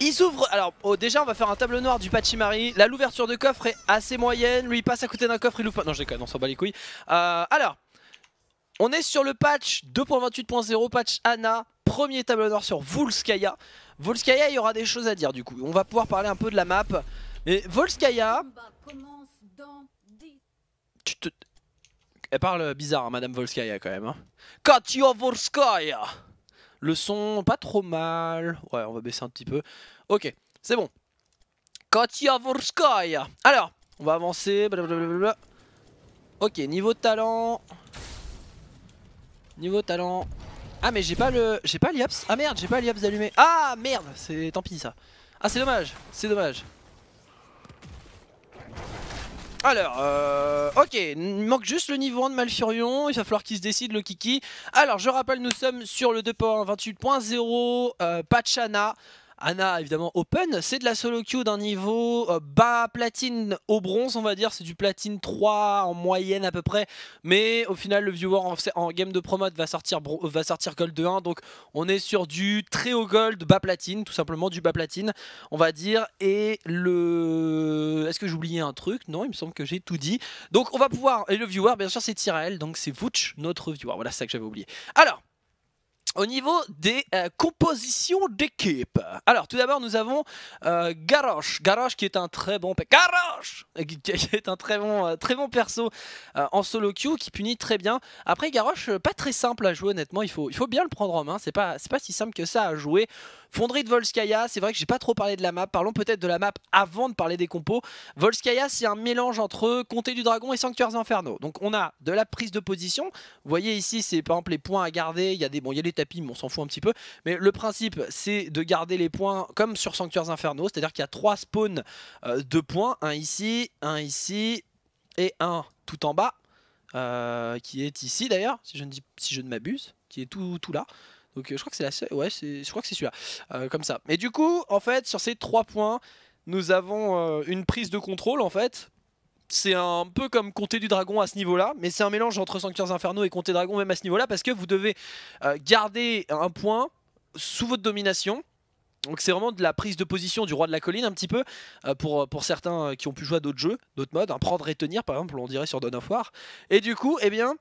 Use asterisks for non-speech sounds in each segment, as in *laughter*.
Il ouvrent, alors oh, déjà on va faire un tableau noir du Pachimari Là l'ouverture de coffre est assez moyenne, lui il passe à côté d'un coffre, il ouvre pas Non j'ai déconne, on s'en bat les couilles euh, Alors, on est sur le patch 2.28.0, patch Anna Premier tableau noir sur Volskaya Volskaya il y aura des choses à dire du coup On va pouvoir parler un peu de la map Mais Volskaya Elle parle bizarre hein, Madame Volskaya quand même hein. Katia Volskaya le son, pas trop mal. Ouais, on va baisser un petit peu. Ok, c'est bon. Katia Vorskaya. Alors, on va avancer. Ok, niveau talent. Niveau talent. Ah mais j'ai pas le. J'ai pas l'IAPS. Ah merde, j'ai pas l'IAPS allumé. Ah merde, c'est tant pis ça. Ah c'est dommage, c'est dommage. Alors, euh, ok, il manque juste le niveau 1 de Malfurion, il va falloir qu'il se décide le Kiki. Alors, je rappelle, nous sommes sur le 2.28.0 28.0, euh, Pachana. Anna, évidemment, Open. C'est de la solo queue d'un niveau euh, bas platine au bronze, on va dire. C'est du platine 3 en moyenne à peu près. Mais au final, le viewer en, game de promote va sortir, va sortir gold 1. Donc on est sur du très haut gold, bas platine, tout simplement du bas platine, on va dire. Et le... Est-ce que j'oubliais un truc Non, il me semble que j'ai tout dit. Donc on va pouvoir... Et le viewer, bien sûr, c'est Tyrael Donc c'est Vouch, notre viewer. Voilà, c'est ça que j'avais oublié. Alors... Au niveau des euh, compositions d'équipe, alors tout d'abord nous avons Garrosh, euh, Garrosh qui est un très bon *laughs* qui, est un très bon, euh, très bon perso en solo queue qui punit très bien. Après Garrosh, pas très simple à jouer honnêtement, il faut, bien le prendre en main, c'est pas si simple que ça à jouer. Fonderie de Volskaya, c'est vrai que j'ai pas trop parlé de la map. Parlons peut-être de la map avant de parler des compos. Volskaya, c'est un mélange entre Comté du Dragon et Sanctuaires Infernaux. Donc on a de la prise de position. Vous voyez ici, c'est par exemple les points à garder. Il y a des bon, il y a les tapis, mais on s'en fout un petit peu. Mais le principe, c'est de garder les points comme sur Sanctuaires Infernaux, c'est-à-dire qu'il y a trois spawns euh, de points, un ici, un ici et un tout en bas. Euh, qui est ici d'ailleurs, si je ne, si ne m'abuse, qui est tout, tout là. Donc euh, je crois que c'est la Ouais, c'est celui-là. Euh, comme ça. Mais du coup, en fait, sur ces trois points, nous avons euh, une prise de contrôle en fait. C'est un peu comme Comté du Dragon à ce niveau-là, mais c'est un mélange entre Sanctuaires Infernaux et Comté Dragon même à ce niveau-là, parce que vous devez garder un point sous votre domination, donc c'est vraiment de la prise de position du roi de la colline un petit peu pour, pour certains qui ont pu jouer à d'autres jeux, d'autres modes, hein, prendre et tenir par exemple on dirait sur Dawn of War. Et du coup eh bien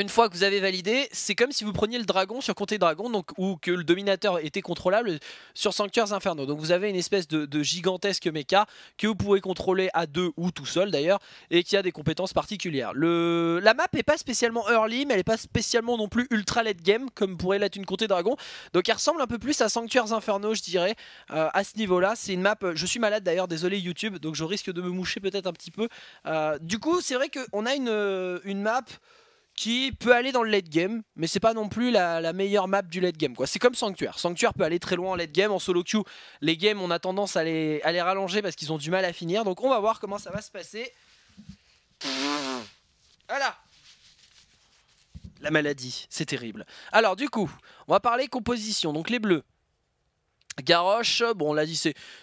une fois que vous avez validé, c'est comme si vous preniez le dragon sur Comté Dragon, donc, ou que le dominateur était contrôlable sur Sanctuaires Inferno. Donc vous avez une espèce de, gigantesque mecha que vous pouvez contrôler à deux ou tout seul d'ailleurs, et qui a des compétences particulières. La map n'est pas spécialement early, mais elle n'est pas spécialement non plus ultra late game, comme pourrait l'être une Comté Dragon. Donc elle ressemble un peu plus à Sanctuaires Infernaux, je dirais, euh, à ce niveau-là. C'est une map, euh, je suis malade d'ailleurs, désolé YouTube, donc je risque de me moucher peut-être un petit peu. Euh, du coup, c'est vrai qu'on a une, une map qui peut aller dans le late game, mais c'est pas non plus la, meilleure map du late game. C'est comme Sanctuaire. Sanctuaire peut aller très loin en late game. En solo queue, les games, on a tendance à les, à les rallonger parce qu'ils ont du mal à finir. Donc on va voir comment ça va se passer. Voilà La maladie, c'est terrible. Alors du coup, on va parler composition. Donc les bleus, Garrosh, bon on l'a dit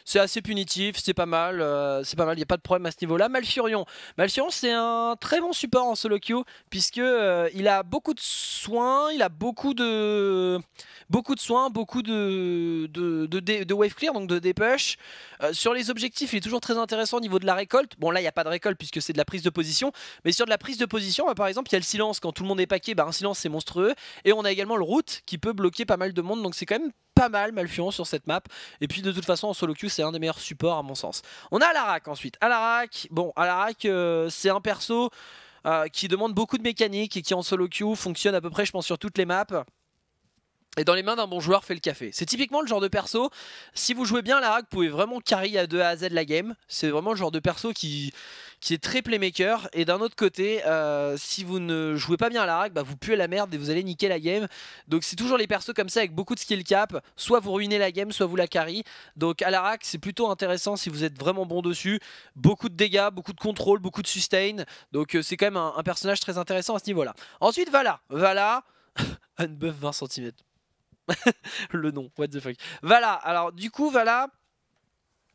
c'est assez punitif, c'est pas mal, euh, c'est pas mal, il n'y a pas de problème à ce niveau-là. Malfurion, Malfurion c'est un très bon support en solo queue puisque euh, il a beaucoup de soins, il a beaucoup de beaucoup de soins, beaucoup de, de, wave clear, donc de dépush. sur les objectifs, il est toujours très intéressant au niveau de la récolte. Bon là il n'y a pas de récolte puisque c'est de la prise de position, mais sur de la prise de position, bah, par exemple il y a le silence, quand tout le monde est paqué, bah, un silence c'est monstrueux. Et on a également le route qui peut bloquer pas mal de monde, donc c'est quand même pas mal Malfion sur cette map. Et puis de toute façon en solo queue c'est un des meilleurs supports à mon sens. On a Alarak ensuite. Alarak, bon Alarak euh, c'est un perso euh, qui demande beaucoup de mécanique et qui en solo queue fonctionne à peu près je pense sur toutes les maps et dans les mains d'un bon joueur fait le café. C'est typiquement le genre de perso, si vous jouez bien la rack vous pouvez vraiment carry à 2 à Z la game. C'est vraiment le genre de perso qui, qui est très playmaker. Et d'un autre côté, euh, si vous ne jouez pas bien la rack bah, vous puez la merde et vous allez niquer la game. Donc c'est toujours les persos comme ça avec beaucoup de skill cap. Soit vous ruinez la game, soit vous la carry. Donc à la rack c'est plutôt intéressant si vous êtes vraiment bon dessus. Beaucoup de dégâts, beaucoup de contrôle, beaucoup de sustain. Donc euh, c'est quand même un, personnage très intéressant à ce niveau-là. Ensuite, voilà, voilà *laughs* un buff 20 cm. *laughs* le nom, what the fuck. Voilà, alors du coup, voilà,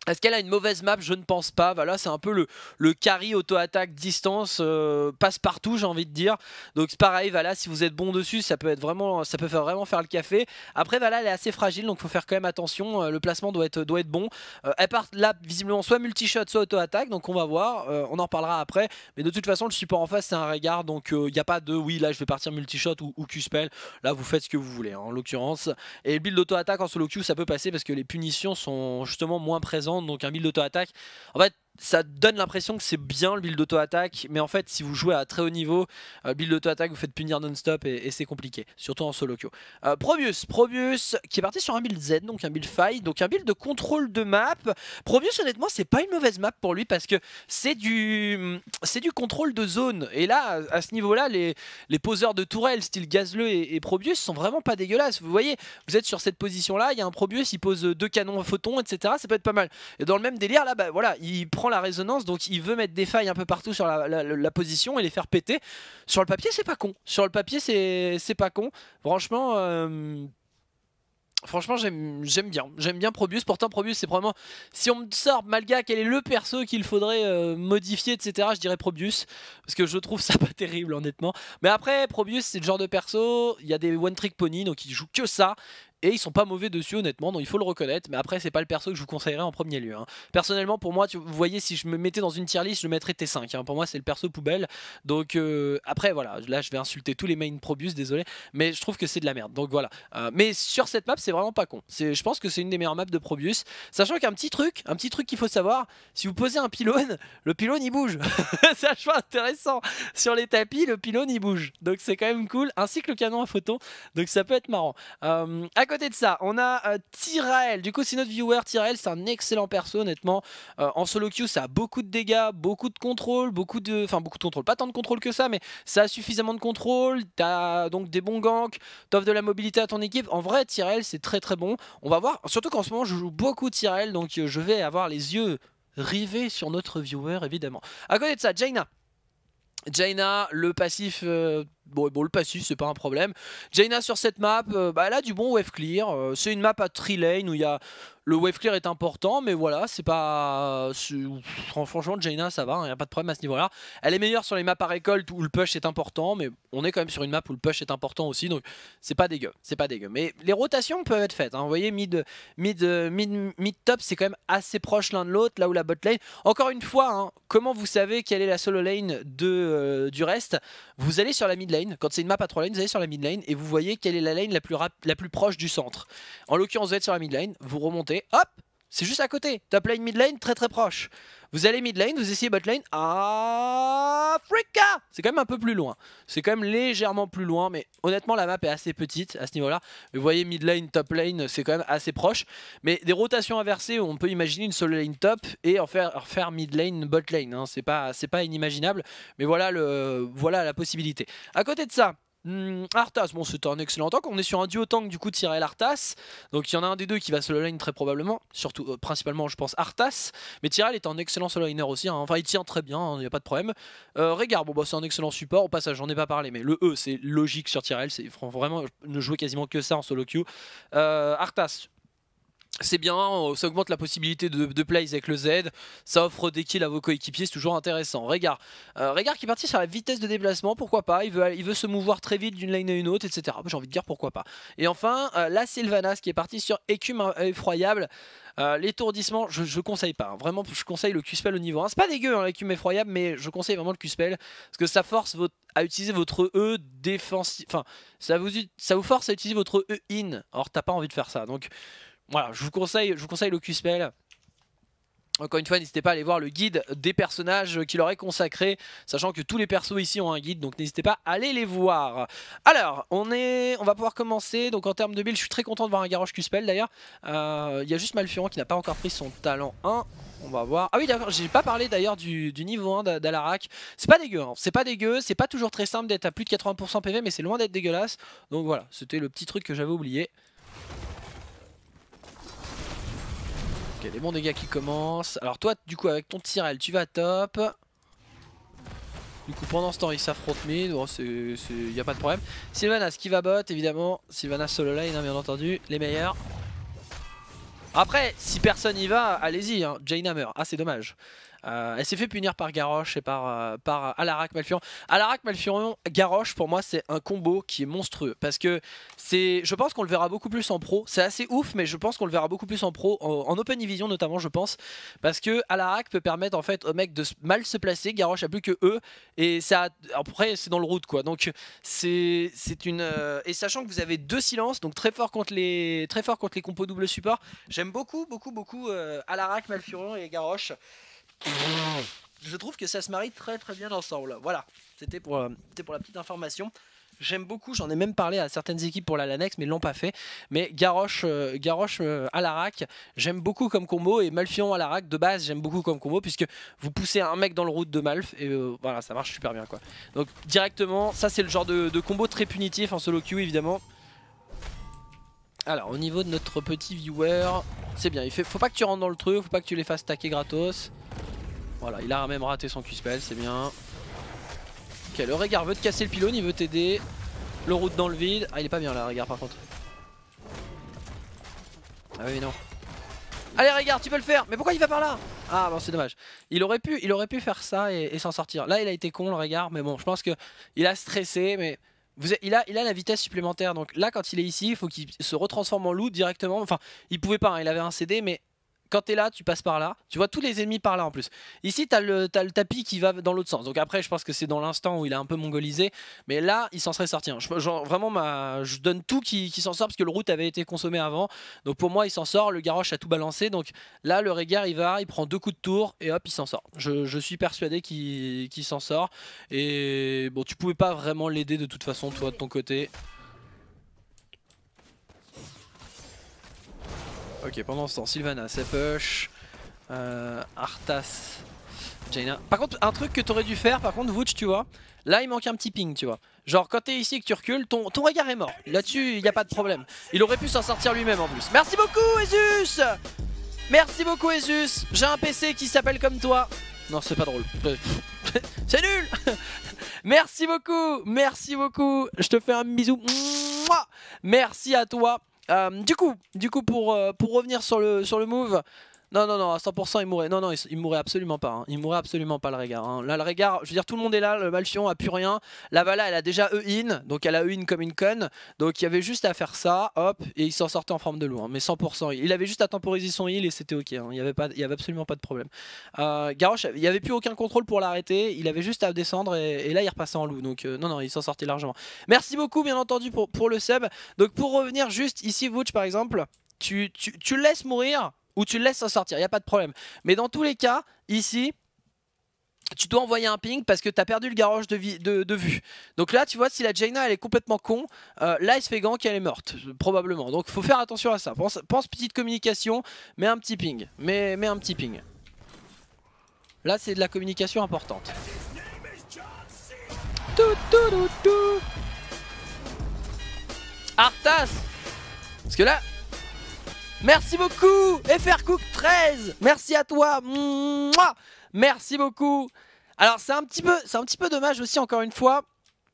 est-ce qu'elle a une mauvaise map Je ne pense pas. Voilà, c'est un peu le, carry auto-attaque distance, euh, passe-partout, j'ai envie de dire. Donc c'est pareil, voilà, si vous êtes bon dessus, ça peut être vraiment, ça peut faire, vraiment faire le café. Après, voilà, elle est assez fragile, donc il faut faire quand même attention. Euh, le placement doit être, doit être bon. Euh, elle part là, visiblement, soit multishot soit auto-attaque, donc on va voir. on en reparlera après. Mais de toute façon, le support en face, c'est un regard, donc il n'y a pas de oui, là je vais partir multi-shot ou, Q-spell. Là, vous faites ce que vous voulez, hein, en l'occurrence. Et le build auto-attaque en solo Q, ça peut passer parce que les punitions sont justement moins présentes donc un build d'auto-attaque. En fait, ça donne l'impression que c'est bien le build auto attaque mais en fait, si vous jouez à très haut niveau, build euh, auto attaque vous faites punir non-stop et, c'est compliqué, surtout en solo queue. Euh, Probius, Probius qui est parti sur un build Z, donc un build fight donc un build de contrôle de map. Probius, honnêtement, c'est pas une mauvaise map pour lui parce que c'est du mm, c'est du contrôle de zone. Et là, à, ce niveau-là, les, les poseurs de tourelles, style Gazleux et, Probius, sont vraiment pas dégueulasses. Vous voyez, vous êtes sur cette position-là, il y a un Probius, il pose deux canons à photon etc. Ça peut être pas mal. Et dans le même délire, là, bah voilà, il prend la résonance, donc il veut mettre des failles un peu partout sur la, position et les faire péter. Sur le papier, c'est pas con. Sur le papier, c'est pas con. Franchement... Euh, franchement, j'aime bien. J'aime bien Probius. Pourtant, Probius, c'est vraiment Si on me sort Malga, quel est le perso qu'il faudrait euh, modifier, etc., je dirais Probius. Parce que je trouve ça *laughs* pas terrible, honnêtement. Mais après, Probius, c'est le genre de perso. Il y a des one-trick pony, donc il joue que ça. Et ils sont pas mauvais dessus, honnêtement, donc il faut le reconnaître. Mais après, c'est pas le perso que je vous conseillerais en premier lieu. Hein. Personnellement, pour moi, vous voyez, si je me mettais dans une tier list, je le mettrais T5. Hein. Pour moi, c'est le perso poubelle. Donc euh, après, voilà, là, je vais insulter tous les main Probius désolé. Mais je trouve que c'est de la merde. Donc voilà. Euh, mais sur cette map, c'est vraiment pas con. Je pense que c'est une des meilleures maps de Probius. Sachant qu'un petit truc, un petit truc qu'il faut savoir, si vous posez un pylône, le pylône il bouge. *laughs* c'est choix intéressant. Sur les tapis, le pylône il bouge. Donc c'est quand même cool. Ainsi que le canon à photo. Donc ça peut être marrant. Euh, côté de ça, on a Tirael. Euh, Tyrael. Du coup, c'est notre viewer. Tyrael, c'est un excellent perso, honnêtement. Euh, en solo queue, ça a beaucoup de dégâts, beaucoup de contrôle, beaucoup de. Enfin, beaucoup de contrôle. Pas tant de contrôle que ça, mais ça a suffisamment de contrôle. T'as donc des bons ganks, t'offres de la mobilité à ton équipe. En vrai, Tyrael, c'est très très bon. On va voir. Surtout qu'en ce moment, je joue beaucoup Tyrael, donc euh, je vais avoir les yeux rivés sur notre viewer, évidemment. À côté de ça, Jaina. Jaina, le passif Bon, le passif, c'est pas un problème. Jaina sur cette map, euh, bah, elle a du bon wave clear. Euh, c'est une map à 3 lane où y Le wave clear est important, mais voilà, c'est pas... Franchement, Jaina, ça va, il hein, n'y a pas de problème à ce niveau-là. Elle est meilleure sur les maps à récolte où le push est important, mais on est quand même sur une map où le push est important aussi, donc c'est pas dégueu, c'est pas dégueu. Mais les rotations peuvent être faites, hein, vous voyez, mid, mid, mid, top, c'est quand même assez proche l'un de l'autre, là où la bot lane... Encore une fois, hein, comment vous savez quelle est la solo lane de, euh, du reste Vous allez sur la mid lane. Quand c'est une map à 3 lanes, vous allez sur la mid lane et vous voyez quelle est la lane la plus, la plus proche du centre. En l'occurrence, vous êtes sur la mid lane, vous remontez, hop, c'est juste à côté. Top lane, mid lane, très très proche. Vous allez mid lane, vous essayez bot lane. Africa C'est quand même un peu plus loin. C'est quand même légèrement plus loin, mais honnêtement, la map est assez petite à ce niveau-là. Vous voyez, mid lane, top lane, c'est quand même assez proche. Mais des rotations inversées, on peut imaginer une solo lane top et en faire, mid lane, bot lane. Hein. C'est pas, inimaginable, mais voilà, le, voilà la possibilité. À côté de ça, Hmm, Arthas, bon c'est un excellent tank, on est sur un duo tank du coup de Tyrell Arthas, donc il y en a un des deux qui va solo lane très probablement, surtout euh, principalement je pense Arthas, mais Tyrell est un excellent solo laner aussi, hein. enfin il tient très bien, il hein, n'y a pas de problème. Euh, bon bah, c'est un excellent support, au passage j'en ai pas parlé, mais le E c'est logique sur Tyrell, c'est vraiment ne jouer quasiment que ça en solo queue. Euh, Arthas, c'est bien, ça augmente la possibilité de, plays avec le Z, ça offre des kills à vos coéquipiers, c'est toujours intéressant. Regard, euh, qui est parti sur la vitesse de déplacement, pourquoi pas, il veut, il veut se mouvoir très vite d'une lane à une autre, etc. J'ai envie de dire pourquoi pas. Et enfin, euh, la Sylvanas qui est parti sur écume euh, effroyable, l'étourdissement, je, conseille pas, hein. vraiment je conseille le Q-Spell au niveau 1, c'est pas dégueu hein, l'écume effroyable, mais je conseille vraiment le Q-Spell, parce que ça force à utiliser votre E défensif, enfin ça vous, ça vous force à utiliser votre E in, or t'as pas envie de faire ça, donc voilà, je vous conseille, je vous conseille le Q-Spell. Encore une fois, n'hésitez pas à aller voir le guide des personnages leur aurait consacré, sachant que tous les persos ici ont un guide, donc n'hésitez pas à aller les voir. Alors, on, est, on va pouvoir commencer. Donc en termes de build, je suis très content de voir un garage Q-Spell d'ailleurs. Euh, il y a juste Malfurant qui n'a pas encore pris son talent 1. On va voir. Ah oui d'accord, j'ai pas parlé d'ailleurs du, niveau 1 d'Alarak. C'est pas dégueu, hein. c'est pas dégueu, c'est pas toujours très simple d'être à plus de 80% PV, mais c'est loin d'être dégueulasse. Donc voilà, c'était le petit truc que j'avais oublié. il y des bons dégâts qui commencent. Alors toi, du coup, avec ton Tyrell, tu vas top. Du coup, pendant ce temps, ils s'affrontent mid. Bon, il n'y a pas de problème. Sylvanas qui va bot, évidemment. Sylvanas solo lane, hein, bien entendu. Les meilleurs. Après, si personne y va, allez-y. Hein. Jaina meurt. Ah, c'est dommage. Euh, elle s'est fait punir par Garrosh et par, euh, par euh, Alarak Malfurion. Alarak Malfurion, Garrosh, pour moi, c'est un combo qui est monstrueux. Parce que c'est, je pense qu'on le verra beaucoup plus en pro. C'est assez ouf, mais je pense qu'on le verra beaucoup plus en pro, en, Open Division notamment, je pense. Parce que Alarak peut permettre en fait au mec de mal se placer. Garrosh a plus que eux. Et ça, après, c'est dans le route quoi. Donc, c'est une. et sachant que vous avez deux silences, donc très fort contre les, très fort contre les compos double support, j'aime beaucoup, beaucoup, beaucoup Alarak, Malfurion et Garrosh. Je trouve que ça se marie très très bien ensemble. Voilà, c'était pour, euh, pour la petite information. J'aime beaucoup, j'en ai même parlé à certaines équipes pour la Lanex, mais ils l'ont pas fait. Mais Garoche, euh, Garoche euh, à la j'aime beaucoup comme combo. Et Malfion à la de base, j'aime beaucoup comme combo, puisque vous poussez un mec dans le route de Malf, et voilà, ça marche super bien. quoi. Donc directement, ça c'est le genre de, de combo très punitif en solo queue évidemment. Alors, au niveau de notre petit viewer, c'est bien. Il faut pas que tu rentres dans le truc, faut pas que tu les fasses taquer gratos. Voilà, il a même raté son Q-spell, c'est bien. Ok, le regard veut te casser le pylône, il veut t'aider. Le route dans le vide. Ah, il est pas bien là, regard par contre. Ah oui, non. Allez, regarde, tu peux le faire. Mais pourquoi il va par là Ah, bon, c'est dommage. Il aurait pu, il aurait pu faire ça et, et s'en sortir. Là, il a été con, le regard. Mais bon, je pense que il a stressé, mais il, a, il a la vitesse supplémentaire. Donc là, quand il est ici, il faut qu'il se retransforme en loup directement. Enfin, il pouvait pas, hein, il avait un CD, mais quand es là, tu passes par là. Tu vois tous les ennemis par là en plus. Ici, t'as le, as le tapis qui va dans l'autre sens. Donc après, je pense que c'est dans l'instant où il a un peu mongolisé. Mais là, il s'en serait sorti. Je, vraiment, ma, je donne tout qui, s'en sort parce que le route avait été consommé avant. Donc pour moi, il s'en sort. Le garoche a tout balancé. Donc là, le Régard, il va, il prend deux coups de tour et hop, il s'en sort. Je, suis persuadé qu'il s'en sort. Et bon, tu pouvais pas vraiment l'aider de toute façon, toi, de ton côté. Ok, pendant ce temps, Sylvana, c'est push. Euh, Arthas, Jaina. Par contre, un truc que t'aurais dû faire, par contre, Vooch, tu vois, là il manque un petit ping, tu vois. Genre, quand t'es ici et que tu recules, ton, ton regard est mort. Là-dessus, il n'y a pas de problème. Il aurait pu s'en sortir lui-même en plus. Merci beaucoup, Esus Merci beaucoup, Esus J'ai un PC qui s'appelle comme toi. Non, c'est pas drôle. *laughs* c'est nul *laughs* Merci beaucoup, merci beaucoup. Je te fais un bisou. Merci à toi. Euh, du coup, du coup pour, euh, pour revenir sur le, sur le move, non, non, non, à 100% il mourait. Non, non, il, mourrait mourait absolument pas. Hein. Il mourait absolument pas le regard. Hein. Là, le regard, je veux dire, tout le monde est là. Le Malfion a plus rien. La Vala, elle a déjà E-in. Donc elle a E-in comme une conne. Donc il y avait juste à faire ça, hop, et il s'en sortait en forme de loup. Hein. Mais 100%. Il avait juste à temporiser son heal et c'était ok. Il, y avait pas, il y avait absolument pas de problème. Euh, Garrosh, il n'y avait plus aucun contrôle pour l'arrêter. Il avait juste à descendre et, là il repassait en loup. Donc euh, non, non, il s'en sortait largement. Merci beaucoup, bien entendu, pour, pour le sub. Donc pour revenir juste ici, Vouch par exemple. Tu, tu, tu, laisses mourir ou tu le laisses en sortir, il n'y a pas de problème. Mais dans tous les cas, ici, tu dois envoyer un ping parce que tu as perdu le garage de, vue. Donc là, tu vois, si la Jaina elle est complètement con, euh, là il se fait gank elle est morte, probablement. Donc faut faire attention à ça. Pense, petite communication, mais un petit ping. Mais, un petit ping. Là, c'est de la communication importante. Arthas Parce que là, Merci beaucoup FRCook 13 Merci à toi Merci beaucoup Alors c'est un petit peu c'est un petit peu dommage aussi encore une fois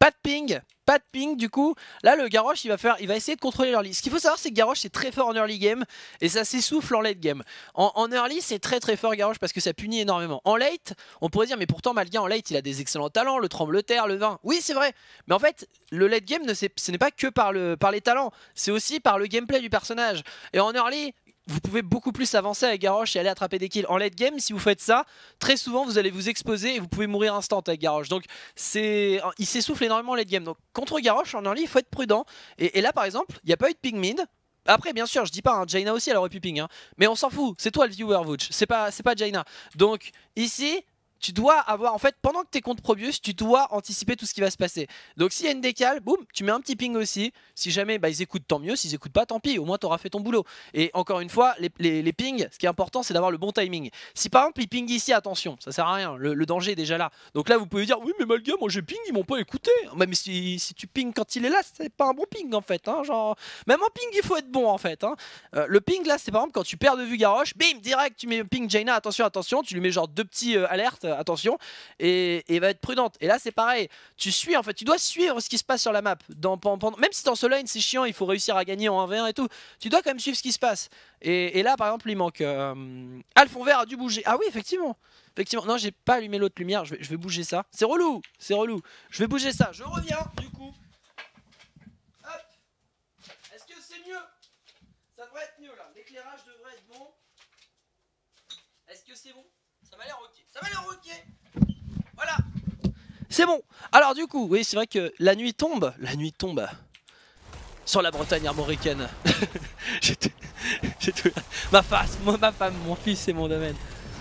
pas de ping pas de ping du coup là le Garrosh il va faire il va essayer de contrôler l'early ce qu'il faut savoir c'est que Garrosh c'est très fort en early game et ça s'essouffle en late game en, early c'est très très fort Garrosh parce que ça punit énormément en late on pourrait dire mais pourtant Malga en late il a des excellents talents le terre, le vin oui c'est vrai mais en fait le late game ce n'est pas que par, le, par les talents c'est aussi par le gameplay du personnage et en early vous pouvez beaucoup plus avancer avec Garrosh et aller attraper des kills. En late game, si vous faites ça, très souvent vous allez vous exposer et vous pouvez mourir instant avec Garrosh. Donc il s'essouffle énormément en late game. Donc contre Garrosh en early, il faut être prudent. Et, là par exemple, il n'y a pas eu de ping mid. Après, bien sûr, je dis pas, hein, Jaina aussi, elle aurait pu ping. Hein. Mais on s'en fout, c'est toi le viewer, Vouch. C'est pas, pas Jaina. Donc, ici, tu dois avoir, en fait, pendant que tu es contre Probius, tu dois anticiper tout ce qui va se passer. Donc s'il y a une décale, boum, tu mets un petit ping aussi. Si jamais bah, ils écoutent, tant mieux. S'ils écoutent pas, tant pis. Au moins, tu auras fait ton boulot. Et encore une fois, les, les, pings, ce qui est important, c'est d'avoir le bon timing. Si par exemple, ils pingent ici, attention, ça sert à rien. Le, danger est déjà là. Donc là, vous pouvez dire, oui, mais mal malgré moi, j'ai ping, ils m'ont pas écouté. mais si, tu ping quand il est là, c'est pas un bon ping en fait. Hein, genre... Même en ping, il faut être bon en fait. Hein. Euh, le ping là, c'est par exemple quand tu perds de vue Garrosh, bim, direct, tu mets un ping Jaina, attention, attention, tu lui mets genre deux petits euh, alertes euh, attention, et, va être prudente. Et là, c'est pareil, tu suis en fait, tu dois suivre ce qui se passe sur la map. même si dans ce lane, c'est chiant, il faut réussir à gagner en 1v1 et tout, tu dois quand même suivre ce qui se passe. Et, là, par exemple, il manque. Euh, ah, vert a dû bouger. Ah oui, effectivement. Effectivement, non, j'ai pas allumé l'autre lumière, je vais, bouger ça. C'est relou, c'est relou. Je vais bouger ça, je reviens du coup. Hop. Est-ce que c'est mieux Ça devrait être mieux là, l'éclairage devrait être bon. Est-ce que c'est bon ok. Ça va l'air Voilà. C'est bon. Alors du coup, oui, c'est vrai que la nuit tombe. La nuit tombe sur la Bretagne armoricaine. *laughs* j'ai tout... Ma face, ma femme, mon fils et mon domaine.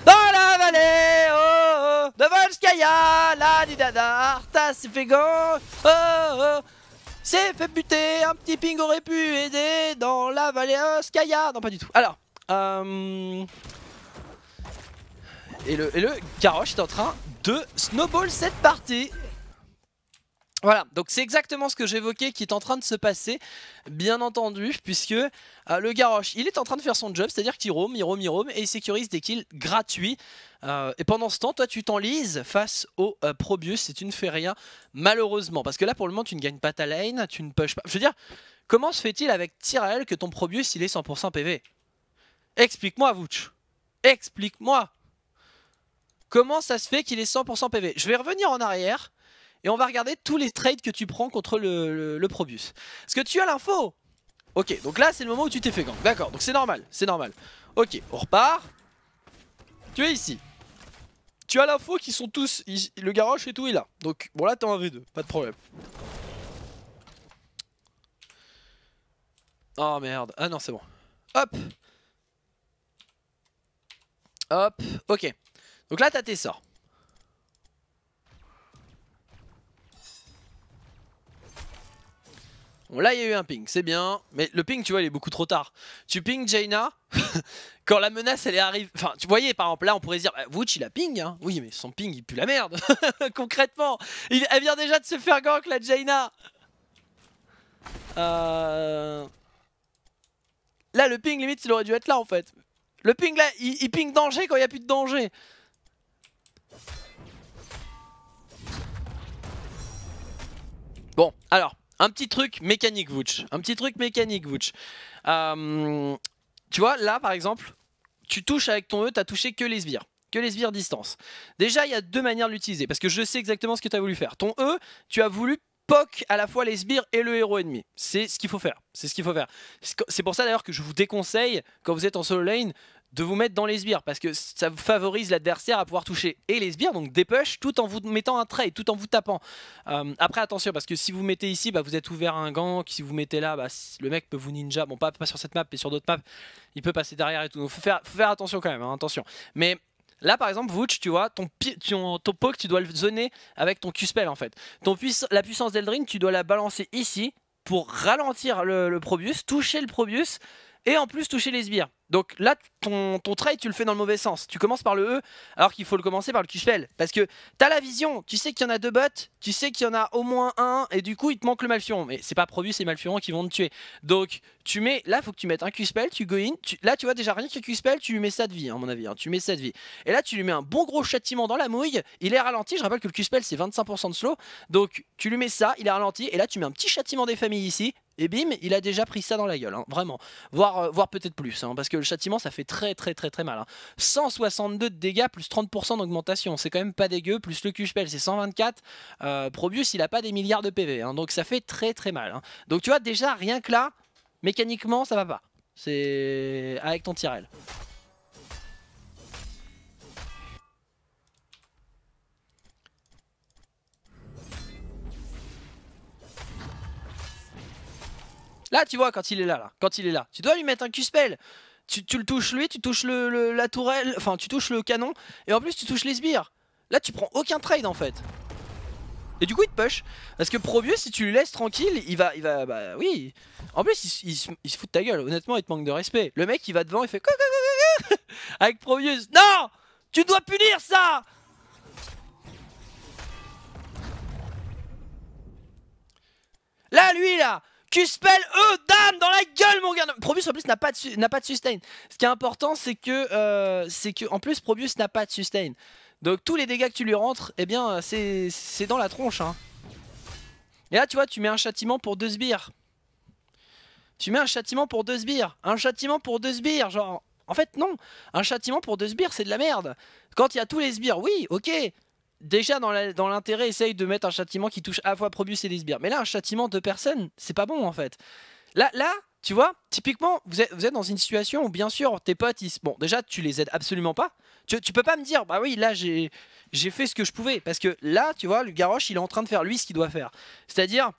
Dans la vallée, oh, oh de Volskaya, la Nidada, Arthas s'est fait oh, oh. S'est fait buter, un petit ping aurait pu aider dans la vallée Skaya. Non, pas du tout. Alors, euh... Et le, Garrosh est en train de snowball cette partie voilà, donc c'est exactement ce que j'évoquais qui est en train de se passer, bien entendu, puisque euh, le Garrosh, il est en train de faire son job, c'est-à-dire qu'il roam, il roam, il roam, et il sécurise des kills gratuits. Euh, et pendant ce temps, toi, tu t'enlises face au euh, Probius, et tu ne fais rien, malheureusement. Parce que là, pour le moment, tu ne gagnes pas ta lane, tu ne pushes pas. Je veux dire, comment se fait-il avec Tyrell que ton Probius, il est 100% PV Explique-moi, Vouch Explique-moi Comment ça se fait qu'il est 100% PV Je vais revenir en arrière et on va regarder tous les trades que tu prends contre le, le, Probus. Est-ce que tu as l'info Ok, donc là c'est le moment où tu t'es fait gang. D'accord, donc c'est normal, c'est normal. Ok, on repart. Tu es ici. Tu as l'info qu'ils sont tous... le garage et tout est là. Donc bon là t'es en v 2 pas de problème. Oh merde, ah non c'est bon. Hop Hop, ok. Donc là, t'as tes sorts. Bon, là, il y a eu un ping, c'est bien. Mais le ping, tu vois, il est beaucoup trop tard. Tu ping Jaina *laughs* quand la menace, elle est arrivée. Enfin, tu voyais, par exemple, là, on pourrait dire bah, il a ping. Hein. Oui, mais son ping, il pue la merde. *laughs* Concrètement, il... elle vient déjà de se faire gank, la Jaina. Euh, là, le ping, limite, il aurait dû être là, en fait. Le ping, là, il, il ping danger quand il n'y a plus de danger. Bon, alors, un petit truc mécanique, vouch. Un petit truc mécanique, Vooch. Euh, tu vois, là, par exemple, tu touches avec ton E, t'as touché que les sbires. Que les sbires distance. Déjà, il y a deux manières de l'utiliser, parce que je sais exactement ce que tu as voulu faire. Ton E, tu as voulu POC à la fois les sbires et le héros ennemi. C'est ce qu'il faut faire. C'est ce qu'il faut faire. C'est pour ça d'ailleurs que je vous déconseille, quand vous êtes en solo lane, de vous mettre dans les sbires parce que ça vous favorise l'adversaire à pouvoir toucher et les sbires donc des tout en vous mettant un trait, tout en vous tapant euh, après attention parce que si vous mettez ici bah, vous êtes ouvert à un gank si vous mettez là bah, le mec peut vous ninja bon pas, sur cette map mais sur d'autres maps il peut passer derrière et tout donc faut faire, faire attention quand même hein, attention mais Là, par exemple, Vooch, tu vois, ton, ton, ton, poke, tu dois le zoner avec ton Q-spell, en fait. Ton la puissance d'Eldrin, tu dois la balancer ici pour ralentir le, le Probius, toucher le Probius et en plus toucher les sbires. Donc là, ton, ton trade, tu le fais dans le mauvais sens. Tu commences par le E, alors qu'il faut le commencer par le spell Parce que t'as la vision, tu sais qu'il y en a deux bots, tu sais qu'il y en a au moins un, et du coup, il te manque le Malfuron. Mais c'est pas produit, c'est Malfuron qui vont te tuer. Donc, tu mets, là, faut que tu mettes un spell tu go in. là, tu vois déjà rien que spell tu lui mets ça de vie, hein, à mon avis. Hein. tu mets ça de vie. Et là, tu lui mets un bon gros châtiment dans la mouille, il est ralenti. Je rappelle que le spell c'est 25% de slow. Donc, tu lui mets ça, il est ralenti, et là, tu mets un petit châtiment des familles ici, et bim, il a déjà pris ça dans la gueule, hein, vraiment. Euh, voire, peut-être plus, parce que le châtiment, ça fait très très très très mal. 162 hein. de dégâts plus 30% d'augmentation, c'est quand même pas dégueu, plus le Q-Spell, c'est 124. Euh, Probius, il a pas des milliards de PV, hein, donc ça fait très très mal. Hein. Donc tu vois, déjà, rien que là, mécaniquement, ça va pas. C'est avec ton tirel Là, tu vois, quand il est là, là, quand il est là, tu dois lui mettre un Q-spell tu, le touches lui, tu touches la tourelle, enfin tu touches le canon, et en plus tu touches les sbires. Là tu prends aucun trade en fait. Et du coup il te push. Parce que Probius si tu le laisses tranquille, il va. il va Bah oui. En plus il, se fout de ta gueule, honnêtement il te manque de respect. Le mec il va devant, il fait. Avec Probius. Non Tu dois punir ça Là lui là spell eux dame, dans la gueule, mon gars Probius, en plus, n'a pas, de n'a pas de sustain. Ce qui est important, c'est que, euh, c'est que, en plus, Probius n'a pas de sustain. Donc, tous les dégâts que tu lui rentres, eh bien, euh, c'est dans la tronche. Hein. Et là, tu vois, tu mets un châtiment pour deux sbires. Tu mets un châtiment pour deux sbires. Un châtiment pour deux sbires, genre... En fait, non Un châtiment pour deux sbires, c'est de la merde Quand il y a tous les sbires, oui, ok déjà dans l'intérêt, essaye de mettre un châtiment qui touche à la fois Probus et les sbires. Mais là, un châtiment de personnes, c'est pas bon en fait. Là, là, tu vois, typiquement, vous êtes, dans une situation où, bien sûr, tes potes, ils, bon, déjà, tu les aides absolument pas. Tu, peux pas me dire, bah oui, là, j'ai fait ce que je pouvais. Parce que là, tu vois, le Garoche, il est en train de faire lui ce qu'il doit faire. C'est-à-dire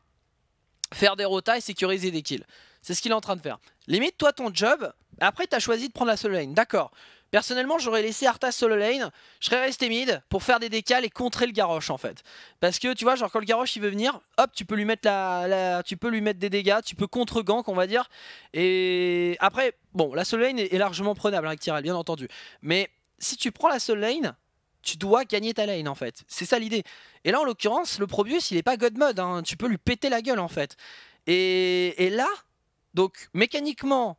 faire des rotas et sécuriser des kills. C'est ce qu'il est en train de faire. Limite, toi, ton job, après, tu as choisi de prendre la solo lane. D'accord. Personnellement, j'aurais laissé Arthas solo lane, je serais resté mid pour faire des décals et contrer le Garrosh en fait. Parce que tu vois, genre quand le Garrosh il veut venir, hop, tu peux lui mettre la, tu peux lui mettre des dégâts, tu peux contre gank on va dire. Et après, bon, la solo lane est, largement prenable hein, avec Tyrell, bien entendu. Mais si tu prends la solo lane, tu dois gagner ta lane en fait. C'est ça l'idée. Et là en l'occurrence, le Probius il est pas god mode, hein. tu peux lui péter la gueule en fait. et là, donc mécaniquement,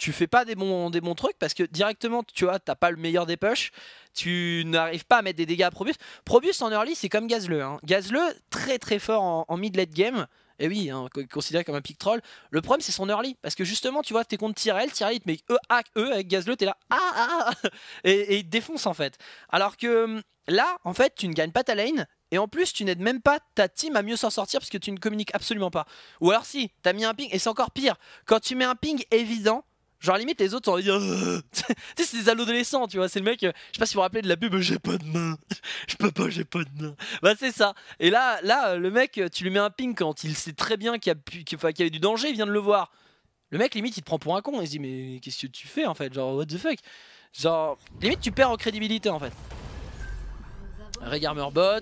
tu fais pas des bons, des bons trucs parce que directement, tu vois, t'as pas le meilleur des pushs, tu n'arrives pas à mettre des dégâts à Probus. Probus en early, c'est comme gazle Hein. Gazleux, très très fort en, mid-late game. Et oui, hein, considéré comme un pick troll. Le problème, c'est son early. Parce que justement, tu vois, t'es contre Tyrell, Tyrell, il te met E, hack, E avec Gazleux, t'es là, ah, ah, ah *laughs* et, et, il te défonce en fait. Alors que hum, là, en fait, tu ne gagnes pas ta lane, et en plus, tu n'aides même pas ta team à mieux s'en sortir parce que tu ne communiques absolument pas. Ou alors si, t'as mis un ping, et c'est encore pire, quand tu mets un ping évident, Genre limite les autres sont dire *laughs* tu c'est des adolescents tu vois c'est le mec euh, je sais pas si vous vous rappelez de la pub j'ai pas de main *laughs* je peux pas j'ai pas de main bah c'est ça et là là euh, le mec euh, tu lui mets un ping quand il sait très bien qu'il y, qu'il y avait du danger il vient de le voir le mec limite il te prend pour un con il se dit mais qu'est-ce que tu fais en fait genre what the fuck genre limite tu perds en crédibilité en fait Regarmer bot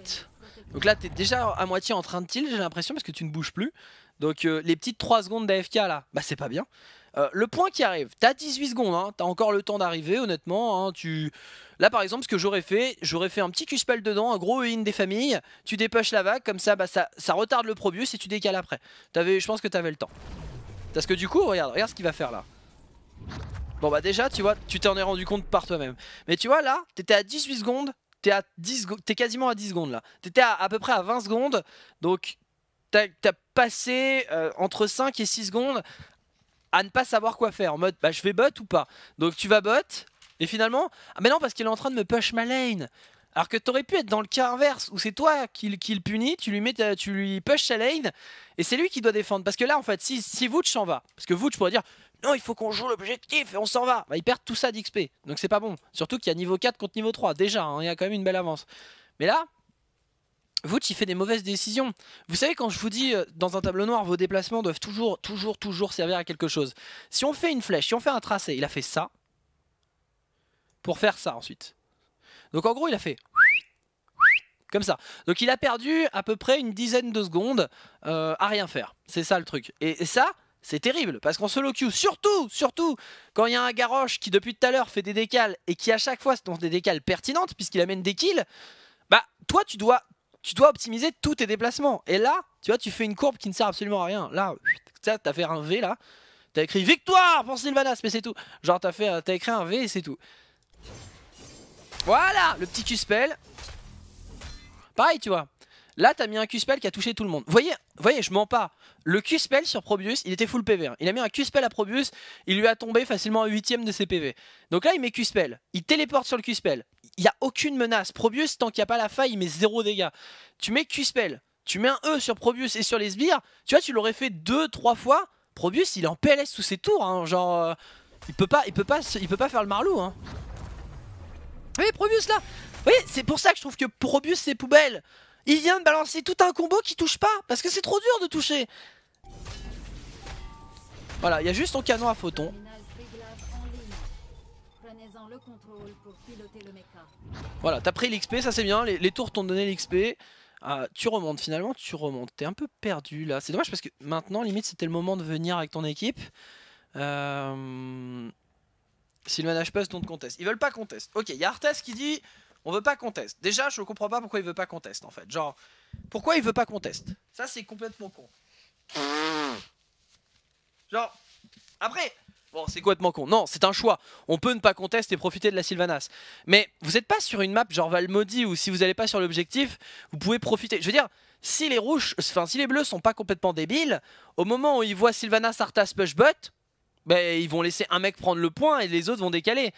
donc là t'es déjà à moitié en train de tilt j'ai l'impression parce que tu ne bouges plus donc les petites 3 secondes d'AFK là bah c'est pas bien euh, le point qui arrive, t'as 18 secondes, hein, t'as encore le temps d'arriver, honnêtement. Hein, tu... Là, par exemple, ce que j'aurais fait, j'aurais fait un petit cuspel dedans, un gros in des familles. Tu dépêches la vague, comme ça, bah, ça, ça retarde le probius et tu décales après. je pense que t'avais le temps. Parce que du coup, regarde, regarde ce qu'il va faire là. Bon, bah, déjà, tu vois, tu t'en es rendu compte par toi-même. Mais tu vois, là, t'étais à 18 secondes. T'es à 10 quasiment à 10 secondes là. T'étais à, à peu près à 20 secondes. Donc t'as passé euh, entre 5 et 6 secondes à ne pas savoir quoi faire. En mode, bah je vais bot ou pas Donc tu vas bot, et finalement, ah mais non parce qu'il est en train de me push ma lane. Alors que t'aurais pu être dans le cas inverse où c'est toi qui, le punit, tu lui, mets, tu lui push sa lane et c'est lui qui doit défendre. Parce que là, en fait, si, si Vooch s'en va, parce que Vooch pourrait dire non, il faut qu'on joue l'objectif et on s'en va, bah, perd tout ça d'XP. Donc c'est pas bon. Surtout qu'il y a niveau 4 contre niveau 3 déjà, hein, il y a quand même une belle avance. Mais là, vous, il fait des mauvaises décisions. Vous savez, quand je vous dis euh, dans un tableau noir, vos déplacements doivent toujours, toujours, toujours servir à quelque chose. Si on fait une flèche, si on fait un tracé, il a fait ça pour faire ça ensuite. Donc en gros, il a fait comme ça. Donc il a perdu à peu près une dizaine de secondes euh, à rien faire. C'est ça le truc. Et, ça, c'est terrible parce qu'en solo queue, surtout, surtout quand il y a un garoche qui depuis tout à l'heure fait des décales et qui à chaque fois donne des décales pertinentes puisqu'il amène des kills, bah toi tu dois tu dois optimiser tous tes déplacements. Et là, tu vois, tu fais une courbe qui ne sert absolument à rien. Là, tu as fait un V là, t'as écrit victoire pour Sylvanas, mais c'est tout. Genre, t'as fait, as écrit un V et c'est tout. Voilà, le petit Q-spell. Pareil, tu vois. Là, t'as mis un Q-spell qui a touché tout le monde. voyez, voyez je mens pas. Le Q-spell sur Probius, il était full PV. Hein. Il a mis un Q-spell à Probius, il lui a tombé facilement un huitième de ses PV. Donc là, il met Q-spell. Il téléporte sur le Q-spell il n'y a aucune menace. Probius, tant qu'il n'y a pas la faille, il met zéro dégâts. Tu mets Q-Spell, tu mets un E sur Probius et sur les sbires, tu vois, tu l'aurais fait deux, trois fois. Probius, il est en PLS sous ses tours, hein, genre... Euh, il peut pas, il peut pas, il peut pas faire le marlou, hein. Oui, eh, Probius, là Oui, c'est pour ça que je trouve que Probius, c'est poubelle Il vient de balancer tout un combo qui touche pas, parce que c'est trop dur de toucher Voilà, il y a juste ton canon à photon le Voilà, t'as pris l'XP, ça c'est bien, les, tours t'ont donné l'XP. Ah, tu remontes finalement, tu remontes. T'es un peu perdu là. C'est dommage parce que maintenant, limite, c'était le moment de venir avec ton équipe. Euh... Si le manage passe, on te conteste. Ils veulent pas conteste. Ok, il y a Artes qui dit on veut pas conteste. Déjà, je comprends pas pourquoi il veut pas conteste en fait. Genre, pourquoi il veut pas conteste Ça, c'est complètement con. Genre, après, Bon, c'est complètement con. Non, c'est un choix. On peut ne pas contester et profiter de la Sylvanas. Mais vous n'êtes pas sur une map genre Valmody où si vous n'allez pas sur l'objectif, vous pouvez profiter. Je veux dire, si les rouges, enfin si les bleus sont pas complètement débiles, au moment où ils voient Sylvanas, Arthas, Pushbot, ben ils vont laisser un mec prendre le point et les autres vont décaler.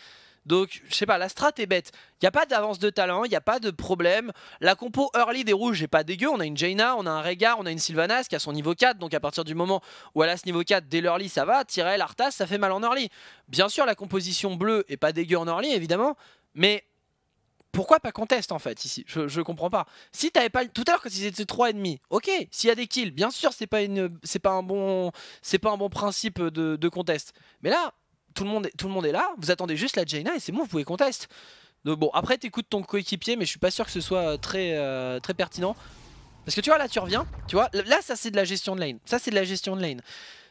Donc, je sais pas, la strat est bête. Il n'y a pas d'avance de talent, il n'y a pas de problème. La compo early des rouges n'est pas dégueu. On a une Jaina, on a un Régard, on a une Sylvanas qui a son niveau 4. Donc, à partir du moment où elle a ce niveau 4, dès l'early, ça va. Tyrell, Arthas, ça fait mal en early. Bien sûr, la composition bleue est pas dégueu en early, évidemment. Mais pourquoi pas conteste en fait ici je, je, comprends pas. Si t'avais pas tout à l'heure quand ils étaient 3 ennemis, ok. S'il y a des kills, bien sûr c'est pas une c'est pas un bon c'est pas un bon principe de, de contest. Mais là tout le, monde, tout le monde est là, vous attendez juste la Jaina et c'est bon, vous pouvez contester bon, après t'écoutes ton coéquipier, mais je suis pas sûr que ce soit euh, très, euh, très pertinent. Parce que tu vois, là tu reviens, tu vois, là ça c'est de la gestion de lane, ça c'est de la gestion de lane.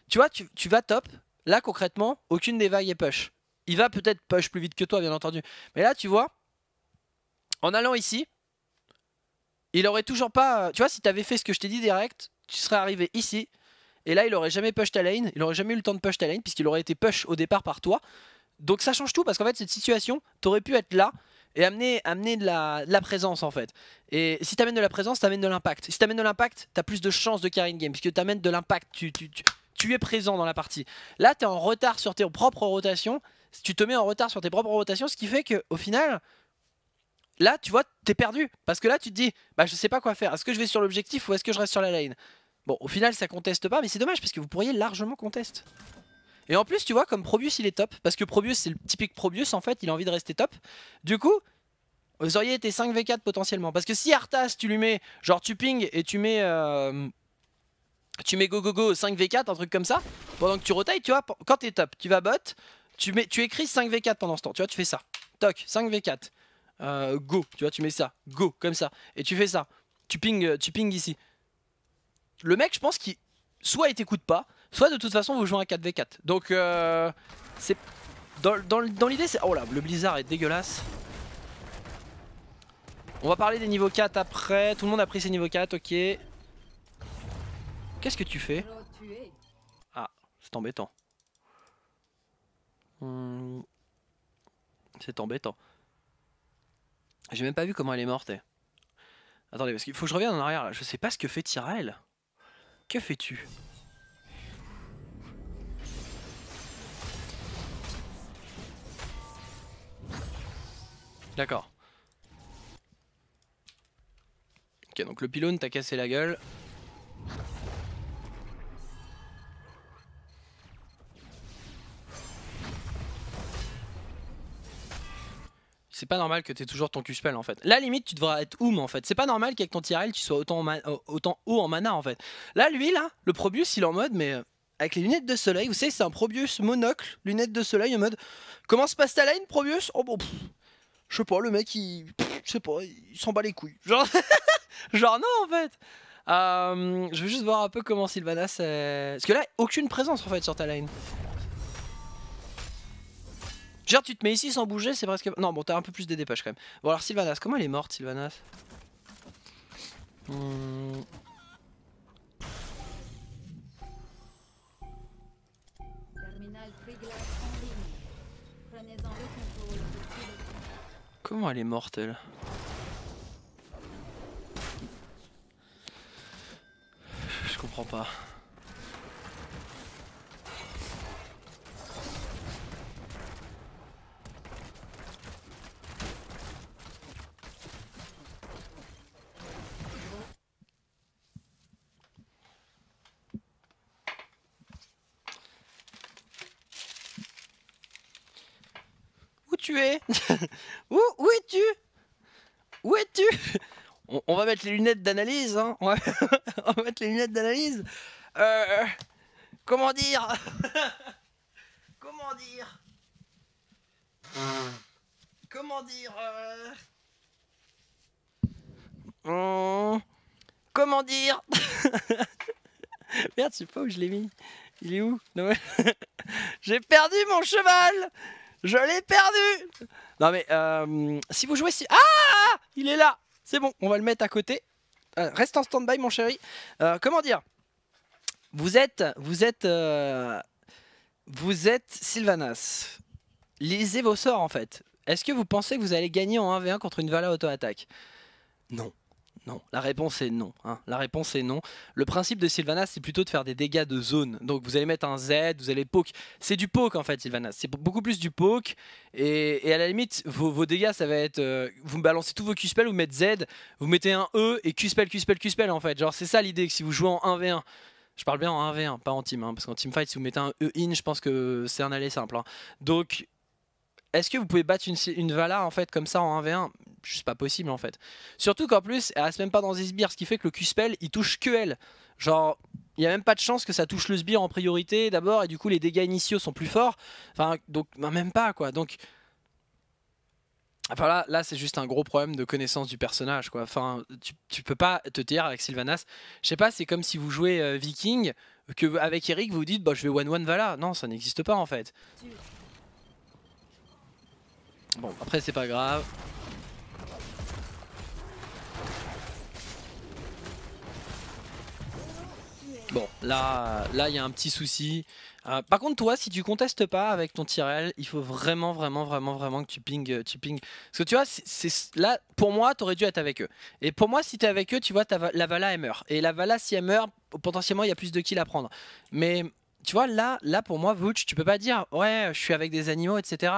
Tu vois, tu, tu vas top, là concrètement, aucune des vagues est push. Il va peut-être push plus vite que toi, bien entendu. Mais là, tu vois, en allant ici, il aurait toujours pas... Euh, tu vois, si t'avais fait ce que je t'ai dit direct, tu serais arrivé ici, et là, il aurait jamais push ta lane, il aurait jamais eu le temps de push ta lane, puisqu'il aurait été push au départ par toi. Donc ça change tout, parce qu'en fait, cette situation, t'aurais pu être là et amener, amener de, la, la présence en fait. Et si t'amènes de la présence, t'amènes de l'impact. Si t'amènes de l'impact, as plus de chances de carry in game, puisque t'amènes de l'impact, tu, es présent dans la partie. Là, t'es en retard sur tes propres rotations, tu te mets en retard sur tes propres rotations, ce qui fait qu'au final, là, tu vois, t'es perdu. Parce que là, tu te dis, bah je sais pas quoi faire. Est-ce que je vais sur l'objectif ou est-ce que je reste sur la lane Bon, au final, ça conteste pas, mais c'est dommage parce que vous pourriez largement conteste. Et en plus, tu vois, comme Probius, il est top. Parce que Probius, c'est le typique Probius, en fait, il a envie de rester top. Du coup, vous auriez été 5v4 potentiellement. Parce que si Arthas, tu lui mets, genre tu ping et tu mets... Euh, tu mets go go go 5v4, un truc comme ça, pendant que tu retailles, tu vois, quand t'es top, tu vas bot, tu, mets, tu écris 5v4 pendant ce temps, tu vois, tu fais ça. Toc, 5v4. Euh, go, tu vois, tu mets ça. Go, comme ça. Et tu fais ça. Tu ping, euh, tu ping ici le mec, je pense qu'il soit il t'écoute pas, soit de toute façon vous jouez un 4v4. Donc euh, c'est dans, l'idée c'est... Oh là, le blizzard est dégueulasse. On va parler des niveaux 4 après. Tout le monde a pris ses niveaux 4, ok. Qu'est-ce que tu fais Ah, c'est embêtant. Hmm, c'est embêtant. J'ai même pas vu comment elle est morte. Eh. Attendez, parce qu'il faut que je revienne en arrière là. Je sais pas ce que fait Tyrell. Que fais-tu D'accord. Ok, donc le pylône t'a cassé la gueule. c'est pas normal que tu aies toujours ton Q-spell en fait. Là, limite, tu devras être Oum en fait. C'est pas normal qu'avec ton Tyrell, tu sois autant, autant haut en mana en fait. Là, lui, là, le Probius, il est en mode, mais euh, avec les lunettes de soleil, vous savez, c'est un Probius monocle, lunettes de soleil en mode, comment se passe ta line, Probius Oh bon, je sais pas, le mec, il. Je sais pas, il s'en bat les couilles. Genre, *laughs* Genre non en fait euh, Je veux juste voir un peu comment Sylvanas. Est... Parce que là, aucune présence en fait sur ta line. Genre, tu te mets ici sans bouger, c'est presque. Non, bon, t'as un peu plus des dépêches quand même. Bon, alors Sylvanas, comment elle est morte, Sylvanas hmm. Comment elle est morte elle Je comprends pas. tu es *laughs* où, es-tu Où es-tu on, va mettre les lunettes d'analyse, hein on, va... *laughs* mettre les lunettes d'analyse. Euh, comment dire *laughs* Comment dire Comment dire euh hmm. Comment dire Merde, je sais pas où je l'ai mis. Il est où J'ai perdu mon cheval je l'ai perdu Non mais, euh, si vous jouez... Si... Ah, ah, ah Il est là C'est bon, on va le mettre à côté. Euh, reste en stand-by, mon chéri. Euh, comment dire Vous êtes... Vous êtes... vous êtes Sylvanas. Lisez vos sorts, en fait. Est-ce que vous pensez que vous allez gagner en 1v1 contre une Vala auto-attaque Non. Non, la réponse est non. Hein. La réponse est non. Le principe de Sylvanas, c'est plutôt de faire des dégâts de zone. Donc vous allez mettre un Z, vous allez poke. C'est du poke en fait, Sylvanas. C'est beaucoup plus du poke. Et, à la limite, vos, dégâts, ça va être. Euh, vous vous balancez tous vos Q-spells, vous mettez Z, vous mettez un E et Q-spell, Q-spell, Q-spell en fait. Genre, c'est ça l'idée que si vous jouez en 1v1. Je parle bien en 1v1, pas en team, hein, parce qu'en team fight, si vous mettez un E-in, je pense que c'est un aller simple. Hein. Donc, est-ce que vous pouvez battre une, une Vala en fait comme ça en 1v1 C'est pas possible en fait. Surtout qu'en plus, elle reste même pas dans les sbires, ce qui fait que le Q-Spell il touche que elle. Genre, il y a même pas de chance que ça touche le sbire en priorité d'abord, et du coup les dégâts initiaux sont plus forts. Enfin, donc, même pas quoi. Donc, Enfin là, là c'est juste un gros problème de connaissance du personnage quoi. Enfin, tu, peux pas te dire avec Sylvanas, je sais pas, c'est comme si vous jouez euh, Viking, que avec Eric vous dites bah je vais 1 1 Vala. Non, ça n'existe pas en fait. Bon, après c'est pas grave. Bon, là, là il y a un petit souci. Euh, par contre, toi, si tu contestes pas avec ton Tyrell, il faut vraiment, vraiment, vraiment, vraiment que tu ping, euh, tu ping. Parce que tu vois, c'est là, pour moi, t'aurais dû être avec eux. Et pour moi, si t'es avec eux, tu vois, la Vala, elle meurt. Et la Vala, si elle meurt, potentiellement, il y a plus de kills à prendre. Mais tu vois, là, là pour moi, Vooch tu peux pas dire, ouais, je suis avec des animaux, etc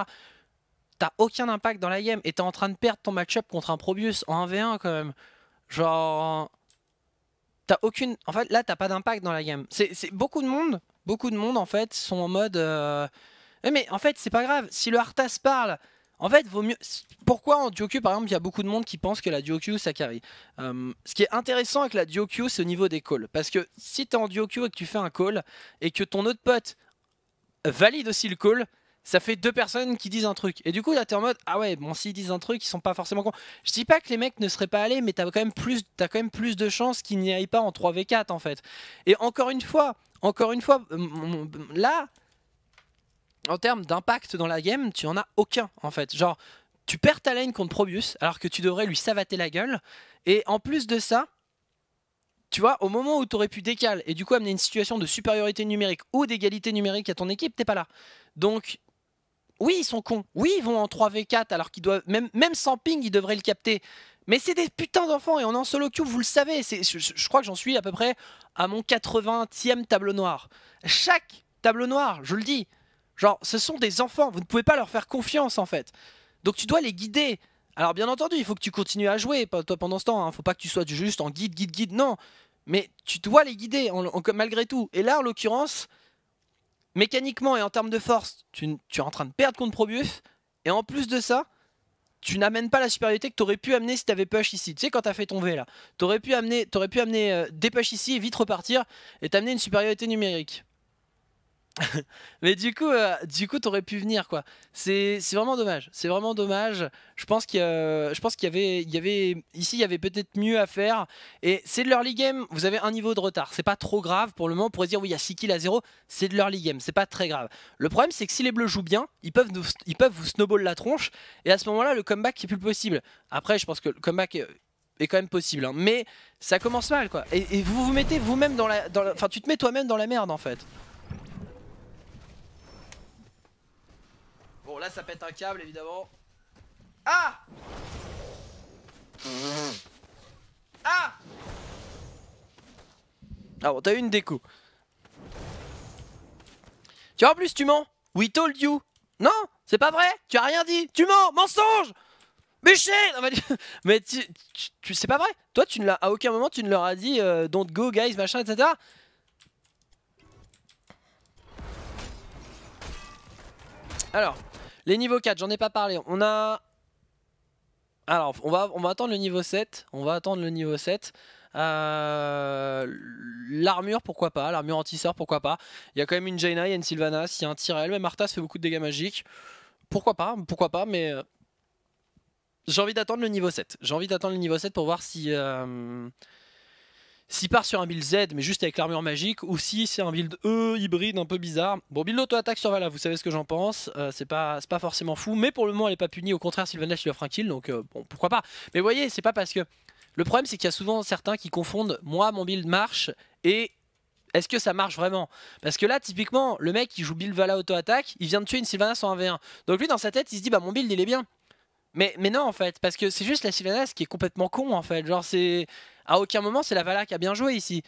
t'as aucun impact dans la game et t'es en train de perdre ton match-up contre un Probius en 1v1 quand même. Genre. T'as aucune. En fait, là, t'as pas d'impact dans la game. C'est beaucoup de monde, beaucoup de monde en fait, sont en mode. Euh, mais en fait, c'est pas grave. Si le Arthas parle, en fait, vaut mieux. Pourquoi en duo par exemple, il y a beaucoup de monde qui pense que la duo ça carry euh, Ce qui est intéressant avec la duo c'est au niveau des calls. Parce que si t'es en duo et que tu fais un call et que ton autre pote valide aussi le call, ça fait deux personnes qui disent un truc. Et du coup, là, t'es en mode, ah ouais, bon, s'ils disent un truc, ils sont pas forcément cons. Je dis pas que les mecs ne seraient pas allés, mais t'as quand, même plus, as quand même plus de chances qu'ils n'y aillent pas en 3v4, en fait. Et encore une fois, encore une fois, là, en termes d'impact dans la game, tu en as aucun, en fait. Genre, tu perds ta lane contre Probius, alors que tu devrais lui savater la gueule. Et en plus de ça, tu vois, au moment où tu aurais pu décaler et du coup amener une situation de supériorité numérique ou d'égalité numérique à ton équipe, t'es pas là. Donc, oui, ils sont cons. Oui, ils vont en 3v4 alors qu'ils doivent. Même, sans ping, ils devraient le capter. Mais c'est des putains d'enfants et on est en solo queue, vous le savez. Je, je crois que j'en suis à peu près à mon 80e tableau noir. Chaque tableau noir, je le dis. Genre, ce sont des enfants, vous ne pouvez pas leur faire confiance en fait. Donc tu dois les guider. Alors bien entendu, il faut que tu continues à jouer, toi pendant ce temps, Il hein, ne faut pas que tu sois juste en guide, guide, guide, non. Mais tu dois les guider en, malgré tout. Et là, en l'occurrence, mécaniquement et en termes de force, tu, es en train de perdre contre Probius. Et en plus de ça, tu n'amènes pas la supériorité que tu aurais pu amener si tu avais push ici. Tu sais, quand tu as fait ton V là, tu aurais pu amener, aurais pu amener des push ici et vite repartir et t'amener une supériorité numérique. *laughs* mais du coup, euh, du coup, t'aurais pu venir quoi. C'est vraiment dommage. C'est vraiment dommage. Je pense qu'il je pense qu'il y avait, il y avait ici, il y avait peut-être mieux à faire. Et c'est de l'early game. Vous avez un niveau de retard. C'est pas trop grave pour le moment. On pourrait dire oui, il y a 6 kills à 0 C'est de l'early game. C'est pas très grave. Le problème, c'est que si les Bleus jouent bien, ils peuvent, ils peuvent vous snowball la tronche. Et à ce moment-là, le comeback est plus possible. Après, je pense que le comeback est, quand même possible. Hein. Mais ça commence mal quoi. Et, et vous vous mettez vous-même dans la, enfin, tu te mets toi-même dans la merde en fait. là ça pète un câble évidemment. Ah Ah Ah bon, t'as eu une déco. Tu vois en plus tu mens We told you Non C'est pas vrai Tu as rien dit Tu mens Mensonge mais Mais tu, c'est pas vrai Toi, tu ne l'as à aucun moment, tu ne leur as dit euh, Don't go, guys, machin, etc. Alors, les niveaux 4, j'en ai pas parlé. On a... Alors, on va, on va attendre le niveau 7. On va attendre le niveau 7. Euh, l'armure, pourquoi pas. L'armure anti-sort, pourquoi pas. Il y a quand même une Jaina, il y a une Sylvanas, il y a un Tyrell. Même Arthas fait beaucoup de dégâts magiques. Pourquoi pas, pourquoi pas, mais... Euh, j'ai envie d'attendre le niveau 7. J'ai envie d'attendre le niveau 7 pour voir si... Euh, s'il part sur un build Z, mais juste avec l'armure magique, ou si c'est un build E hybride un peu bizarre. Bon, build auto-attaque sur Vala, vous savez ce que j'en pense. Euh, c'est pas, pas forcément fou, mais pour le moment, elle est pas punie. Au contraire, Sylvanas, lui offre un kill, donc euh, bon, pourquoi pas. Mais vous voyez, c'est pas parce que. Le problème, c'est qu'il y a souvent certains qui confondent moi, mon build marche, et est-ce que ça marche vraiment Parce que là, typiquement, le mec qui joue build Vala auto-attaque, il vient de tuer une Sylvanas en 1v1. Donc lui, dans sa tête, il se dit, bah mon build, il est bien. Mais, mais non, en fait, parce que c'est juste la Sylvanas qui est complètement con, en fait. Genre, c'est. À aucun moment, c'est la Vala qui a bien joué ici.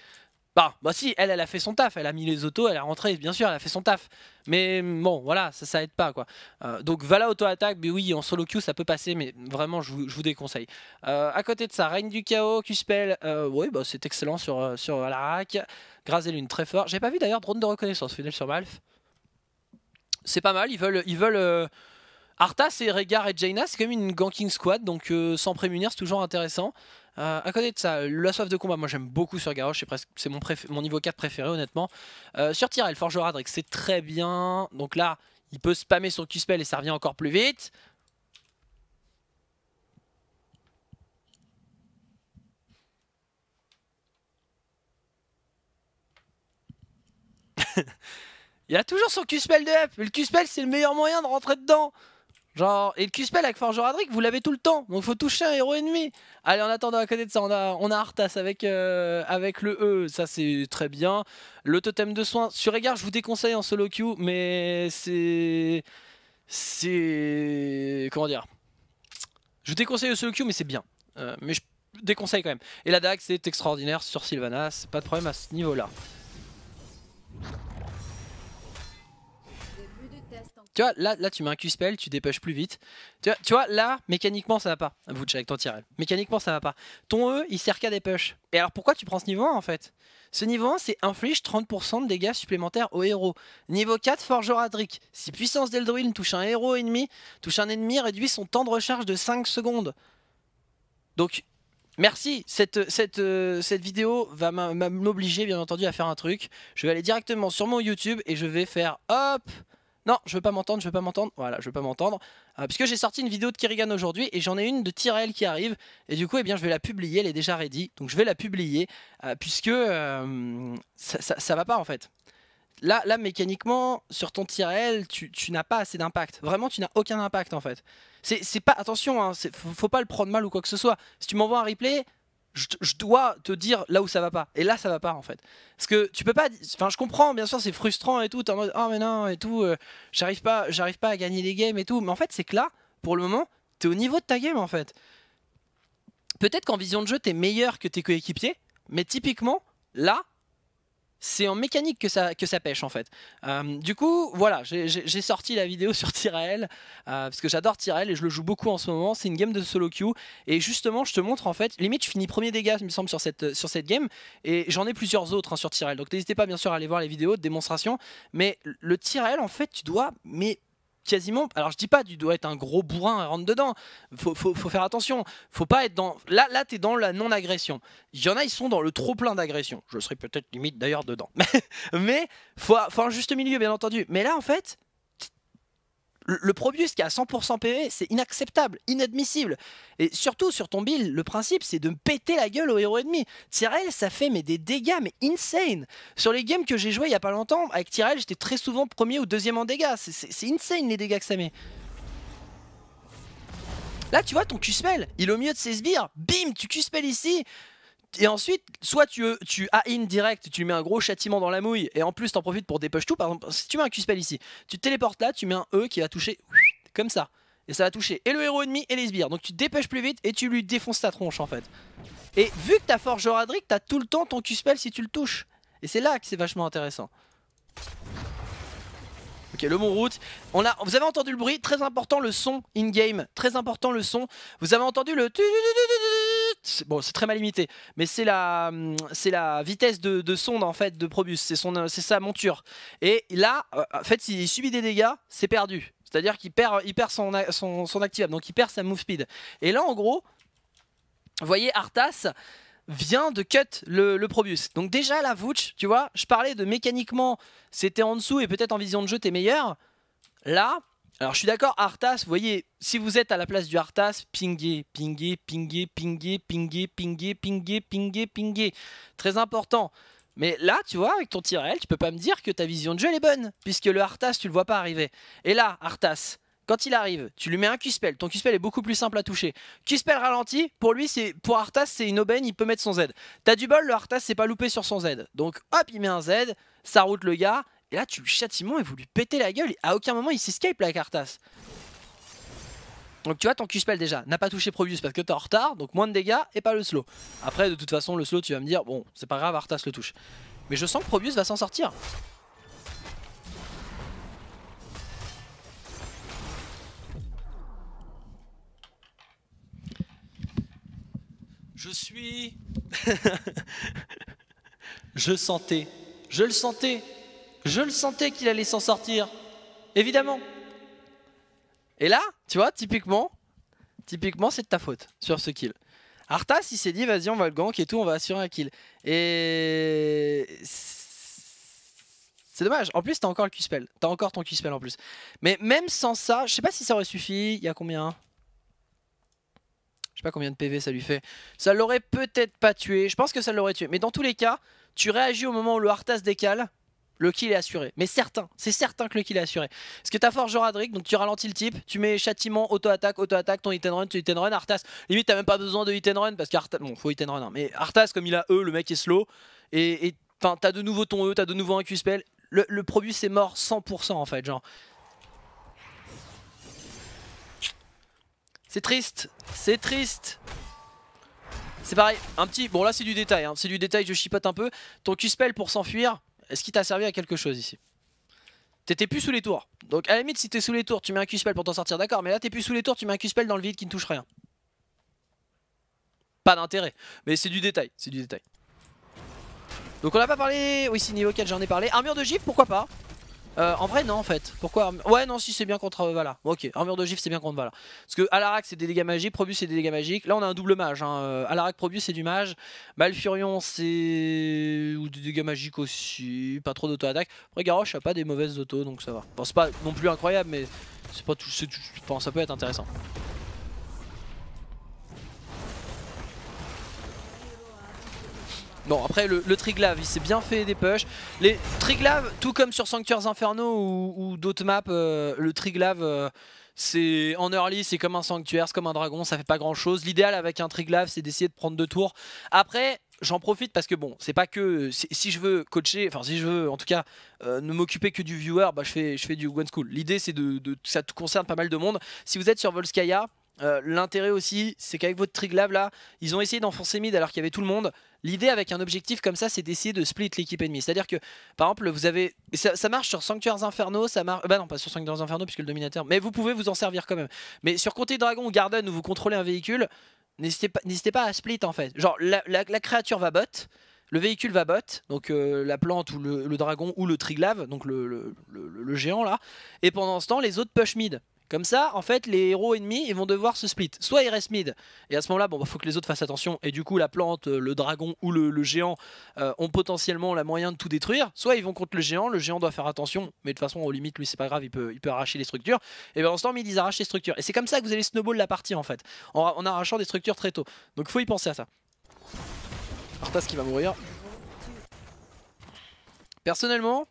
Bah, bah si, elle, elle a fait son taf, elle a mis les autos, elle a rentrée, bien sûr, elle a fait son taf. Mais bon, voilà, ça, ça aide pas, quoi. Euh, donc Vala auto-attaque, mais oui, en solo queue, ça peut passer, mais vraiment, je vous, déconseille. Euh, à côté de ça, Règne du Chaos, Q-spell, euh, oui, bah, c'est excellent sur, sur la et Lune, très fort. J'ai pas vu d'ailleurs drone de reconnaissance, funnel sur Malf. C'est pas mal, ils veulent... Ils veulent Arthas et Régard et Jaina, c'est quand même une ganking squad, donc sans prémunir, c'est toujours intéressant. Euh, à côté de ça, la soif de combat, moi j'aime beaucoup sur Garrosh, c'est mon, mon, niveau 4 préféré honnêtement. Euh, sur Tyrell, Forgeur Adric, c'est très bien. Donc là, il peut spammer son Q-Spell et ça revient encore plus vite. *laughs* il a toujours son Q-Spell de up. Le Q-Spell, c'est le meilleur moyen de rentrer dedans. Genre, et le Q-Spell avec Forgeradric, vous l'avez tout le temps, donc faut toucher un héros ennemi. Allez, en attendant, à côté de ça, on a, Arthas avec, euh, avec le E, ça c'est très bien. Le totem de soins, sur égard, je vous déconseille en solo queue, mais c'est. C'est. Comment dire Je vous déconseille le solo queue, mais c'est bien. Euh, mais je déconseille quand même. Et la DAX, c'est extraordinaire sur Sylvanas, pas de problème à ce niveau-là. Tu vois, là, là tu mets un Q-spell, tu dépêches plus vite. Tu vois, là, mécaniquement, ça va pas. Ah, vous, avec ton tirel. Mécaniquement, ça va pas. Ton E, il sert qu'à des Et alors, pourquoi tu prends ce niveau 1 en fait Ce niveau 1, c'est inflige 30% de dégâts supplémentaires au héros. Niveau 4, Forgeradric. Si puissance d'Eldruin touche un héros ennemi, touche un ennemi, réduit son temps de recharge de 5 secondes. Donc, Merci, cette, cette, euh, cette, vidéo va m'obliger bien entendu à faire un truc. Je vais aller directement sur mon YouTube et je vais faire hop non, je veux pas m'entendre, je veux pas m'entendre. Voilà, je veux pas m'entendre. Euh, puisque j'ai sorti une vidéo de Kirigan aujourd'hui et j'en ai une de Tyrell qui arrive. Et du coup, eh bien, je vais la publier. Elle est déjà ready. Donc je vais la publier. Euh, puisque euh, ça, ça, va pas en fait. Là, là mécaniquement, sur ton Tyrell, tu, tu n'as pas assez d'impact. Vraiment, tu n'as aucun impact en fait. C'est pas. Attention, hein, faut, faut, pas le prendre mal ou quoi que ce soit. Si tu m'envoies un replay je, dois te dire là où ça va pas. Et là, ça va pas en fait. Parce que tu peux pas. Enfin, je comprends, bien sûr, c'est frustrant et tout. T'es en mode, oh mais non, et tout, euh, j'arrive pas, j'arrive pas à gagner les games et tout. Mais en fait, c'est que là, pour le moment, t'es au niveau de ta game en fait. Peut-être qu'en vision de jeu, t'es meilleur que tes coéquipiers, mais typiquement, là, c'est en mécanique que ça, que ça pêche en fait. Euh, du coup, voilà, j'ai sorti la vidéo *laughs* sur Tyrell, euh, parce que j'adore Tyrell et je le joue beaucoup en ce moment, c'est une game de solo queue, et justement je te montre en fait, limite tu finis premier dégât il me semble sur cette, sur cette game, et j'en ai plusieurs autres hein, sur Tyrell, donc n'hésitez pas bien sûr à aller voir les vidéos de démonstration, mais le Tyrell en fait tu dois, mais quasiment. Alors je dis pas, tu dois être un gros bourrin à rentrer dedans. Faut, faut, faire attention. Faut pas être dans. Là, là, t'es dans la non-agression. Il y en a, ils sont dans le trop plein d'agression. Je serais peut-être limite d'ailleurs dedans. *laughs* Mais, faut, faut un juste milieu, bien entendu. Mais là, en fait, le Probius qui a 100% PV, c'est inacceptable, inadmissible. Et surtout, sur ton build, le principe, c'est de me péter la gueule au héros ennemi. Tyrell, ça fait mais, des dégâts, mais insane. Sur les games que j'ai joué il y a pas longtemps, avec Tyrell, j'étais très souvent premier ou deuxième en dégâts. C'est insane les dégâts que ça met. Là, tu vois, ton Q-Spell, il est au milieu de ses sbires. Bim, tu Q-Spell ici. Et ensuite, soit tu, tu in direct, tu mets un gros châtiment dans la mouille, et en plus t'en profites pour dépêche tout. Par exemple, si tu mets un q ici, tu téléportes là, tu mets un E qui va toucher comme ça. Et ça va toucher et le héros ennemi et les sbires. Donc tu dépêches plus vite et tu lui défonces ta tronche en fait. Et vu que t'as Forge Radric, t'as tout le temps ton q si tu le touches. Et c'est là que c'est vachement intéressant. Ok, le bon route. On a, vous avez entendu le bruit, très important le son in-game, très important le son. Vous avez entendu le bon, c'est très mal limité, mais c'est la, hum, c'est la vitesse de, sonde en fait de Probus, c'est son, euh, c'est sa monture. Et là, euh, en fait, s'il subit des dégâts, c'est perdu. C'est-à-dire qu'il perd, il perd son, son, son activable, donc il perd sa move speed. Et là, en gros, vous voyez Arthas vient de cut le, le, Probius. Donc déjà la Vouch, tu vois, je parlais de mécaniquement, c'était en dessous et peut-être en vision de jeu, t'es meilleur. Là, alors je suis d'accord, Arthas, vous voyez, si vous êtes à la place du Arthas, pingé, pingé, pingé, pingé, pingé, pingé, pingé, pingé, pingé, Très important. Mais là, tu vois, avec ton tirel, tu peux pas me dire que ta vision de jeu elle est bonne, puisque le Arthas, tu le vois pas arriver. Et là, Arthas, quand il arrive, tu lui mets un Q-Spell. Ton Q-Spell est beaucoup plus simple à toucher. Q-Spell ralenti, pour lui, c'est pour Arthas, c'est une aubaine, il peut mettre son Z. T'as du bol, le Arthas s'est pas loupé sur son Z. Donc hop, il met un Z, ça route le gars, et là, tu le châtiment et vous lui pétez la gueule. Et à aucun moment, il s'escape la Cartas. Donc tu vois ton Q-Spell déjà n'a pas touché Probius parce que t'es en retard, donc moins de dégâts et pas le slow. Après de toute façon le slow tu vas me dire bon c'est pas grave Arthas le touche. Mais je sens que Probius va s'en sortir. Je suis... *laughs* je sentais, je le sentais, je le sentais qu'il allait s'en sortir. Évidemment. Et là, tu vois, typiquement, typiquement c'est de ta faute sur ce kill. Arthas, il s'est dit, vas-y, on va le gank et tout, on va assurer un kill. Et... C'est dommage. En plus, t'as encore le Q-spell. T'as encore ton Q-spell en plus. Mais même sans ça, je sais pas si ça aurait suffi. Il y a combien Je sais pas combien de PV ça lui fait. Ça l'aurait peut-être pas tué. Je pense que ça l'aurait tué. Mais dans tous les cas, tu réagis au moment où le Arthas décale le kill est assuré. Mais certain, c'est certain que le kill est assuré. Parce que t'as Forge Radric, donc tu ralentis le type, tu mets châtiment, auto-attaque, auto-attaque, ton hit and run, tu hit and run, Arthas. Limite, t'as même pas besoin de hit run parce qu'Arthas. Bon, faut hit and run, hein, mais Arthas, comme il a E, le mec est slow. Et t'as de nouveau ton E, t'as de nouveau un Q-spell. Le, produit, c'est mort 100% en fait, genre. C'est triste, c'est triste. C'est pareil, un petit. Bon, là, c'est du détail, hein. c'est du détail, je chipote un peu. Ton Q-spell pour s'enfuir. Est-ce qu'il t'a servi à quelque chose ici T'étais plus sous les tours. Donc à la limite, si t'es sous les tours, tu mets un Q-spell pour t'en sortir, d'accord. Mais là, t'es plus sous les tours, tu mets un Q-spell dans le vide qui ne touche rien. Pas d'intérêt. Mais c'est du détail, c'est du détail. Donc on n'a pas parlé... Oui, si, niveau 4, j'en ai parlé. Armure de gif pourquoi pas euh, en vrai non en fait. Pourquoi Ouais non si c'est bien contre euh, ok, armure de gif c'est bien contre Vala. Parce que Alarak c'est des dégâts magiques, Probus c'est des dégâts magiques. Là on a un double mage. Hein. Euh, Alarak Probus c'est du mage. Malfurion c'est... Ou des dégâts magiques aussi. Pas trop d'auto-attaque. Après Garrosh a pas des mauvaises autos donc ça va. Bon c'est pas non plus incroyable mais c'est pas tout... ça peut être intéressant. Bon après le, Triglav il s'est bien fait des push Les Triglav tout comme sur Sanctuaires Infernaux ou, d'autres maps euh, Le Triglav euh, c'est en early c'est comme un Sanctuaire, c'est comme un dragon ça fait pas grand chose L'idéal avec un Triglav c'est d'essayer de prendre deux tours Après j'en profite parce que bon c'est pas que si, je veux coacher, enfin si je veux en tout cas euh, ne m'occuper que du viewer bah je fais, je fais du one school L'idée c'est de, de, ça concerne pas mal de monde Si vous êtes sur Volskaya euh, l'intérêt aussi, c'est qu'avec votre Triglav là, ils ont essayé d'enfoncer mid alors qu'il y avait tout le monde. L'idée avec un objectif comme ça, c'est d'essayer de split l'équipe ennemie. C'est-à-dire que, par exemple, vous avez. Ça, marche sur Sanctuaires Inferno, ça marche. Bah non, pas sur Sanctuaires Inferno puisque le dominateur. Mais vous pouvez vous en servir quand même. Mais sur Comté Dragon ou Garden où vous contrôlez un véhicule, n'hésitez pas, pas à split en fait. Genre, la, créature va bot. Le véhicule va bot, donc euh, la plante ou le, dragon ou le triglave, donc le, le, géant là. Et pendant ce temps, les autres push mid. Comme ça, en fait, les héros ennemis, ils vont devoir se split. Soit ils restent mid, et à ce moment-là, bon, bah, faut que les autres fassent attention, et du coup, la plante, euh, le dragon ou le, géant euh, ont potentiellement la moyen de tout détruire. Soit ils vont contre le géant, le géant doit faire attention, mais de toute façon, aux limites, lui, c'est pas grave, il peut, il peut arracher les structures. Et bien, en ce temps, mid, ils arrachent les structures. Et c'est comme ça que vous allez snowball la partie, en fait, en, arrachant des structures très tôt. Donc, faut y penser à ça. Arthas qui va mourir. Personnellement,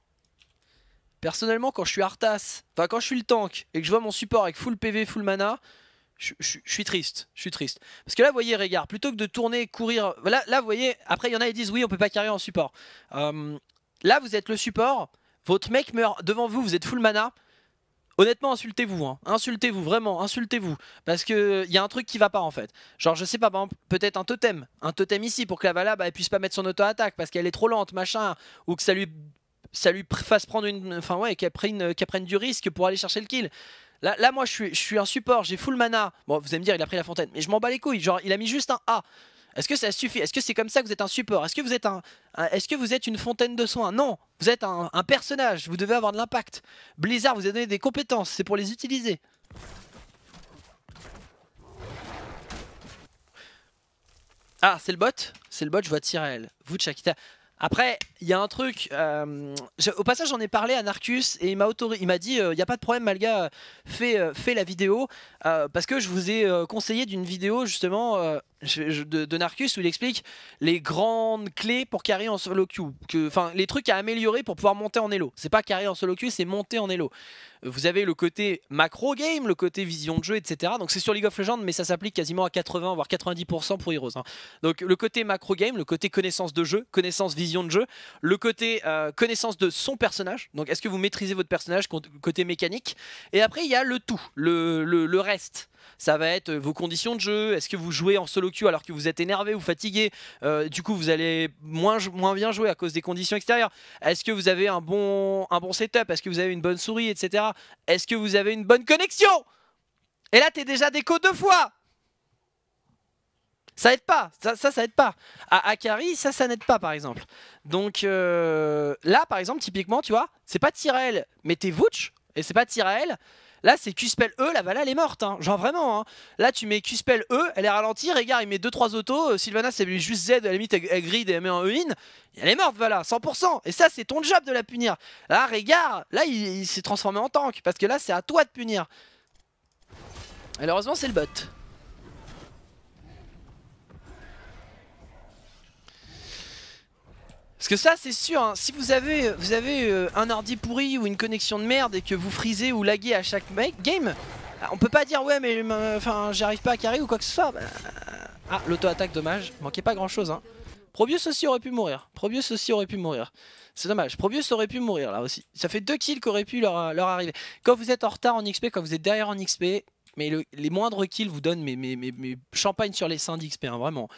Personnellement, quand je suis Arthas, enfin quand je suis le tank et que je vois mon support avec full PV, full mana, je, suis triste, je suis triste. Parce que là, vous voyez, regarde, plutôt que de tourner, courir, là, là vous voyez, après il y en a qui disent oui, on peut pas carrer en support. Euh, là, vous êtes le support, votre mec meurt devant vous, vous êtes full mana. Honnêtement, insultez-vous, hein. insultez-vous vraiment, insultez-vous, parce que y a un truc qui va pas en fait. Genre, je sais pas, peut-être un totem, un totem ici pour que la Valab bah, elle puisse pas mettre son auto-attaque parce qu'elle est trop lente, machin, ou que ça lui ça lui fasse prendre une. Enfin, ouais, euh, qu'elle prenne, du risque pour aller chercher le kill. Là, moi, je suis, je suis un support, j'ai full mana. Bon, vous allez me dire, il a pris la fontaine, mais je m'en bats les couilles. Genre, il a mis juste un A. Est-ce que ça suffit Est-ce que c'est comme ça que vous êtes un support Est-ce que vous êtes un, Est-ce que vous êtes une fontaine de soins Non, vous êtes un, personnage. Vous devez avoir de l'impact. Blizzard vous a donné des compétences, c'est pour les utiliser. Ah, c'est le bot C'est le bot, je vois elle. Vous, Chakita. Après, il y a un truc. Euh, au passage, j'en ai parlé à Narcus et il m'a il m'a dit, euh, il n'y a pas de problème, Malga, euh, fais, fais la vidéo parce que je vous ai conseillé d'une vidéo justement de, Narcus où il explique les grandes clés pour carrer en solo queue. Enfin, les trucs à améliorer pour pouvoir monter en elo. C'est pas carrer en solo queue, c'est monter en elo. Vous avez le côté macro game, le côté vision de jeu, etc. Donc c'est sur League of Legends, mais ça s'applique quasiment à 80, voire 90% pour Heroes. Hein. Donc le côté macro game, le côté connaissance de jeu, connaissance vision de jeu, le côté euh, connaissance de son personnage. Donc est-ce que vous maîtrisez votre personnage côté mécanique Et après, il y a le tout, le, le reste. Ça va être euh, vos conditions de jeu. Est-ce que vous jouez en solo queue alors que vous êtes énervé ou fatigué euh, Du coup, vous allez moins, moins bien jouer à cause des conditions extérieures. Est-ce que vous avez un bon, un bon setup Est-ce que vous avez une bonne souris, etc. Est-ce que vous avez une bonne connexion Et là, t'es déjà déco deux fois ça aide pas, ça, ça, ça aide pas. À Akari, ça, ça n'aide pas, par exemple. Donc euh, là, par exemple, typiquement, tu vois, c'est pas Tyrell, mais t'es Vooch, et c'est pas Tyrell, Là, c'est Q-Spell E, la Valhalla, elle est morte. Hein. Genre vraiment. Hein. Là, tu mets Q-Spell E, elle est ralentie. Regarde, il met 2-3 autos. Euh, Sylvana, c'est juste Z, à la limite, elle, grid et elle met un E-in. Elle est morte, voilà, 100%. Et ça, c'est ton job de la punir. Là, regarde, là, il, il s'est transformé en tank. Parce que là, c'est à toi de punir. Malheureusement, c'est le bot. Parce que ça c'est sûr, hein. si vous avez, vous avez euh, un ordi pourri ou une connexion de merde et que vous frisez ou laguez à chaque game, on peut pas dire ouais mais euh, enfin j'arrive pas à carrer ou quoi que ce soit. Bah, ah l'auto-attaque dommage, manquait pas grand chose hein. Probius aussi aurait pu mourir. Probius aussi aurait pu mourir. C'est dommage. Probius aurait pu mourir là aussi. Ça fait deux kills qu'aurait pu leur, arriver. Quand vous êtes en retard en XP, quand vous êtes derrière en XP, mais les moindres kills vous donnent mais mais mais champagne sur les seins d'XP, vraiment.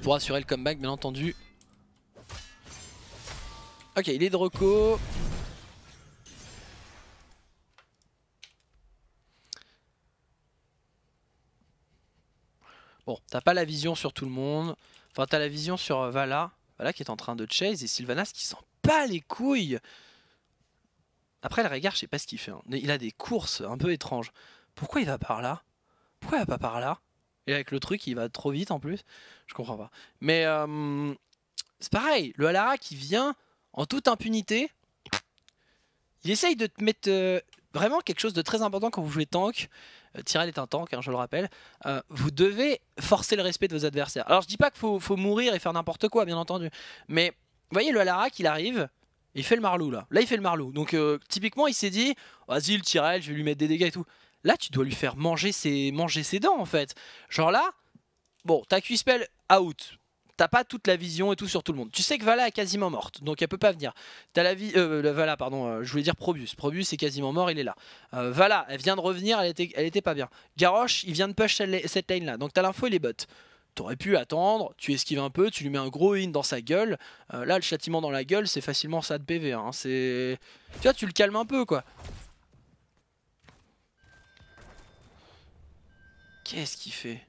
Pour assurer le comeback, bien entendu. Ok, il est de Bon, t'as pas la vision sur tout le monde. Enfin, t'as la vision sur euh, Vala. Vala qui est en train de chase et Sylvanas qui sent pas les couilles. Après, le regard, je sais pas ce qu'il fait. Hein. Il a des courses un peu étranges. Pourquoi il va par là Pourquoi il va pas par là et avec le truc, il va trop vite en plus. Je comprends pas. Mais euh, c'est pareil, le Alarak qui vient en toute impunité, il essaye de te mettre euh, vraiment quelque chose de très important quand vous jouez tank. Euh, Tyrell est un tank, hein, je le rappelle. vous devez forcer le respect de vos adversaires. Alors je dis pas qu'il faut, mourir et faire n'importe quoi, bien entendu. Mais vous voyez, le Alarak qui arrive, il fait le marlou là. Là il fait le marlou. Donc typiquement il s'est dit, vas-y le Tyrell, je vais lui mettre des dégâts et tout. Là, tu dois lui faire manger ses, manger ses dents, en fait. Genre là, bon, ta Q-Spell out. T'as pas toute la vision et tout sur tout le monde. Tu sais que Vala est quasiment morte, donc elle peut pas venir. T'as la vie, euh, euh Vala, pardon, euh, je voulais dire Probus. Probus est quasiment mort, il est là. Euh, Vala, elle vient de revenir, elle était, pas bien. Garrosh, il vient de push cette lane là, donc t'as l'info et les bot T'aurais pu attendre, tu esquives un peu, tu lui mets un gros in dans sa gueule. Euh, là, le châtiment dans la gueule, c'est facilement ça de PV. Hein. tu vois, tu le calmes un peu quoi. Qu'est-ce qu'il fait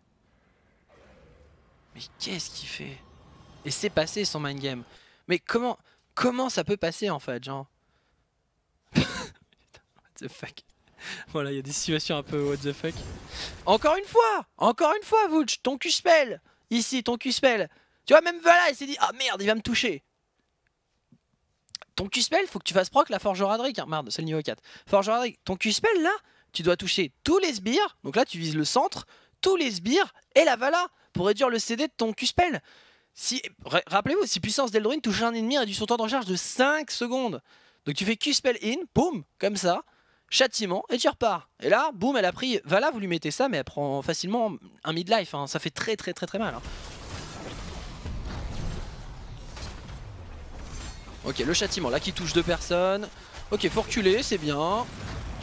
Mais qu'est-ce qu'il fait Et c'est passé son mind game. Mais comment comment ça peut passer en fait, genre *laughs* what the fuck. Voilà, il y a des situations un peu what the fuck. Encore une fois Encore une fois, Vouch Ton Q spell Ici, ton Q spell Tu vois, même voilà, il s'est dit Ah oh, merde, il va me toucher Ton Q spell, faut que tu fasses proc la Forge Radric. Hein. Merde, c'est le niveau 4. Forge Radric, ton Q spell là tu dois toucher tous les sbires, donc là tu vises le centre, tous les sbires et la Vala pour réduire le CD de ton Q-Spell. Si, Rappelez-vous, si Puissance d'Eldorin touche un ennemi, réduit son temps de recharge de 5 secondes. Donc tu fais Q-Spell in, boum, comme ça, châtiment, et tu repars. Et là, boum, elle a pris Vala, vous lui mettez ça, mais elle prend facilement un midlife, hein. ça fait très très très très mal. Hein. Ok, le châtiment, là qui touche deux personnes. Ok, faut c'est bien.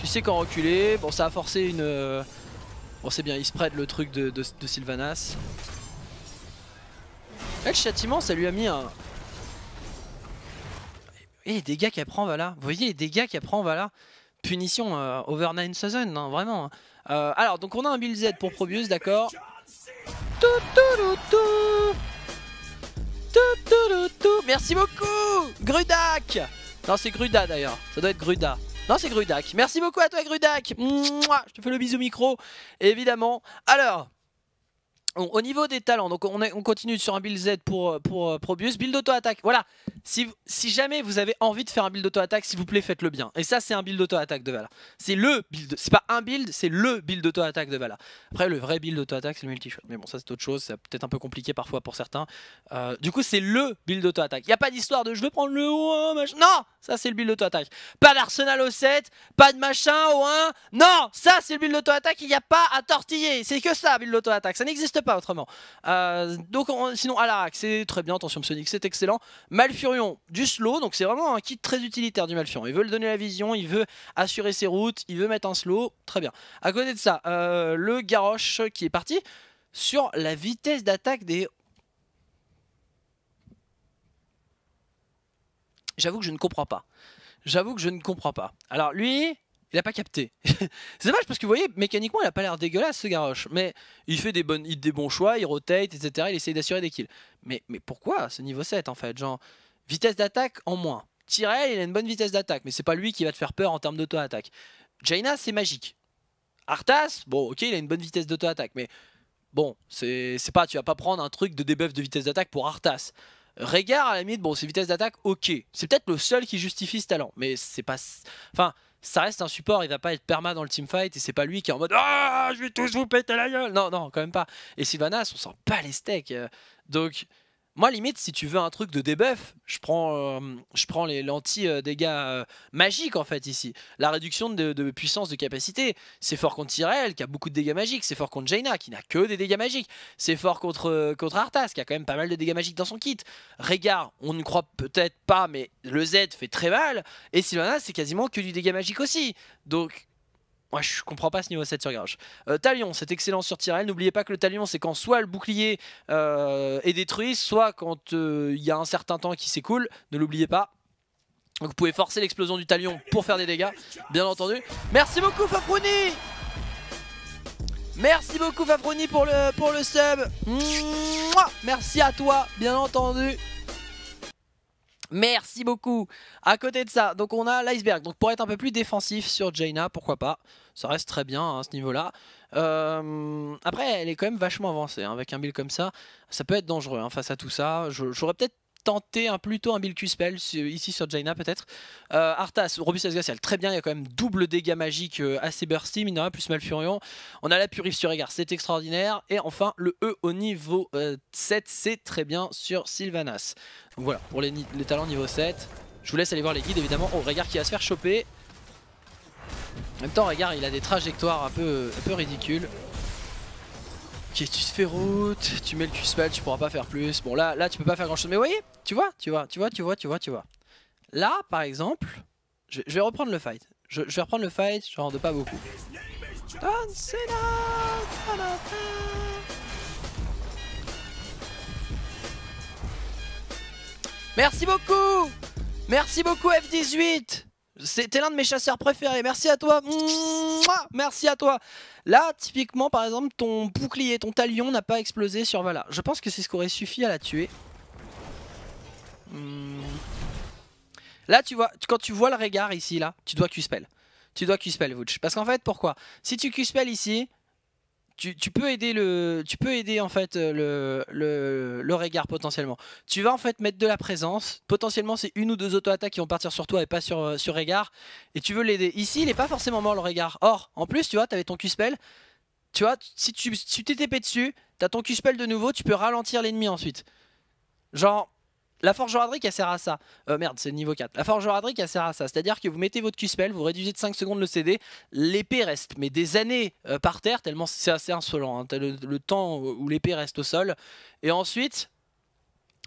Tu sais qu'en reculé, bon ça a forcé une... Euh, bon c'est bien, il spread le truc de, Sylvanas. le châtiment ça lui a mis un... Et eh, les dégâts qu'elle prend voilà, vous voyez les dégâts qu'elle prend voilà, Punition euh, over nine season, hein, vraiment. Hein. Euh, alors donc on a un build Z pour Probius, d'accord Merci beaucoup Grudak Non c'est Gruda d'ailleurs, ça doit être Gruda. Non, c'est Grudak. Merci beaucoup à toi, Grudak. je te fais le bisou micro, évidemment. Alors, au niveau des talents, donc on, on, continue sur un build Z pour, euh, pour, euh, Probius. Build auto-attaque, voilà. Si, si, jamais vous avez envie de faire un build auto-attaque, s'il vous plaît, faites-le bien. Et ça, c'est un build auto-attaque de Vala. C'est le build, c'est pas un build, c'est le build auto-attaque de Vala. Après, le vrai build auto-attaque, c'est le multi Mais bon, ça, c'est autre chose. C'est peut-être un peu compliqué parfois pour certains. Euh, du coup, c'est le build auto-attaque. Il n'y a pas d'histoire de je veux prendre le O1, hein, machin. Non Ça, c'est le build auto-attaque. Pas d'arsenal au 7, pas de machin au 1. Non Ça, c'est le build auto-attaque. Il n'y a pas à tortiller. C'est que ça, build auto-attaque. Ça n'existe pas autrement. Euh, donc sinon Alarak, c'est très bien, attention Sonic, c'est excellent. Malfurion, du slow, donc c'est vraiment un kit très utilitaire du Malfurion. Il veut le donner la vision, il veut assurer ses routes, il veut mettre un slow, très bien. À côté de ça, euh, le Garrosh qui est parti sur la vitesse d'attaque des J'avoue que je ne comprends pas. J'avoue que je ne comprends pas. Alors lui, il a pas capté. *laughs* c'est dommage parce que vous voyez, mécaniquement, il a pas l'air dégueulasse ce Garrosh. Mais il fait des, bonnes, des bons choix, il rotate, etc. Il essaye d'assurer des kills. Mais, mais pourquoi ce niveau 7 en fait Genre, vitesse d'attaque en moins. Tyrell, il a une bonne vitesse d'attaque, mais c'est pas lui qui va te faire peur en termes d'auto-attaque. Jaina, c'est magique. Arthas, bon, ok, il a une bonne vitesse d'auto-attaque, mais bon, c'est pas, tu vas pas prendre un truc de debuff de vitesse d'attaque pour Arthas. Régard, à la limite, bon, c'est vitesse d'attaque, ok. C'est peut-être le seul qui justifie ce talent, mais c'est pas. Enfin ça reste un support, il va pas être perma dans le teamfight et c'est pas lui qui est en mode Ah, je vais tous vous péter la gueule Non, non, quand même pas. Et Sylvanas, on sent pas les steaks. Euh. Donc, moi, limite, si tu veux un truc de debuff, je prends, euh, je prends les lentilles euh, dégâts euh, magiques en fait ici. La réduction de, puissance de capacité, c'est fort contre Tyrell qui a beaucoup de dégâts magiques, c'est fort contre Jaina qui n'a que des dégâts magiques, c'est fort contre, contre Arthas qui a quand même pas mal de dégâts magiques dans son kit. Régard, on ne croit peut-être pas, mais le Z fait très mal, et Sylvanas c'est quasiment que du dégâts magique aussi. Donc Ouais, je comprends pas ce niveau 7 sur garage. Euh, talion, c'est excellent sur Tyrell. N'oubliez pas que le Talion, c'est quand soit le bouclier euh, est détruit, soit quand euh, il y a un certain temps qui s'écoule. Ne l'oubliez pas. vous pouvez forcer l'explosion du Talion pour faire des dégâts, bien entendu. Merci beaucoup Fafrouni Merci beaucoup Fafrouni pour le, pour le sub Merci à toi, bien entendu Merci beaucoup. À côté de ça, donc on a l'iceberg. Donc pour être un peu plus défensif sur Jaina, pourquoi pas. Ça reste très bien hein, à ce niveau-là. Euh, après, elle est quand même vachement avancée. Hein, avec un build comme ça, ça peut être dangereux hein, face à tout ça. J'aurais peut-être tenter un, plutôt un Bill Q-Spell, ici sur Jaina peut-être. Euh, Arthas, Robustus Glacial, très bien, il y a quand même double dégâts magiques euh, assez bursty, mine plus Malfurion. On a la Purif sur Égard, c'est extraordinaire. Et enfin, le E au niveau 7, euh, c'est très bien sur Sylvanas. Donc voilà, pour les, talents niveau 7. Je vous laisse aller voir les guides évidemment. au oh, Regard qui va se faire choper. En même temps, Regard il a des trajectoires un peu, un peu ridicules. Ok, tu te fais route, tu mets le Q-Spell, tu pourras pas faire plus. Bon, là, là, tu peux pas faire grand chose. Mais voyez, tu vois, tu vois, tu vois, tu vois, tu vois, tu vois. Là, par exemple, je, vais reprendre le fight. Je, je, vais reprendre le fight, genre de pas beaucoup. Merci beaucoup Merci beaucoup F18 c'était l'un de mes chasseurs préférés. Merci à toi. Merci à toi. Là, typiquement, par exemple, ton bouclier, ton talion n'a pas explosé sur Vala. Je pense que c'est ce qu'aurait suffi à la tuer. Hmm. Là, tu vois, quand tu vois le regard ici, là, tu dois Q-spell. Tu dois Q-spell, Vouch. Parce qu'en fait, pourquoi Si tu Q-spell ici, tu, peux aider le, tu peux aider en fait euh, le, le, regard potentiellement. Tu vas en fait mettre de la présence. Potentiellement, c'est une ou deux auto-attaques qui vont partir sur toi et pas sur, euh, sur regard. Et tu veux l'aider. Ici, il n'est pas forcément mort le regard. Or, en plus, tu vois, t'avais ton Q-spell. Tu vois, si tu si t'es dessus, t'as ton Q-spell de nouveau, tu peux ralentir l'ennemi ensuite. Genre, la Adric, elle sert à ça. Euh, merde, c'est niveau 4. La Adric, elle sert à ça. C'est-à-dire que vous mettez votre Q-spell, vous réduisez de 5 secondes le CD, l'épée reste, mais des années euh, par terre, tellement c'est assez insolent. Hein. Le, temps où l'épée reste au sol. Et ensuite,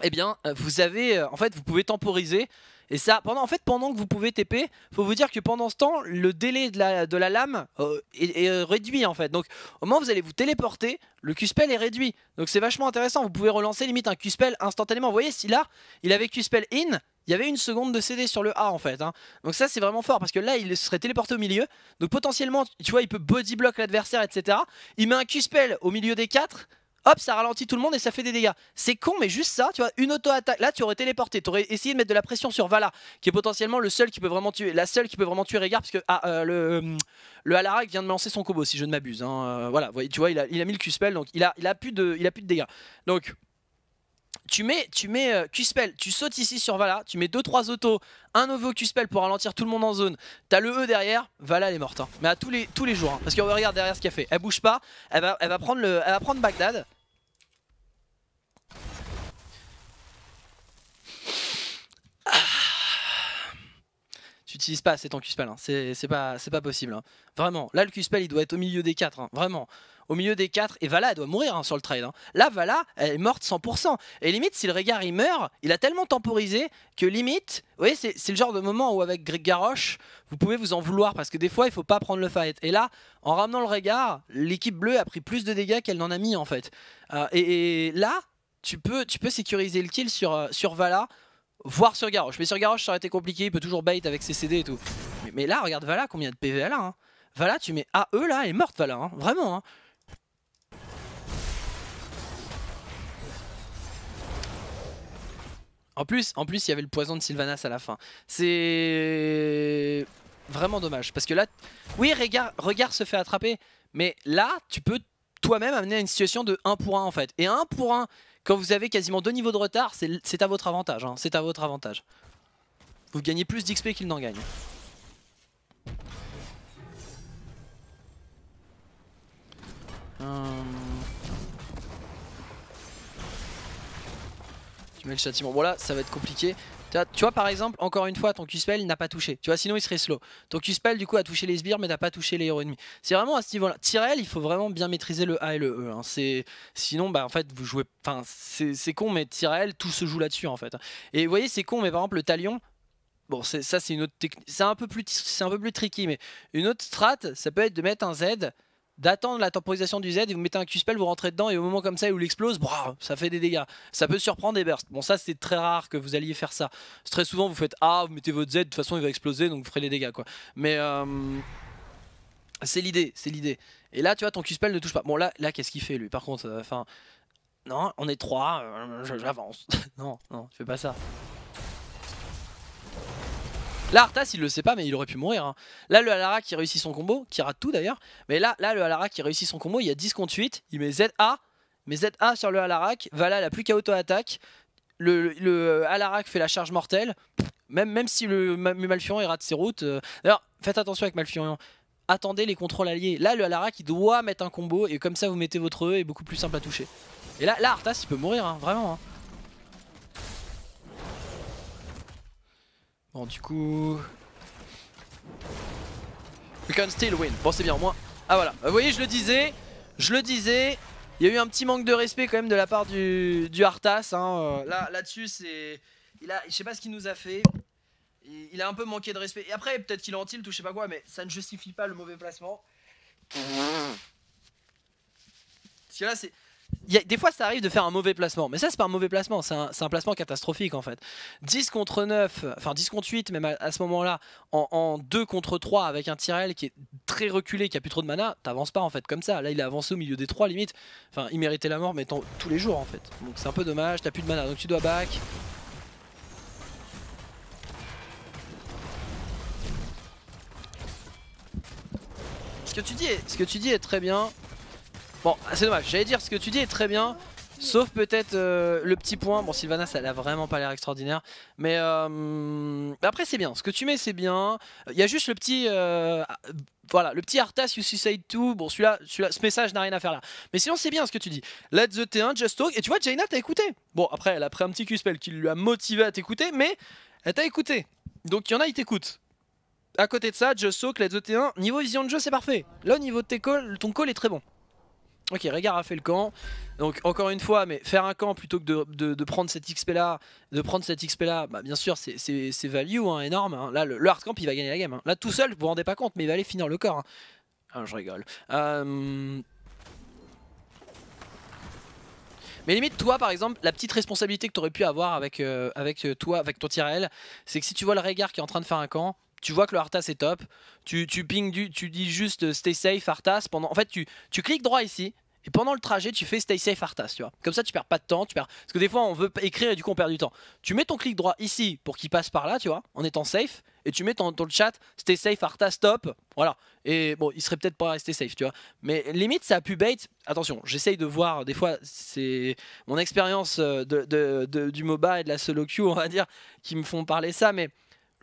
eh bien, euh, vous avez. En fait, vous pouvez temporiser et ça, pendant, en fait, pendant que vous pouvez TP, faut vous dire que pendant ce temps, le délai de la, de la lame euh, est, euh, réduit en fait. Donc au moment où vous allez vous téléporter, le Q-Spell est réduit. Donc c'est vachement intéressant, vous pouvez relancer limite un Q-Spell instantanément. Vous voyez, si là, il avait Q-Spell in, il y avait une seconde de CD sur le A en fait. Hein. Donc ça c'est vraiment fort parce que là il serait téléporté au milieu. Donc potentiellement, tu vois, il peut body block l'adversaire, etc. Il met un Q-Spell au milieu des 4 hop, ça ralentit tout le monde et ça fait des dégâts. C'est con, mais juste ça, tu vois, une auto-attaque. Là, tu aurais téléporté, tu aurais essayé de mettre de la pression sur Vala, qui est potentiellement le seul qui peut vraiment tuer, la seule qui peut vraiment tuer Régard, parce que ah, euh, le, euh, le Alarak vient de lancer son combo, si je ne m'abuse. Hein, euh, voilà, tu vois, il a, il a mis le Q-spell, donc il a, il, a plus de, il a plus de dégâts. Donc. Tu mets, tu mets Q-Spell, tu sautes ici sur Vala, tu mets 2-3 autos, un nouveau Q-Spell pour ralentir tout le monde en zone. T'as le E derrière, Vala est morte. Hein, mais à tous les, tous les jours. Hein, parce qu'on regarde derrière ce qu'elle fait. Elle bouge pas, elle va, elle va prendre, le, elle va prendre Bagdad. tu n'utilises pas cet ton q hein. C'est pas, possible. Hein. Vraiment. Là, le q il doit être au milieu des 4. Hein. Vraiment. Au milieu des 4. Et Vala, elle doit mourir sur le trade. Là, Vala, elle est morte 100%. Et limite, si le regard il meurt, il a tellement temporisé que limite, vous voyez, c'est le genre de moment où avec Greg Garoche, vous pouvez vous en vouloir parce que des fois, il faut pas prendre le fight. Et là, en ramenant le regard, l'équipe bleue a pris plus de dégâts qu'elle n'en a mis en fait. Euh, et, là, tu peux, tu peux sécuriser le kill sur, euh, sur Vala voir sur Garrosh. Mais sur Garrosh, ça aurait été compliqué, il peut toujours bait avec ses CD et tout. Mais, là, regarde Vala, combien de PV elle a. Hein. tu mets AE là, elle est morte Vala, hein, vraiment. Hein. En plus, en plus, il y avait le poison de Sylvanas à la fin. C'est vraiment dommage. Parce que là, oui, regard, regard se fait attraper. Mais là, tu peux toi-même amener à une situation de 1 pour 1 en fait. Et 1 pour 1, quand vous avez quasiment deux niveaux de retard, c'est à votre avantage. Hein. c'est à votre avantage. Vous gagnez plus d'XP qu'il n'en gagne. Euh. Tu mets le châtiment. là, ça va être compliqué. Tu vois, par exemple, encore une fois, ton Q-Spell n'a pas touché. Tu vois, sinon il serait slow. Ton Q-Spell, du coup, a touché les sbires, mais n'a pas touché les héros ennemis. C'est vraiment à ce niveau-là. Tyrell, il faut vraiment bien maîtriser le A et le E. Hein. C'est... Sinon, bah, en fait, vous jouez. Enfin, c'est con, mais Tyrell, tout se joue là-dessus, en fait. Et vous voyez, c'est con, mais par exemple, le Talion, Bon, ça c'est une autre technique. C'est un peu plus, c'est un peu plus tricky, mais une autre strat, ça peut être de mettre un Z d'attendre la temporisation du Z et vous mettez un Q-spell, vous rentrez dedans et au moment comme ça où il explose, brah, ça fait des dégâts. Ça peut surprendre des bursts. Bon, ça c'est très rare que vous alliez faire ça. Très souvent vous faites ah, vous mettez votre Z, de toute façon il va exploser donc vous ferez les dégâts quoi. Mais euh, c'est l'idée, c'est l'idée. Et là tu vois, ton Q-spell ne touche pas. Bon, là, là qu'est-ce qu'il fait lui par contre euh, Enfin, non, on est trois, euh, j'avance. *laughs* non, non, tu fais pas ça. Là, Arthas, il le sait pas, mais il aurait pu mourir. Hein. Là, le Alarak qui réussit son combo, qui rate tout d'ailleurs. Mais là, là, le Alarak qui réussit son combo, il y a 10 contre 8. Il met ZA. Mais ZA sur le Alarak. là la plus qu'à auto-attaque. Le, le Alarak fait la charge mortelle. Même, même si le, Malfurion il rate ses routes. Euh. D'ailleurs, faites attention avec Malfurion. Attendez les contrôles alliés. Là, le Alarak il doit mettre un combo. Et comme ça, vous mettez votre E et beaucoup plus simple à toucher. Et là, là Arthas, il peut mourir, hein, vraiment. Hein. Bon, du coup... We can still win. Bon, c'est bien, au moins. Ah, voilà. Vous voyez, je le disais. Je le disais. Il y a eu un petit manque de respect quand même de la part du, Arthas. Hein. Euh, là, là-dessus, c'est... Il a, je sais pas ce qu'il nous a fait. Il, a un peu manqué de respect. Et après, peut-être qu'il en tilt ou je sais pas quoi, mais ça ne justifie pas le mauvais placement. Parce que là, c'est des fois, ça arrive de faire un mauvais placement, mais ça, c'est pas un mauvais placement, c'est un, placement catastrophique en fait. 10 contre 9, enfin 10 contre 8, même à, ce moment-là, en, 2 contre 3 avec un Tyrell qui est très reculé, qui a plus trop de mana, t'avances pas en fait comme ça. Là, il a avancé au milieu des 3 limite. Enfin, il méritait la mort, mais tous les jours en fait. Donc c'est un peu dommage, t'as plus de mana, donc tu dois back. ce que tu dis est très bien. Bon, c'est dommage, j'allais dire ce que tu dis est très bien, sauf peut-être euh, le petit point. Bon, Sylvana elle a vraiment pas l'air extraordinaire, euh, mais après c'est bien, ce que tu mets c'est bien. Il y a juste le petit... Euh, voilà, le petit Arthas, You Suicide too bon celui-là, celui ce message n'a rien à faire là. Mais sinon c'est bien ce que tu dis. Let the T1, Just Talk, et tu vois Jaina t'a écouté. Bon après elle a pris un petit Q-spell qui lui a motivé à t'écouter, mais elle t'a écouté. Donc il y en a, ils t'écoutent. À côté de ça, Just Talk, Let the T1, niveau vision de jeu c'est parfait. Là au niveau de tes calls, ton call est très bon. Ok, Régard a fait le camp. Donc encore une fois, mais faire un camp plutôt que de, prendre cette XP là, de prendre cette XP là, bah bien sûr c'est value hein, énorme. Hein. Là le, camp il va gagner la game. Hein. Là tout seul, vous vous rendez pas compte, mais il va aller finir le corps. Hein. Ah, je rigole. Euh, mais limite, toi par exemple, la petite responsabilité que t'aurais pu avoir avec, euh, avec euh, toi, avec ton tirel, c'est que si tu vois le Régard qui est en train de faire un camp, tu vois que le Arthas est top, tu, tu ping du, tu dis juste euh, stay safe Arthas pendant. En fait, tu, tu cliques droit ici. Et pendant le trajet, tu fais stay safe Arthas, tu vois. Comme ça, tu perds pas de temps, tu perds. Parce que des fois, on veut écrire et du coup, on perd du temps. Tu mets ton clic droit ici pour qu'il passe par là, tu vois, en étant safe. Et tu mets dans, chat stay safe Arthas stop. Voilà. Et bon, il serait peut-être pas resté safe, tu vois. Mais limite, ça a pu bait. Attention, j'essaye de voir. Des fois, c'est mon expérience euh, de, du MOBA et de la solo queue, *laughs* on va dire, qui me font parler ça. Mais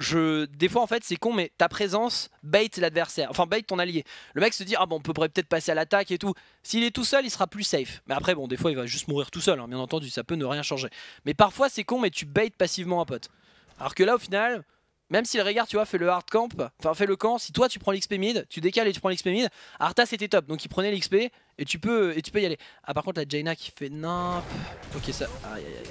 je, des fois en fait c'est con mais ta présence bait l'adversaire, enfin bait ton allié. Le mec se dit ah bon on peut peut-être passer à l'attaque et tout. S'il est tout seul il sera plus safe. Mais après bon des fois il va juste mourir tout seul, hein, bien entendu ça peut ne rien changer. Mais parfois c'est con mais tu bait passivement un pote. Alors que là au final, même si le regard tu vois fait le hard camp, enfin fait le camp, si toi tu prends l'XP mid, tu décales et tu prends l'XP mid, Arta c'était top donc il prenait l'XP et tu peux et tu peux y aller. Ah par contre la Jaina qui fait non Ok ça. Aïe aïe aïe.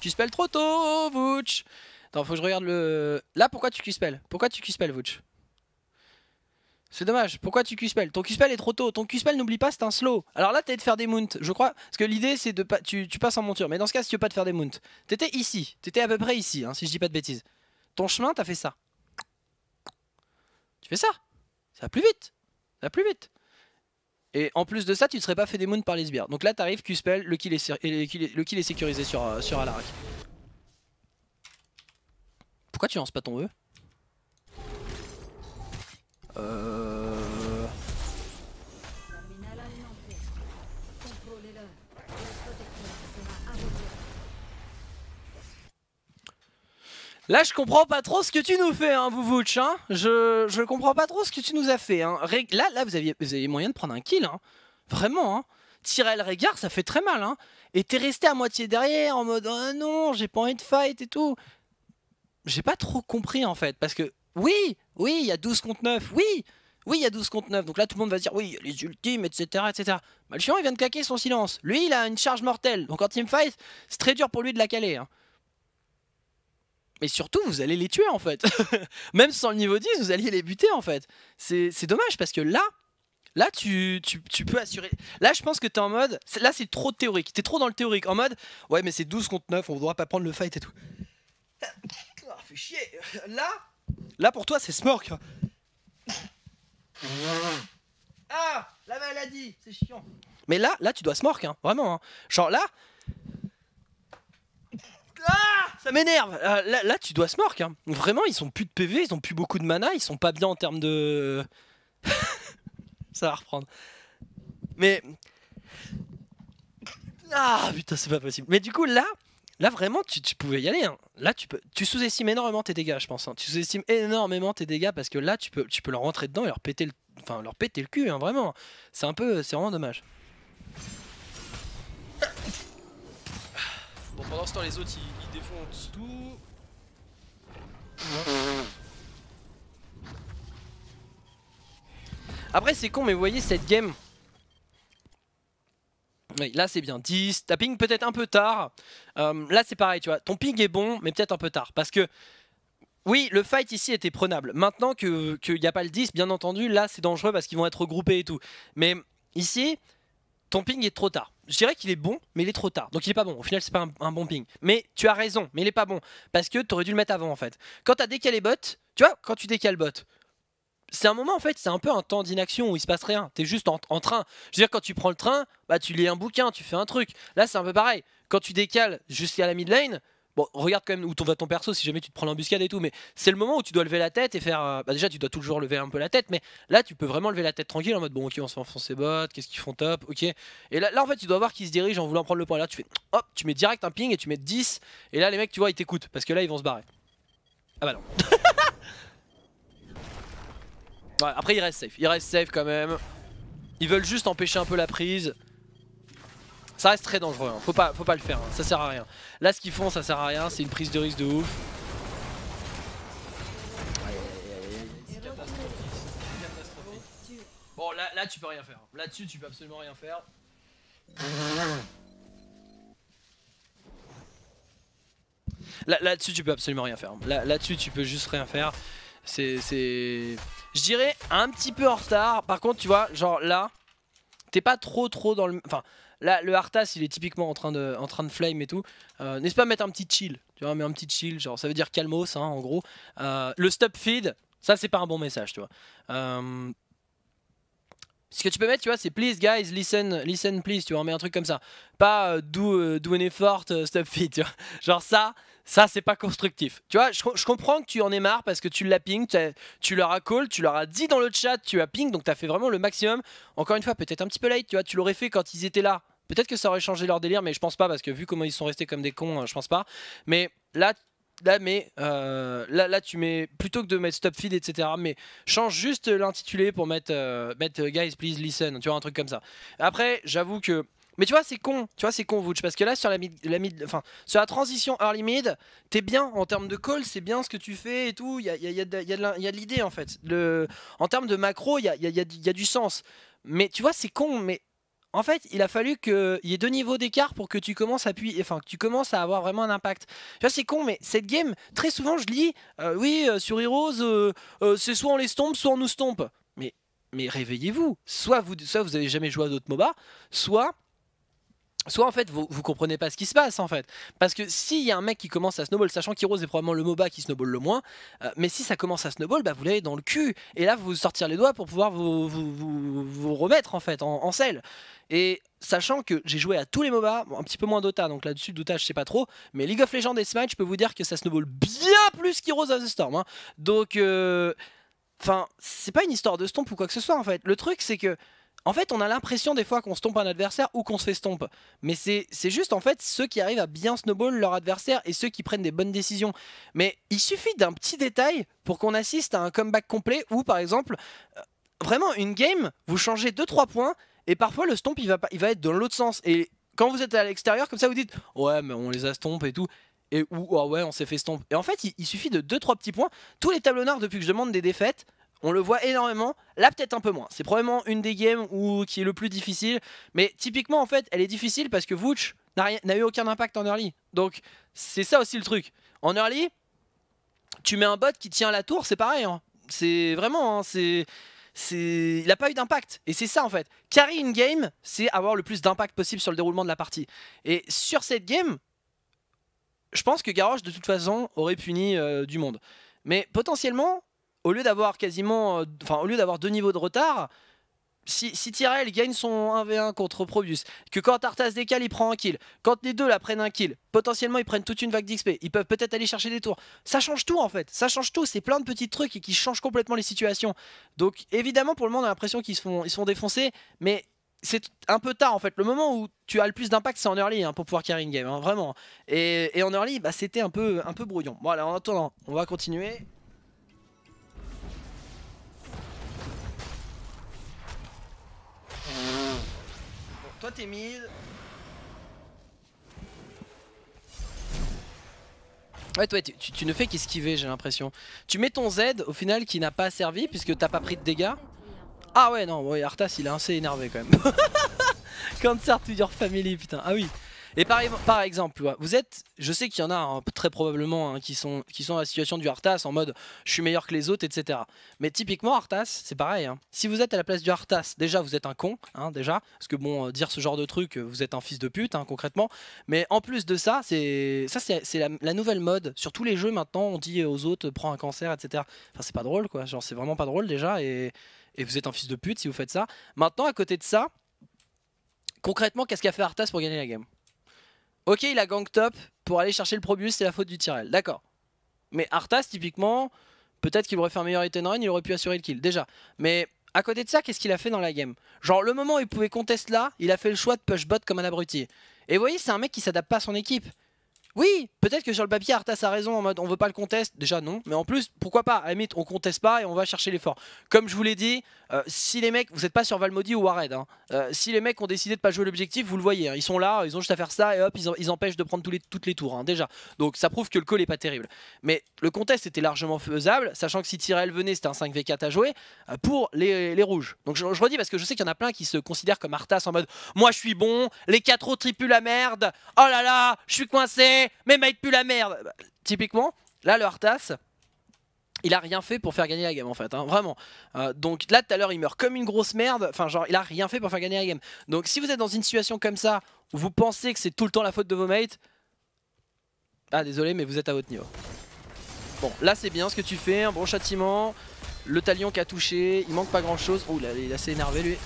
Tu spells trop tôt, Vouch. Attends, faut que je regarde le... Là, pourquoi tu q Pourquoi tu q Vouch Vooch c'est dommage, pourquoi tu q Ton q est trop tôt, ton q n'oublie pas c'est un slow. Alors là t'es de faire des mounts, je crois, parce que l'idée c'est de pas... Tu, tu, passes en monture, mais dans ce cas si tu veux pas te faire des mounts, t'étais ici, t'étais à peu près ici, hein, si je dis pas de bêtises. Ton chemin t'as fait ça. Tu fais ça, ça va plus vite, ça va plus vite. Et en plus de ça, tu ne serais pas fait des moons par les sbires. Donc là, t'arrives, tu spell le kill est, le est, le est sécurisé sur, euh, sur Alarak. Pourquoi tu lances pas ton E Euh. Là, je comprends pas trop ce que tu nous fais, hein, Vouvouch. Hein je, je comprends pas trop ce que tu nous as fait. Hein. Là, là vous, aviez, vous aviez moyen de prendre un kill. Hein. Vraiment. Hein. Tirer le regard, ça fait très mal. Hein. Et t'es resté à moitié derrière en mode ah non, j'ai pas envie de fight et tout. J'ai pas trop compris en fait. Parce que oui, oui, il y a 12 contre 9. Oui, oui, il y a 12 contre 9. Donc là, tout le monde va dire oui, les ultimes, etc. etc. Malchion, il vient de claquer son silence. Lui, il a une charge mortelle. Donc en fight c'est très dur pour lui de la caler. Hein mais surtout, vous allez les tuer en fait. *laughs* Même sans le niveau 10, vous alliez les buter en fait. C'est dommage parce que là, là tu, peux assurer. Là, je pense que t'es en mode. Là, c'est trop théorique. T'es trop dans le théorique. En mode, ouais, mais c'est 12 contre 9, on voudra pas prendre le fight et tout. Ah, fais chier. Là, là pour toi, c'est Smork. Ah, la maladie, c'est chiant. Mais là, là, tu dois Smork, hein, vraiment. Hein. Genre là, ah, ça m'énerve. Ah, là, tu dois se hein. Vraiment, ils sont plus de PV, ils ont plus beaucoup de mana, ils sont pas bien en termes de. *laughs* ça va reprendre. Mais. Ah putain, c'est pas possible. Mais du coup, là, là vraiment, tu, pouvais y aller. Hein. Là, tu peux, tu sous-estimes énormément tes dégâts, je pense. Hein. Tu sous-estimes énormément tes dégâts parce que là, tu peux, tu peux leur rentrer dedans et leur péter le, enfin, leur péter le cul, hein, vraiment. C'est un peu, c'est vraiment dommage. pendant ce temps, les autres, ils, ils tout. Après, c'est con, mais vous voyez, cette game... là c'est bien, 10, tapping peut-être un peu tard, euh, là c'est pareil tu vois, ton ping est bon mais peut-être un peu tard, parce que oui, le fight ici était prenable. Maintenant qu'il que n'y a pas le 10, bien entendu, là c'est dangereux parce qu'ils vont être regroupés et tout. Mais ici, ton ping est trop tard je dirais qu'il est bon, mais il est trop tard. Donc il est pas bon. Au final, c'est pas un, bon ping. Mais tu as raison, mais il est pas bon. Parce que tu aurais dû le mettre avant en fait. Quand t'as décalé bot, tu vois, quand tu décales bot, c'est un moment en fait, c'est un peu un temps d'inaction où il se passe rien. T'es juste en, train. Je veux dire, quand tu prends le train, bah tu lis un bouquin, tu fais un truc. Là, c'est un peu pareil. Quand tu décales jusqu'à la mid lane, Bon, regarde quand même où va ton perso si jamais tu te prends l'embuscade et tout, mais c'est le moment où tu dois lever la tête et faire. Euh, bah déjà, tu dois toujours lever un peu la tête, mais là, tu peux vraiment lever la tête tranquille en mode bon, ok, on se fait enfoncer bot, qu'est-ce qu'ils font top, ok. Et là, en fait, tu dois voir qui se dirige en voulant prendre le point. Là, tu fais hop, tu mets direct un ping et tu mets 10, et là, les mecs, tu vois, ils t'écoutent parce que là, ils vont se barrer. Ah bah non. *laughs* après, ils restent safe, ils restent safe quand même. Ils veulent juste empêcher un peu la prise. Ça reste très dangereux, hein. faut, pas, faut pas le faire, hein. ça sert à rien. Là ce qu'ils font ça sert à rien, c'est une prise de risque de ouf. Bon là, là tu peux rien faire, là-dessus tu peux absolument rien faire. Là-dessus, tu peux absolument rien faire. Là-dessus, tu peux juste rien faire. C'est. Je dirais un petit peu en retard. Par contre, tu vois, genre là, t'es pas trop trop dans le. Enfin, Là, le Arthas, il est typiquement en train de, en train de flame et tout. Euh, n'est-ce pas mettre un petit chill Tu vois, mais un petit chill, genre ça veut dire calmos, hein, en gros. Euh, le stop feed, ça c'est pas un bon message, tu vois. Euh, ce que tu peux mettre, tu vois, c'est please guys, listen, listen please, tu vois, met un truc comme ça. Pas do, an effort, stop feed tu vois. *laughs* Genre ça, ça c'est pas constructif. Tu vois, je, comprends que tu en es marre parce que tu l'as ping, tu leur as call, tu leur as dit dans le chat, tu as ping, donc tu as fait vraiment le maximum. Encore une fois, peut-être un petit peu light, tu vois, tu l'aurais fait quand ils étaient là. Peut-être que ça aurait changé leur délire, mais je pense pas parce que vu comment ils sont restés comme des cons, euh, je pense pas. Mais là, là, mais, euh, là, là, tu mets plutôt que de mettre stop feed, etc. Mais change juste l'intitulé pour mettre, euh, mettre guys please listen, tu vois un truc comme ça. Après, j'avoue que mais tu vois, c'est con, tu vois, c'est con, Vouch, parce que là, sur la, mid, la sur la transition early mid, t'es bien en termes de call, c'est bien ce que tu fais et tout. Il y a, y, a, y a de, l'idée en fait. en termes de macro, il y a, y a du sens. Mais tu vois, c'est con, mais en fait, il a fallu qu'il y ait deux niveaux d'écart pour que tu commences à puis, enfin tu commences à avoir vraiment un impact. Tu c'est con, mais cette game, très souvent, je lis, euh, oui, euh, sur Heroes, euh, c'est soit on les stompe, soit on nous stompe. Mais, mais réveillez-vous. Soit vous, soit vous avez jamais joué à d'autres MOBA, soit Soit en fait vous, vous comprenez pas ce qui se passe en fait. Parce que s'il y a un mec qui commence à snowball, sachant qu'Heroes est probablement le MOBA qui snowball le moins, mais si ça commence à snowball, bah vous l'avez dans le cul. Et là vous sortir les doigts pour pouvoir vous, remettre en fait en selle. Et sachant que j'ai joué à tous les MOBA, un petit peu moins Dota, donc là-dessus, Dota, je sais pas trop, mais League of Legends et Smite, je peux vous dire que ça snowball bien plus qu'Heroes of the Storm. Hein. Donc, euh, enfin, c'est pas une histoire de stomp ou quoi que ce soit, en fait. Le truc, c'est que. En fait, on a l'impression des fois qu'on stompe un adversaire ou qu'on se fait stomp. Mais c'est juste en fait ceux qui arrivent à bien snowball leur adversaire et ceux qui prennent des bonnes décisions. Mais il suffit d'un petit détail pour qu'on assiste à un comeback complet ou par exemple, euh, vraiment une game, vous changez 2-3 points et parfois, le stomp, il va, il va être dans l'autre sens. Et quand vous êtes à l'extérieur, comme ça, vous dites Ouais, mais on les a stomp et tout. Et ou, ah ouais, on s'est fait stomp. Et en fait, il, suffit de 2-3 petits points. Tous les tableaux noirs, depuis que je demande des défaites, on le voit énormément, là peut-être un peu moins. C'est probablement une des games qui est le plus difficile. Mais typiquement, en fait, elle est difficile parce que Vooch n'a eu aucun impact en early. Donc, c'est ça aussi le truc. En early, tu mets un bot qui tient la tour, c'est pareil. Hein. C'est vraiment, hein, il n'a pas eu d'impact. Et c'est ça en fait. Carry une game, c'est avoir le plus d'impact possible sur le déroulement de la partie. Et sur cette game, je pense que Garrosh de toute façon aurait puni euh, du monde. Mais potentiellement, au lieu quasiment, euh, au lieu d'avoir deux niveaux de retard, si, si Tyrell gagne son 1v1 contre Probius, que quand Arthas décale, il prend un kill, quand les deux la prennent un kill, potentiellement ils prennent toute une vague d'XP, ils peuvent peut-être aller chercher des tours. Ça change tout en fait, ça change tout, c'est plein de petits trucs qui changent complètement les situations. Donc évidemment pour le moment on a l'impression qu'ils se font, ils défoncer, mais c'est un peu tard en fait. Le moment où tu as le plus d'impact, c'est en early hein, pour pouvoir carry une game, hein, vraiment. Et, en early, bah, c'était un peu, un peu brouillon. Voilà, en attendant, on va continuer. Toi t'es mid. Ouais, toi, tu, ne fais qu'esquiver, j'ai l'impression. Tu mets ton Z, au final, qui n'a pas servi, puisque t'as pas pris de dégâts. Ah ouais, non, ouais, Arthas, il est assez énervé, quand même. *laughs* Cancer to your family, putain. Ah oui, et par, exemple, vous êtes, je sais qu'il y en a hein, très probablement hein, qui, sont, qui sont dans la situation du Arthas en mode je suis meilleur que les autres, etc. Mais typiquement, Arthas, c'est pareil. Hein. Si vous êtes à la place du Arthas, déjà vous êtes un con, déjà, parce que bon, euh, dire ce genre de truc, euh, vous êtes un fils de pute, concrètement. Mais en plus de ça, c'est ça c'est la, nouvelle mode. Sur tous les jeux maintenant, on dit aux autres euh, prends un cancer, etc. Enfin, c'est pas drôle quoi, genre c'est vraiment pas drôle déjà. Et, et vous êtes un fils de pute si vous faites ça. Maintenant, à côté de ça, concrètement, qu'est-ce qu'a fait Arthas pour gagner la game Ok, il a gang top pour aller chercher le Probus, c'est la faute du Tyrell. D'accord. Mais Arthas, typiquement, peut-être qu'il aurait fait un meilleur hit il aurait pu assurer le kill, déjà. Mais à côté de ça, qu'est-ce qu'il a fait dans la game Genre, le moment où il pouvait contester là, il a fait le choix de push bot comme un abruti. Et vous voyez, c'est un mec qui s'adapte pas à son équipe. Oui, peut-être que sur le papier, Arthas a raison en mode on veut pas le conteste, Déjà, non. Mais en plus, pourquoi pas À la limite, on conteste pas et on va chercher l'effort. Comme je vous l'ai dit, euh, si les mecs, vous n'êtes pas sur Valmody ou Warhead, hein, euh, si les mecs ont décidé de pas jouer l'objectif, vous le voyez, hein. ils sont là, ils ont juste à faire ça et hop, ils, empêchent de prendre tous les, toutes les tours hein, déjà. Donc ça prouve que le call est pas terrible. Mais le contest était largement faisable, sachant que si Tyrell venait, c'était un 5v4 à jouer euh, pour les, rouges. Donc je, redis parce que je sais qu'il y en a plein qui se considèrent comme Arthas en mode moi je suis bon, les quatre autres ils puent la merde, oh là là, je suis coincé, mes mates puent la merde. Bah, typiquement, là le Arthas il a rien fait pour faire gagner la game en fait, hein, vraiment. Euh, donc là tout à l'heure il meurt comme une grosse merde, enfin genre il a rien fait pour faire gagner la game. Donc si vous êtes dans une situation comme ça, où vous pensez que c'est tout le temps la faute de vos mates, ah désolé mais vous êtes à votre niveau. Bon là c'est bien ce que tu fais, un bon châtiment, le talion qui a touché, il manque pas grand chose. Oh là, il est assez énervé lui.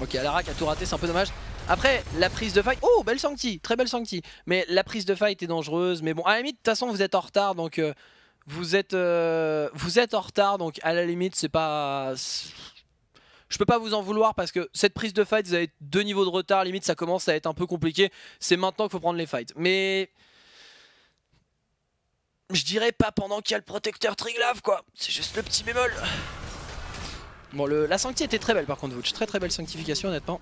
Ok Alara qui a tout raté, c'est un peu dommage. Après, la prise de fight. Oh, belle Sancti, très belle Sancti. Mais la prise de fight était dangereuse. Mais bon, à la limite, de toute façon, vous êtes en retard donc. Euh, vous êtes, euh, vous êtes en retard, donc à la limite, c'est pas... Je peux pas vous en vouloir parce que cette prise de fight, vous avez deux niveaux de retard, limite ça commence à être un peu compliqué. C'est maintenant qu'il faut prendre les fights. Mais... Je dirais pas pendant qu'il y a le protecteur Triglav quoi. C'est juste le petit bémol. Bon, le, la sanctie était très belle par contre, Vouch. Très très belle sanctification honnêtement.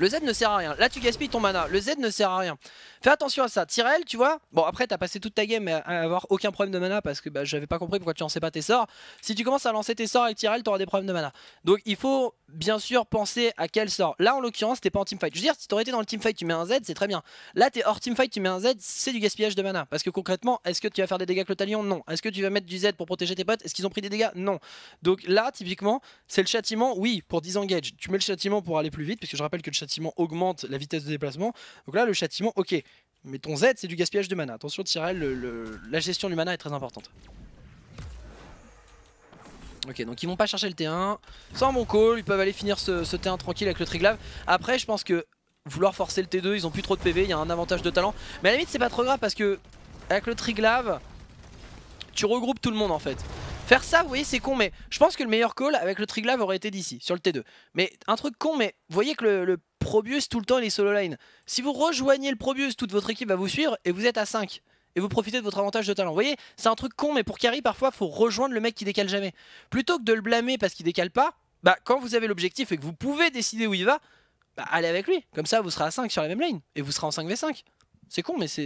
Le Z ne sert à rien. Là, tu gaspilles ton mana. Le Z ne sert à rien. Fais attention à ça. Tyrell, tu vois. Bon, après, t'as passé toute ta game à avoir aucun problème de mana parce que je bah, j'avais pas compris pourquoi tu lançais pas tes sorts. Si tu commences à lancer tes sorts avec Tyrell, t'auras des problèmes de mana. Donc, il faut bien sûr penser à quel sort. Là, en l'occurrence, t'es pas en teamfight. Je veux dire, si t'aurais été dans le teamfight, tu mets un Z, c'est très bien. Là, t'es hors teamfight, tu mets un Z, c'est du gaspillage de mana. Parce que concrètement, est-ce que tu vas faire des dégâts avec le talion Non. Est-ce que tu vas mettre du Z pour protéger tes potes Est-ce qu'ils ont pris des dégâts Non. Donc là, typiquement, c'est le châtiment, oui, pour disengage. Tu mets le châtiment pour aller plus vite, je rappelle que augmente la vitesse de déplacement. Donc là, le châtiment, ok. Mais ton Z, c'est du gaspillage de mana. Attention, Tyrell, la gestion du mana est très importante. Ok, donc ils vont pas chercher le T1. Sans mon call, ils peuvent aller finir ce, ce T1 tranquille avec le Triglave. Après, je pense que vouloir forcer le T2, ils ont plus trop de PV, il y a un avantage de talent. Mais à la limite, c'est pas trop grave parce que avec le Triglave, tu regroupes tout le monde en fait. Faire ça, vous voyez, c'est con, mais je pense que le meilleur call avec le Triglav aurait été d'ici, sur le T2. Mais un truc con, mais vous voyez que le, Probius, tout le temps, il est solo line. Si vous rejoignez le Probius, toute votre équipe va vous suivre et vous êtes à 5 et vous profitez de votre avantage de talent. Vous voyez, c'est un truc con, mais pour Carry, parfois, faut rejoindre le mec qui décale jamais. Plutôt que de le blâmer parce qu'il décale pas, bah, quand vous avez l'objectif et que vous pouvez décider où il va, bah, allez avec lui. Comme ça, vous serez à 5 sur la même lane et vous serez en 5v5. C'est con, mais c'est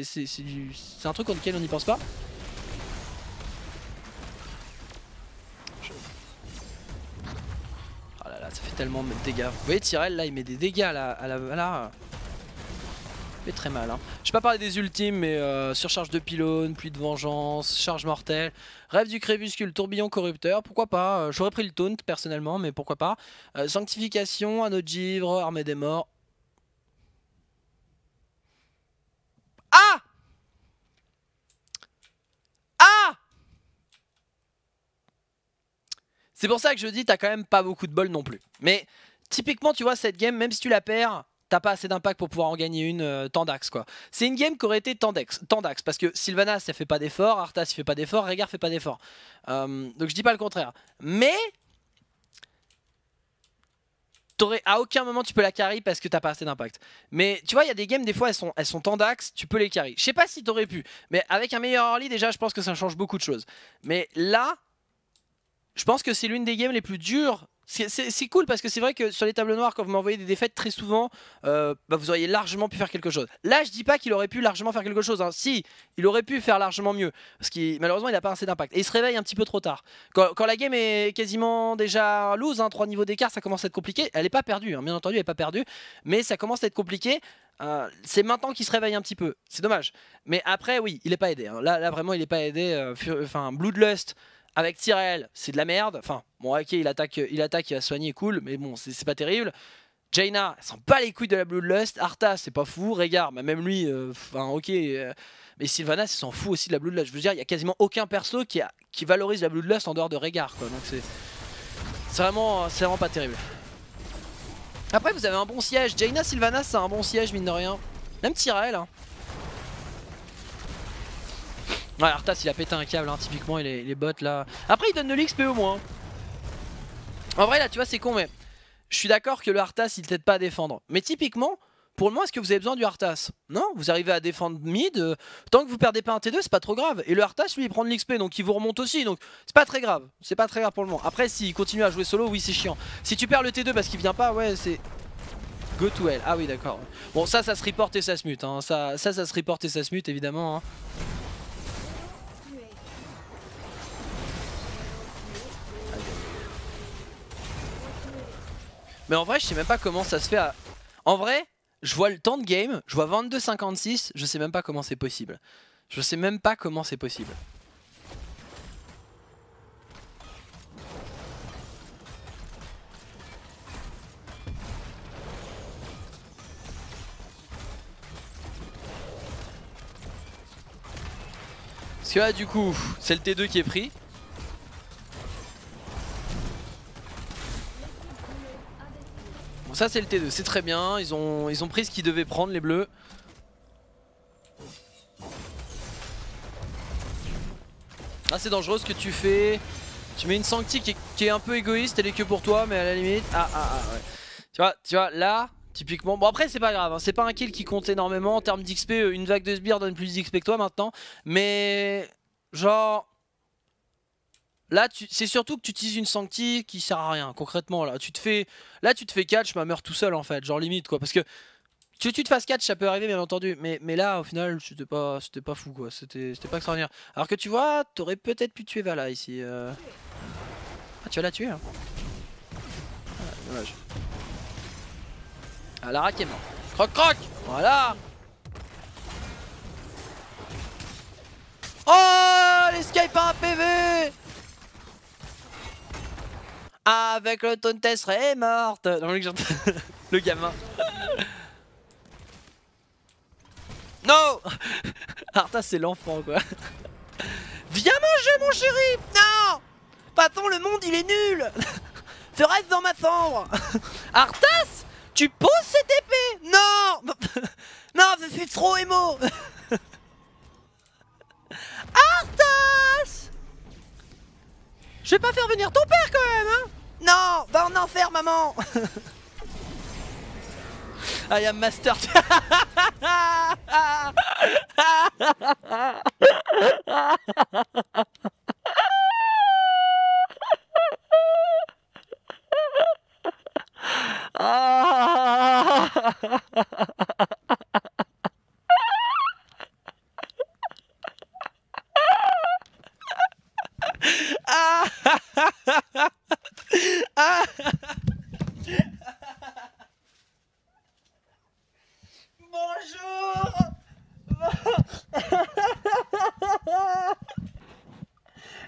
un truc auquel on n'y pense pas. ça fait tellement de dégâts. Vous voyez Tyrell là il met des dégâts là, à la... Là. Il fait très mal. Hein. Je vais pas parler des ultimes mais euh, surcharge de pylône, pluie de vengeance, charge mortelle, rêve du crépuscule, tourbillon corrupteur, pourquoi pas. Euh, j'aurais pris le taunt personnellement mais pourquoi pas. Euh, sanctification, anneau de givre, armée des morts, C'est pour ça que je dis, t'as quand même pas beaucoup de bol non plus. Mais typiquement, tu vois, cette game, même si tu la perds, t'as pas assez d'impact pour pouvoir en gagner une Tant euh, Tandax quoi. C'est une game qui aurait été Tandax, Tandax parce que Sylvanas ça fait pas d'effort, Arthas il fait pas d'effort, Régard fait pas d'effort. Euh, donc je dis pas le contraire. Mais à aucun moment tu peux la carry parce que t'as pas assez d'impact. Mais tu vois, il y a des games, des fois elles sont, elles sont Tandax, tu peux les carry. Je sais pas si t'aurais pu, mais avec un meilleur early déjà, je pense que ça change beaucoup de choses. Mais là, je pense que c'est l'une des games les plus dures c'est cool parce que c'est vrai que sur les tables noires, quand vous m'envoyez des défaites très souvent, euh, bah, vous auriez largement pu faire quelque chose. Là, je dis pas qu'il aurait pu largement faire quelque chose. Hein. Si, il aurait pu faire largement mieux. Parce que malheureusement, il n'a pas assez d'impact. Et il se réveille un petit peu trop tard. Quand, la game est quasiment déjà loose, 3 hein, niveaux d'écart, ça commence à être compliqué. Elle n'est pas perdue, hein, bien entendu, elle n'est pas perdue. Mais ça commence à être compliqué. Euh, c'est maintenant qu'il se réveille un petit peu. C'est dommage. Mais après, oui, il n'est pas aidé. Là, vraiment, il n'est pas aidé. Euh, enfin, Bloodlust. Avec Tyrell, c'est de la merde. Enfin, bon, ok, il attaque, il attaque, il va soigner, cool, mais bon, c'est pas terrible. Jaina, elle sent bat les couilles de la Bloodlust. Arta, c'est pas fou. Régard, bah même lui, euh, enfin, ok. Euh, mais Sylvanas, il s'en fout aussi de la Bloodlust. Je veux dire, il y a quasiment aucun perso qui, qui valorise la Bloodlust en dehors de Régard, quoi. Donc c'est. C'est vraiment, pas terrible. Après, vous avez un bon siège. Jaina, Sylvanas, c'est un bon siège, mine de rien. Même Tyrell, hein. Ouais, Arthas il a pété un câble, hein, typiquement, il est les là. Après, il donne de l'XP au moins. Hein. En vrai, là, tu vois, c'est con, mais je suis d'accord que le Arthas il t'aide pas à défendre. Mais typiquement, pour le moins est-ce que vous avez besoin du Arthas Non, vous arrivez à défendre mid. Euh, tant que vous perdez pas un T2, c'est pas trop grave. Et le Arthas, lui, il prend de l'XP, donc il vous remonte aussi. Donc c'est pas très grave. C'est pas très grave pour le moment. Après, s'il continue à jouer solo, oui, c'est chiant. Si tu perds le T2 parce qu'il vient pas, ouais, c'est. Go to hell. Ah oui, d'accord. Bon, ça, ça se reporte et ça se mute. Hein. Ça, ça, ça se reporte et ça se mute, évidemment. Hein. Mais en vrai, je sais même pas comment ça se fait. À... En vrai, je vois le temps de game, je vois 22-56, je sais même pas comment c'est possible. Je sais même pas comment c'est possible. Parce que là, du coup, c'est le T2 qui est pris. ça c'est le T2, c'est très bien, ils ont, ils ont pris ce qu'ils devaient prendre les bleus. Ah c'est dangereux ce que tu fais, tu mets une sanctique qui est, un peu égoïste, elle est que pour toi mais à la limite... Ah ah ah ouais. Tu vois, tu vois là, typiquement, bon après c'est pas grave, hein. c'est pas un kill qui compte énormément en termes d'XP, euh, une vague de sbire donne plus d'XP que toi maintenant, mais genre Là, c'est surtout que tu utilises une sancti qui sert à rien, concrètement. Là, tu te fais, là, tu te fais catch, ma meurt tout seul, en fait. Genre, limite, quoi. Parce que tu, tu te fasses catch, ça peut arriver, bien entendu. Mais, là, au final, c'était pas, c'était pas fou, quoi. C'était pas extraordinaire. Alors que tu vois, t'aurais peut-être pu tuer Vala, ici. Euh. Ah, tu vas la tuer, hein. Ah, dommage. Ah, la Croc, croc Voilà Oh les a un PV avec le Tontes serait morte Non mais *laughs* le gamin *laughs* Non *laughs* Arthas c'est l'enfant quoi Viens manger mon chéri Non Patron le monde il est nul Te reste dans ma chambre Arthas Tu poses cette épée Non Non je suis trop émo Arthas je vais pas faire venir ton père quand même, hein Non, va en enfer, maman *laughs* I am master. ah *laughs* Bonjour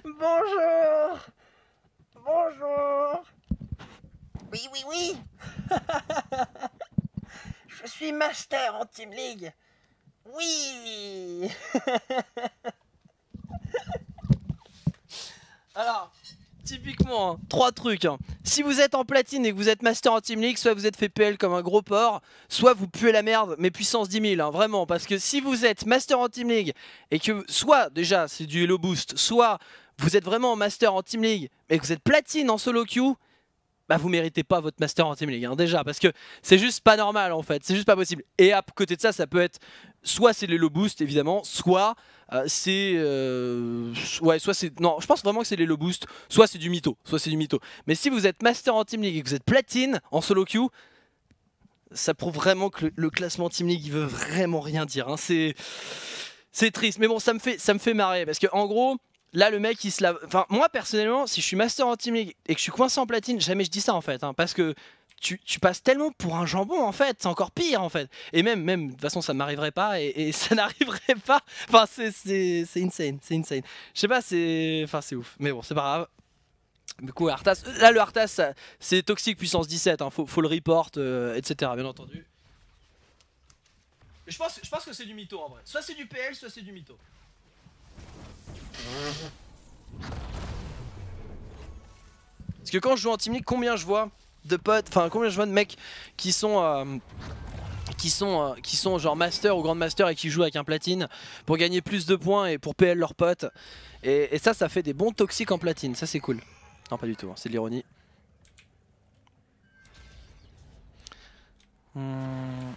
Bonjour Bonjour Oui, oui, oui *laughs* Je suis master en Team League Oui *laughs* Alors, typiquement, hein, trois trucs. Hein. Si vous êtes en platine et que vous êtes master en Team League, soit vous êtes fait PL comme un gros porc, soit vous puez la merde, mais puissance 10 000, hein, vraiment. Parce que si vous êtes master en Team League et que soit déjà c'est du Hello Boost, soit vous êtes vraiment master en Team League et que vous êtes platine en solo queue, bah vous méritez pas votre master en team league déjà parce que c'est juste pas normal en fait c'est juste pas possible et à côté de ça ça peut être soit c'est les low boost évidemment soit euh, c'est euh, ouais soit c'est non je pense vraiment que c'est les low boost soit c'est du mytho soit c'est du mytho mais si vous êtes master en team league et que vous êtes platine en solo queue ça prouve vraiment que le, classement team league il veut vraiment rien dire hein. c'est c'est triste mais bon ça me fait ça me fait marrer parce que en gros Là, le mec, il se lave. Enfin, moi, personnellement, si je suis master en Team League et que je suis coincé en platine, jamais je dis ça en fait. Hein, parce que tu, passes tellement pour un jambon en fait, c'est encore pire en fait. Et même, même, de toute façon, ça ne m'arriverait pas et, *laughs* ça n'arriverait pas. Enfin, c'est insane, c'est insane. Je sais pas, c'est. Enfin, c'est ouf. Mais bon, c'est pas grave. Du coup, Arthas. Euh, là, le Arthas, c'est toxique puissance 17, hein, faut, faut, le report, euh, etc. Bien entendu. Je pense, je pense que c'est du mytho en vrai. Soit c'est du PL, soit c'est du mytho. Parce que quand je joue en team league, combien je vois de potes, enfin combien je vois de mecs qui sont... Euh, qui sont, euh, qui sont genre master ou grand master et qui jouent avec un platine pour gagner plus de points et pour PL leurs potes. Et, ça, ça fait des bons toxiques en platine, ça c'est cool. Non pas du tout, hein, c'est de l'ironie. Hum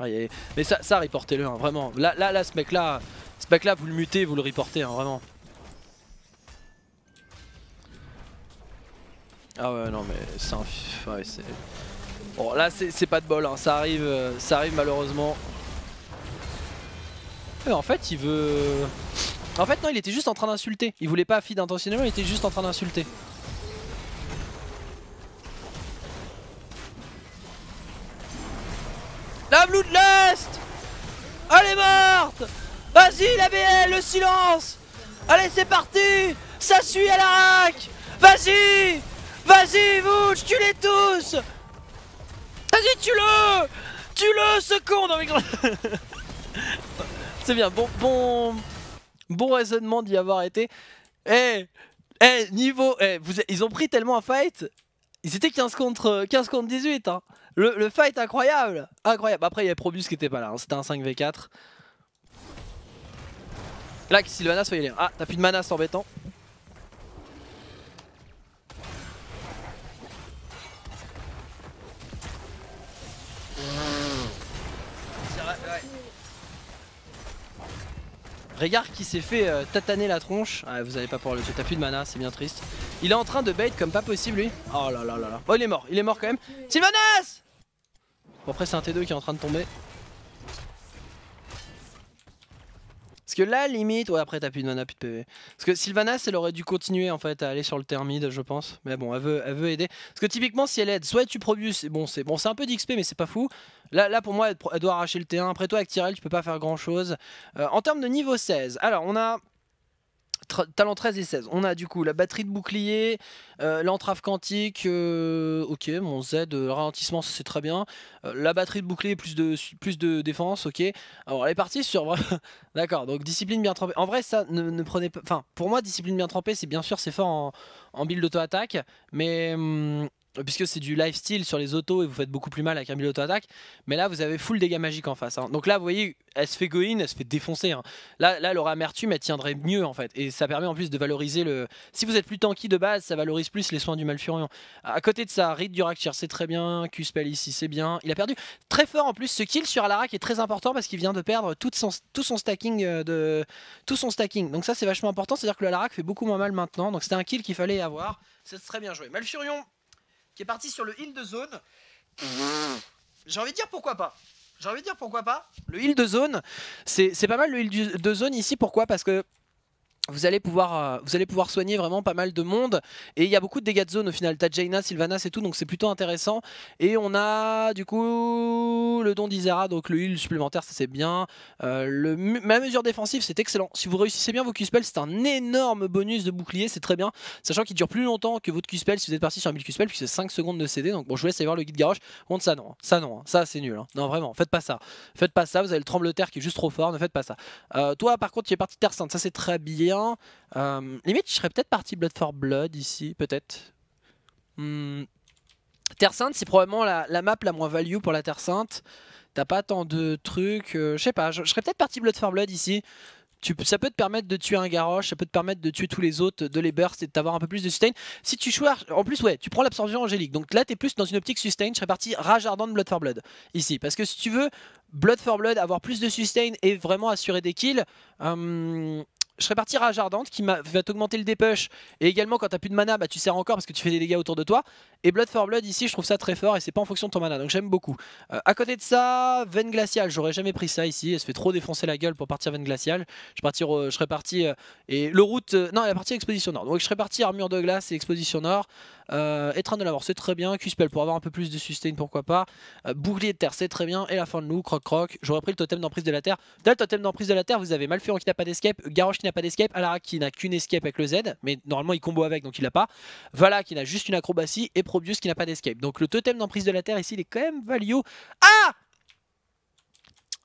Mais ça, ça reportez-le, hein, vraiment. Là, là, là, ce mec-là, ce mec-là, vous le mutez, vous le reportez, hein, vraiment. Ah ouais, non, mais c'est un... bon, là, c'est pas de bol, hein. ça, arrive, euh, ça arrive malheureusement. en fait, il veut... En fait, non, il était juste en train d'insulter. Il voulait pas feed intentionnellement, il était juste en train d'insulter. La Blue de l'Est Elle est morte Vas-y la BL, le silence Allez c'est parti Ça suit à la Vas-y Vas-y vous, tue-les tous Vas-y tue-le Tue-le ce con *laughs* C'est bien, bon, bon, bon raisonnement d'y avoir été. Eh, eh, niveau, eh, vous, ils ont pris tellement un fight, ils étaient 15 contre, 15 contre 18, hein. Le, le, fight incroyable Incroyable Après il y avait Probus qui était pas là, hein. c'était un 5v4. Là, Sylvanas, soyez les. Ah, t'as plus de mana, c'est embêtant. Regarde qui s'est fait euh, tataner la tronche. Ah, vous allez pas pouvoir le tuer, t'as plus de mana, c'est bien triste. Il est en train de bait comme pas possible lui. Oh là là là là. Oh, il est mort, il est mort quand même. Sylvanas Bon après c'est un T2 qui est en train de tomber. Parce que là limite, ouais après t'as plus de mana, plus de PV. Parce que Sylvanas elle aurait dû continuer en fait à aller sur le thermide je pense. Mais bon elle veut, elle veut aider. Parce que typiquement si elle aide, soit tu produis, bon c'est bon, un peu d'XP mais c'est pas fou. Là, là pour moi elle, doit arracher le T1. Après toi avec Tyrell tu peux pas faire grand chose. Euh, en termes de niveau 16, alors on a talent 13 et 16. On a du coup la batterie de bouclier, euh, l'entrave quantique, euh, ok, mon Z, le euh, ralentissement, c'est très bien. la batterie de bouclier, plus de, plus de défense, ok. Alors elle est partie sur... *laughs* D'accord, donc discipline bien trempée. En vrai, ça, ne, prenait pas... Enfin, pour moi, discipline bien trempée, c'est bien sûr, c'est fort en, build d'auto-attaque, mais... Hum, puisque c'est du lifestyle sur les autos et vous faites beaucoup plus mal avec un auto attaque mais là vous avez full dégâts magiques en face hein. donc là vous voyez elle se fait go elle se fait défoncer hein. là, là leur amertume elle tiendrait mieux en fait et ça permet en plus de valoriser le si vous êtes plus tanky de base ça valorise plus les soins du malfurion à côté de ça Rite du Rakshir c'est très bien Q-Spell ici c'est bien il a perdu très fort en plus ce kill sur Alarak est très important parce qu'il vient de perdre tout son, stacking euh, de tout son stacking donc ça c'est vachement important c'est à dire que le fait beaucoup moins mal maintenant donc c'était un kill qu'il fallait avoir c'est très bien joué Malfurion qui est parti sur le heal de zone. J'ai envie de dire pourquoi pas. J'ai envie de dire pourquoi pas. Le heal de zone, c'est pas mal le heal de zone ici. Pourquoi Parce que vous allez, pouvoir, euh, vous allez pouvoir soigner vraiment pas mal de monde. Et il y a beaucoup de dégâts de zone au final. T'as Jaina, Sylvanas et tout, donc c'est plutôt intéressant. Et on a du coup le don d'Isera, donc le heal supplémentaire, ça c'est bien. Euh, la mesure défensive, c'est excellent. Si vous réussissez bien vos cuspels c'est un énorme bonus de bouclier, c'est très bien. Sachant qu'il dure plus longtemps que votre q si vous êtes parti sur un 1000 q puisque c'est 5 secondes de CD. Donc bon, je vous laisse aller voir le guide Garrosh. Contre ça, non. Hein. Ça, non. Hein. Ça, c'est nul. Hein. Non, vraiment, faites pas ça. Faites pas ça, vous avez le terre qui est juste trop fort, ne faites pas ça. Euh, toi, par contre, tu es parti Terre Sainte, ça c'est très bien. Euh, limite, je serais peut-être parti Blood for Blood ici, peut-être. Hmm. Terre Sainte, c'est probablement la, map la moins value pour la Terre Sainte. T'as pas tant de trucs, euh, je sais pas, je serais peut-être parti Blood for Blood ici. ça peut te permettre de tuer un Garrosh, ça peut te permettre de tuer tous les autres, de les burst et d'avoir un peu plus de sustain. Si tu choisis, en plus ouais, tu prends l'absorption angélique, donc là t'es plus dans une optique sustain, je serais parti Rage Ardent de Blood for Blood ici. Parce que si tu veux Blood for Blood, avoir plus de sustain et vraiment assurer des kills, euh, je serais parti Rage Ardente qui va t'augmenter le dépush. Et également, quand t'as plus de mana, bah, tu sers encore parce que tu fais des dégâts autour de toi. Et Blood for Blood, ici, je trouve ça très fort et c'est pas en fonction de ton mana, donc j'aime beaucoup. A euh, à côté de ça, Veine Glaciale, j'aurais jamais pris ça ici. Elle se fait trop défoncer la gueule pour partir Veine Glaciale. Je, euh, je serais parti. Euh, et le route. non, elle partie Exposition Nord. Donc je serais parti Armure de Glace et Exposition Nord. Euh, train de la mort, c'est très bien. q pour avoir un peu plus de sustain, pourquoi pas. Euh, bouclier de terre, c'est très bien. Et la fin de loup, croc-croc. J'aurais pris le totem d'emprise de la terre. Dans le totem d'emprise de la terre, vous avez Malfurion qui n'a pas d'escape, Garrosh qui n'a pas d'escape, Alara qui n'a qu'une escape avec le Z, mais normalement il combo avec donc il l'a pas. Vala qui n'a juste une acrobatie et Probius qui n'a pas d'escape. Donc le totem d'emprise de la terre ici, il est quand même value. Ah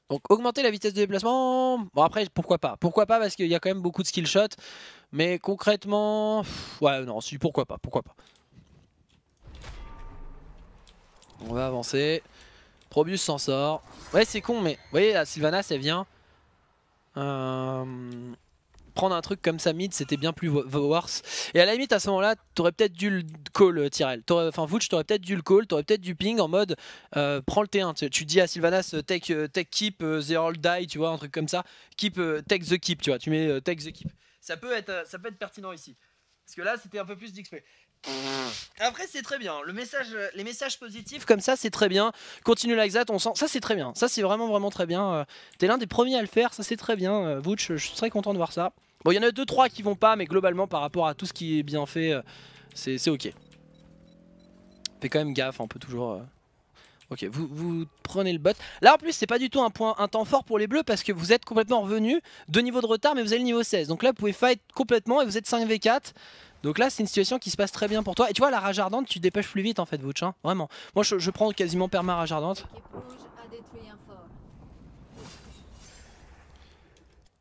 donc augmenter la vitesse de déplacement, bon après pourquoi pas, pourquoi pas parce qu'il y a quand même beaucoup de skill shots, mais concrètement, ouais non, si pourquoi pas, pourquoi pas. On va avancer. Probus s'en sort. Ouais, c'est con, mais vous voyez, la Sylvanas, elle vient. Euh, prendre un truc comme ça mid, c'était bien plus worse. Et à la limite, à ce moment-là, t'aurais peut-être dû le call, euh, Tyrell. Enfin, Vooch, t'aurais peut-être dû le call, t'aurais peut-être dû ping en mode euh, prends le T1. Tu, dis à Sylvanas, take, take keep, the all die, tu vois, un truc comme ça. Keep, take the keep, tu vois. Tu mets take the keep. Ça peut être, ça peut être pertinent ici. Parce que là, c'était un peu plus d'XP. Après, c'est très bien. Le message, euh, les messages positifs comme ça, c'est très bien. Continue l'exat on sent. Ça, c'est très bien. Ça, c'est vraiment, vraiment très bien. Euh. T'es l'un des premiers à le faire. Ça, c'est très bien. Euh, Vouch, je serais content de voir ça. Bon, il y en a deux, trois qui vont pas, mais globalement, par rapport à tout ce qui est bien fait, c'est ok. Fais quand même gaffe, on peut toujours. Ok, vous, vous, prenez le bot. Là en plus c'est pas du tout un point un temps fort pour les bleus parce que vous êtes complètement revenu de niveau de retard mais vous avez le niveau 16. Donc là vous pouvez fight complètement et vous êtes 5v4. Donc là, c'est une situation qui se passe très bien pour toi. Et tu vois, la rage ardente, tu dépêches plus vite en fait, Vouch. Hein. Vraiment. Moi, je, prends quasiment perma rage ardente.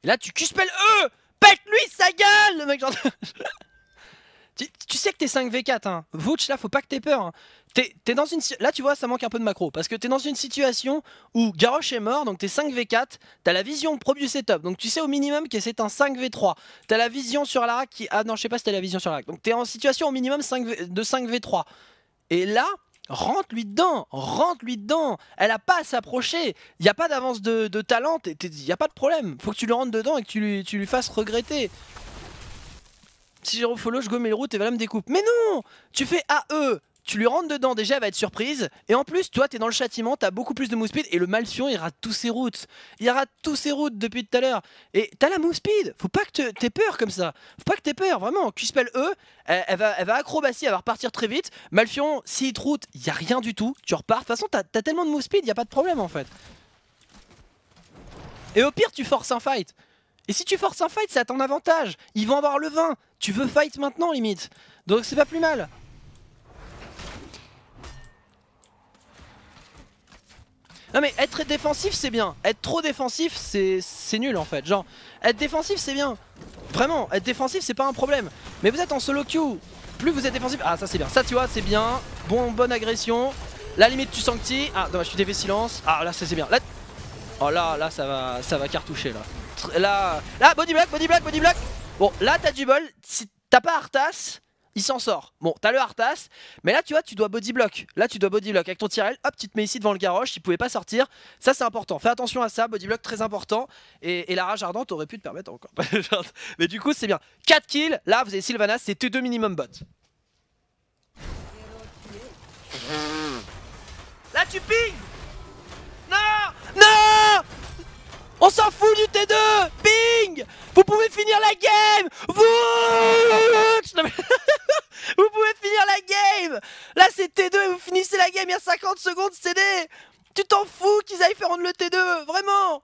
Et là, tu cuspelles eux Pète-lui sa gueule Le mec, genre. *laughs* Tu, sais que t'es 5v4, hein. Vouch, là, faut pas que t'aies peur. Hein. dans une... Là, tu vois, ça manque un peu de macro. Parce que t'es dans une situation où Garrosh est mort, donc t'es 5v4. T'as la vision pro du setup. Donc tu sais au minimum que c'est un 5v3. T'as la vision sur la qui. Ah non, je sais pas si t'as la vision sur rack Donc t'es en situation au minimum 5 de 5v3. Et là, rentre-lui dedans, rentre-lui dedans. Elle a pas à s'approcher. Il a pas d'avance de, talent. Il a pas de problème. Faut que tu le rentres dedans et que tu lui, tu lui fasses regretter si j'ai refollow, je gomme les routes et voilà me découpe. Mais non Tu fais AE tu lui rentres dedans, déjà elle va être surprise. Et en plus, toi, t'es dans le châtiment, t'as beaucoup plus de move speed. Et le Malfion, il rate tous ses routes. Il rate tous ses routes depuis tout à l'heure. Et t'as la move speed. Faut pas que t'aies peur comme ça. Faut pas que t'aies peur, vraiment. Q-Spell E, elle, va, elle va acrobatie, elle va repartir très vite. Malfion, s'il te route, y a rien du tout. Tu repars. De toute façon, t'as as tellement de move speed, y a pas de problème en fait. Et au pire, tu forces un fight. Et si tu forces un fight, c'est à ton avantage. Ils vont avoir le vin Tu veux fight maintenant, limite. Donc c'est pas plus mal. Non mais être défensif c'est bien, être trop défensif c'est nul en fait, genre être défensif c'est bien, vraiment être défensif c'est pas un problème, mais vous êtes en solo queue, plus vous êtes défensif, ah ça c'est bien, ça tu vois c'est bien, bon bonne agression, la limite tu sanctis, ah dommage suis défais silence, ah là ça c'est bien, là... oh là là ça va, ça va cartoucher là. Là, body block, body block, body block Bon, là, t'as du bol. Si t'as pas Arthas, il s'en sort. Bon, t'as le Arthas, mais là, tu vois, tu dois body block. Là, tu dois body block. Avec ton tirel, hop, tu te mets ici devant le garoche il pouvait pas sortir. Ça, c'est important. Fais attention à ça, body block très important. Et, la rage ardente aurait pu te permettre encore. *laughs* mais du coup, c'est bien. 4 kills, là, vous avez Sylvanas, c'est tes deux minimum bot. Là, tu ping Non Non on s'en fout du T2 Ping Vous pouvez finir la game Vous *laughs* Vous pouvez finir la game Là c'est T2 et vous finissez la game il y a 50 secondes CD Tu t'en fous qu'ils aillent faire rendre le T2 Vraiment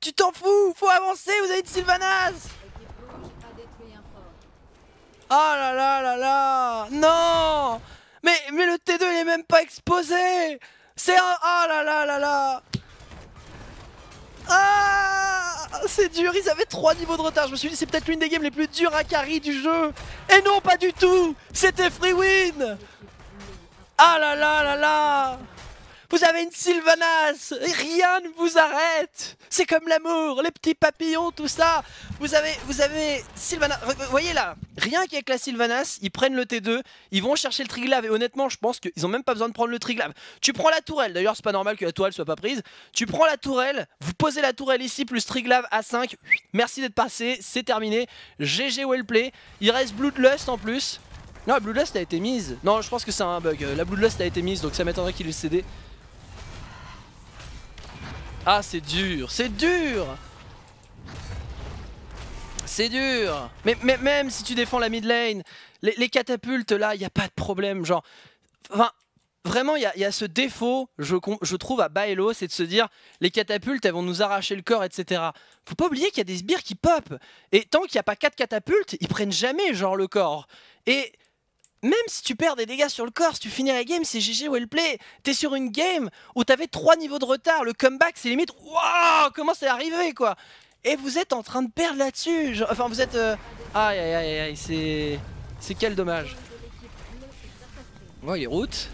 Tu t'en fous Faut avancer Vous avez de Sylvanas Oh là là là là Non mais, mais le T2 il est même pas exposé c'est un... Oh là là là là Ah C'est dur, ils avaient 3 niveaux de retard. Je me suis dit, c'est peut-être l'une des games les plus dures à carry du jeu. Et non, pas du tout C'était free win Ah là là là là vous avez une Sylvanas, et rien ne vous arrête. C'est comme l'amour, les petits papillons, tout ça. Vous avez, vous avez Sylvanas. voyez là, rien qu'avec la Sylvanas, ils prennent le T2, ils vont chercher le Triglav, Et honnêtement, je pense qu'ils ont même pas besoin de prendre le Triglav. Tu prends la tourelle. D'ailleurs, c'est pas normal que la tourelle soit pas prise. Tu prends la tourelle, vous posez la tourelle ici plus Triglav à 5. Merci d'être passé, c'est terminé. GG well Il reste Bloodlust en plus. Non, la Bloodlust a été mise. Non, je pense que c'est un bug. Euh, la Bloodlust a été mise, donc ça m'étonnerait qu'il ait cédé. Ah, c'est dur, c'est dur c'est dur mais, même si tu défends la mid lane, les, catapultes là, il n'y a pas de problème. Genre, enfin, vraiment, il y, a ce défaut, je, trouve, à Baello, c'est de se dire les catapultes, elles vont nous arracher le corps, etc. Faut pas oublier qu'il y a des sbires qui pop. Et tant qu'il n'y a pas quatre catapultes, ils prennent jamais, genre, le corps. Et même si tu perds des dégâts sur le corps, si tu finis la game, c'est GG wellplay T'es sur une game où t'avais 3 niveaux de retard, le comeback c'est limite waouh, comment c'est arrivé quoi. Et vous êtes en train de perdre là-dessus. Enfin, vous êtes euh... aïe aïe aïe aïe, c'est c'est quel dommage. Bon, il est route.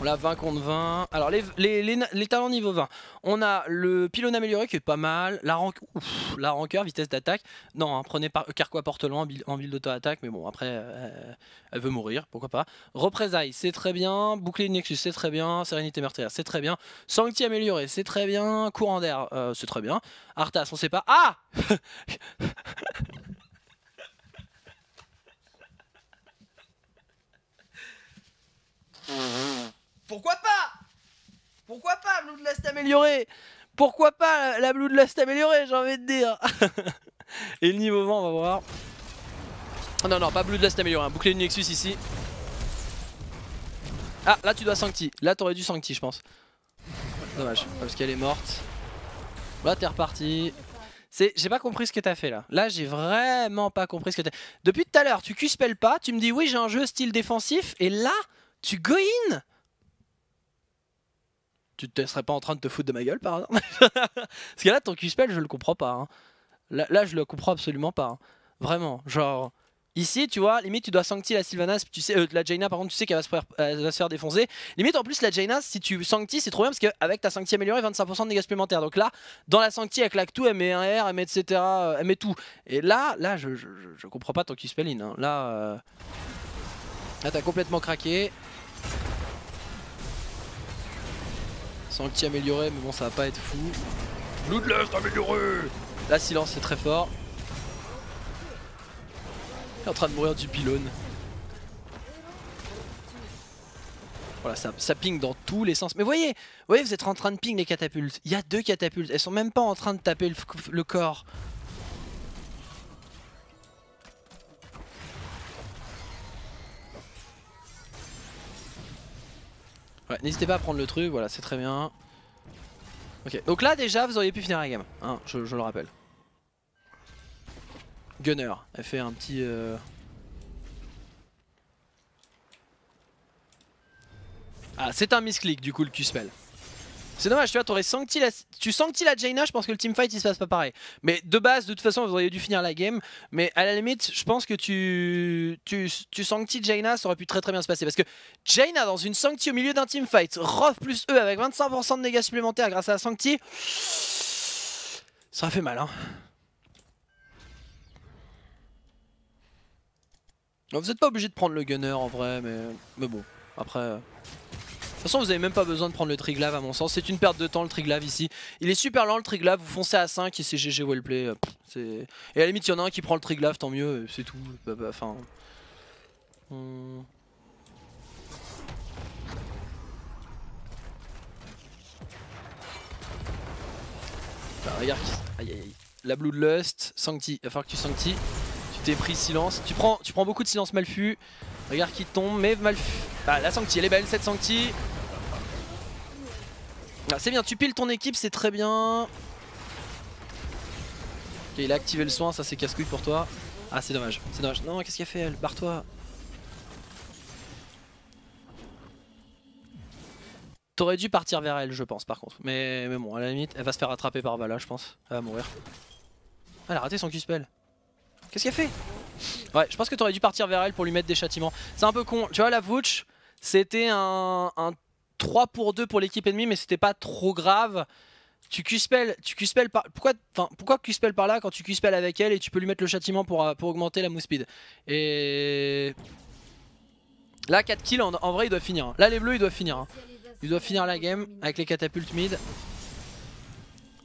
On l'a 20 contre 20. Alors les, talents niveau 20. On a le pylône amélioré qui est pas mal. La, rancœur, vitesse d'attaque. Non, hein, prenez par... Carquois Portelan en ville d'auto-attaque. Mais bon, après, elle veut mourir, pourquoi pas. Représailles, c'est très bien. Bouclier de Nexus, c'est très bien. Sérénité meurtrière, c'est très bien. Sancti amélioré, c'est très bien. Courant d'air, euh, c'est très bien. Arthas, on sait pas. Ah *laughs* Pourquoi pas Pourquoi pas Blue amélioré Pourquoi pas la Blue de améliorée, j'ai envie de dire *laughs* Et le niveau vent, on va voir. non, non, pas Blue de amélioré, Un hein. bouclier Nexus ici. Ah, là tu dois Sancti. Là t'aurais dû Sancti, je pense. Dommage, parce qu'elle est morte. Là t'es reparti. J'ai pas compris ce que t'as fait là. Là, j'ai vraiment pas compris ce que t'as Depuis tout à l'heure, tu cuspelles pas, tu me dis oui, j'ai un jeu style défensif, et là, tu go in tu ne serais pas en train de te foutre de ma gueule par exemple *laughs* Parce que là, ton Q-spell, je le comprends pas. Hein. Là, là, je le comprends absolument pas. Hein. Vraiment, genre... Ici, tu vois, limite, tu dois Sancti la Sylvanas, tu sais, euh, la Jaina, par contre, tu sais qu'elle va, se faire, défoncer. Limite, en plus, la Jaina, si tu Sancti c'est trop bien parce qu'avec ta sancti améliorée, 25% de dégâts supplémentaires. Donc là, dans la sancti, elle claque tout, elle met un R, elle met etc., euh, tout. Et là, là, je, comprends pas ton Q-spell in. Hein. Là, tu euh, là t'as complètement craqué. C'est petit amélioré, mais bon, ça va pas être fou. Là, amélioré La silence est très fort. Il est en train de mourir du pylône. Voilà, ça, ça ping dans tous les sens. Mais voyez, voyez, vous êtes en train de ping les catapultes. Il y a deux catapultes. Elles sont même pas en train de taper le corps. n'hésitez pas à prendre le truc, voilà, c'est très bien. Ok, donc là déjà, vous auriez pu finir la game, hein, je, je, le rappelle. Gunner, elle fait un petit... Euh, ah, c'est un misclick du coup le Q-spell. C'est dommage, tu vois, aurais sancti la... tu la Jaina, je pense que le teamfight il se passe pas pareil. Mais de base, de toute façon, vous auriez dû finir la game. Mais à la limite, je pense que tu, tu, tu Jaina, ça aurait pu très très bien se passer. Parce que Jaina dans une sancti au milieu d'un teamfight, Roth plus E avec 25% de dégâts supplémentaires grâce à la sancti, ça aurait fait mal hein. Vous êtes pas obligé de prendre le gunner en vrai, mais, mais bon, après... De toute façon, vous avez même pas besoin de prendre le Triglav à mon sens. C'est une perte de temps le Triglav ici. Il est super lent le Triglav, vous foncez à 5 et c'est GG wellplay. Et à la limite, il y en a un qui prend le Triglav, tant mieux, euh, c'est tout. Bah, bah, enfin... Bah, aïe, aïe, aïe. la Bloodlust, Sancti, il va falloir que tu Sancti pris silence. Tu prends, tu prends beaucoup de silence Malfu. Regarde qui tombe, mais Malfu... bah la Sancti, elle est belle cette Sancti. Ah, c'est bien, tu piles ton équipe, c'est très bien. Ok, il a activé le soin, ça c'est casse-couille pour toi. Ah, c'est dommage, c'est dommage. Non, qu'est-ce qu'il a fait elle Barre-toi. T'aurais dû partir vers elle, je pense, par contre. Mais, mais bon, à la limite, elle va se faire attraper par Vala, je pense. Elle va mourir. Elle a raté son Q-spell. Qu'est-ce qu'elle a fait Ouais, je pense que t'aurais dû partir vers elle pour lui mettre des châtiments. C'est un peu con. Tu vois, la Vouch, c'était un, 3 pour 2 pour l'équipe ennemie, mais c'était pas trop grave. Tu q tu par... Pourquoi, pourquoi q par là quand tu Q-spell avec elle et tu peux lui mettre le châtiment pour, euh, pour augmenter la mousse speed Et... Là, 4 kills, en, vrai, il doit finir. Hein. Là, les bleus, ils doivent finir. Hein. Ils doivent finir la game avec les catapultes mid.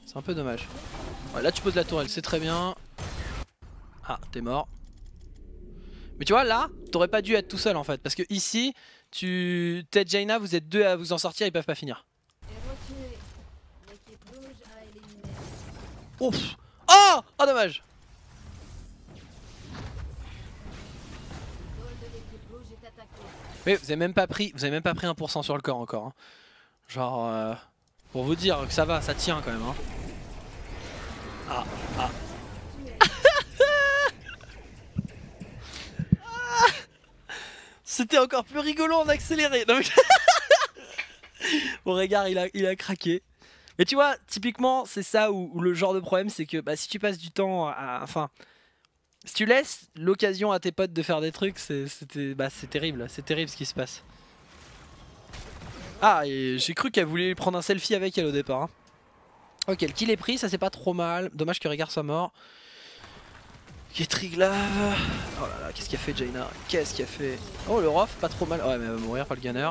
C'est un peu dommage. Ouais, là, tu poses la tourelle, c'est très bien. Ah, t'es mort. Mais tu vois, là, t'aurais pas dû être tout seul en fait. Parce que ici, tu... Ted, Jaina, vous êtes deux à vous en sortir, ils peuvent pas finir. Ouf Oh Oh dommage Mais vous avez même pas pris, vous avez même pas pris 1% sur le corps encore. Hein. Genre, euh, pour vous dire que ça va, ça tient quand même. Hein. Ah, ah, C'était encore plus rigolo en accéléré. Non, mais... *laughs* regard, il a, il a craqué. Mais tu vois, typiquement, c'est ça où, le genre de problème, c'est que bah, si tu passes du temps à. Enfin. Si tu laisses l'occasion à tes potes de faire des trucs, c'est bah, terrible. C'est terrible ce qui se passe. Ah, j'ai cru qu'elle voulait prendre un selfie avec elle au départ. Hein. Ok, le kill est pris, ça c'est pas trop mal. Dommage que Regard soit mort. Triglav. Oh là là, qu'est-ce qu'il a fait Jaina Qu'est-ce qu'il a fait Oh le Rof, pas trop mal. Ouais mais elle va mourir par le gunner.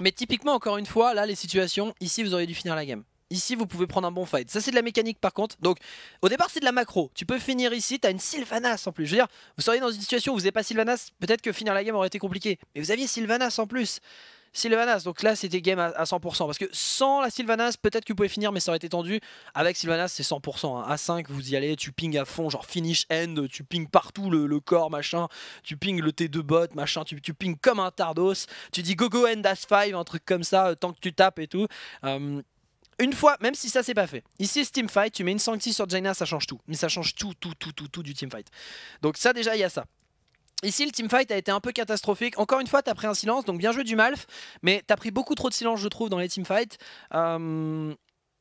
Mais typiquement encore une fois, là les situations, ici vous auriez dû finir la game. Ici vous pouvez prendre un bon fight, ça c'est de la mécanique par contre Donc au départ c'est de la macro, tu peux finir ici, t'as une Sylvanas en plus Je veux dire, vous seriez dans une situation où vous n'avez pas Sylvanas Peut-être que finir la game aurait été compliqué Mais vous aviez Sylvanas en plus Sylvanas. Donc là, c'était game à, 100%. Parce que sans la Sylvanas, peut-être que vous pouvez finir, mais ça aurait été tendu. Avec Sylvanas, c'est 100%. A5, hein. vous y allez, tu ping à fond, genre finish end, tu ping partout le, corps, machin. Tu ping le T2 bot, machin. Tu, ping comme un Tardos. Tu dis go go end as 5, un truc comme ça, euh, tant que tu tapes et tout. Euh, une fois, même si ça c'est pas fait, ici c'est fight tu mets une Sancti sur Jaina, ça change tout. Mais ça change tout, tout, tout, tout, tout du fight Donc ça déjà, il y a ça. Ici, le teamfight a été un peu catastrophique. Encore une fois, t'as pris un silence, donc bien joué du Malf, mais t'as pris beaucoup trop de silence, je trouve, dans les teamfights. Euh,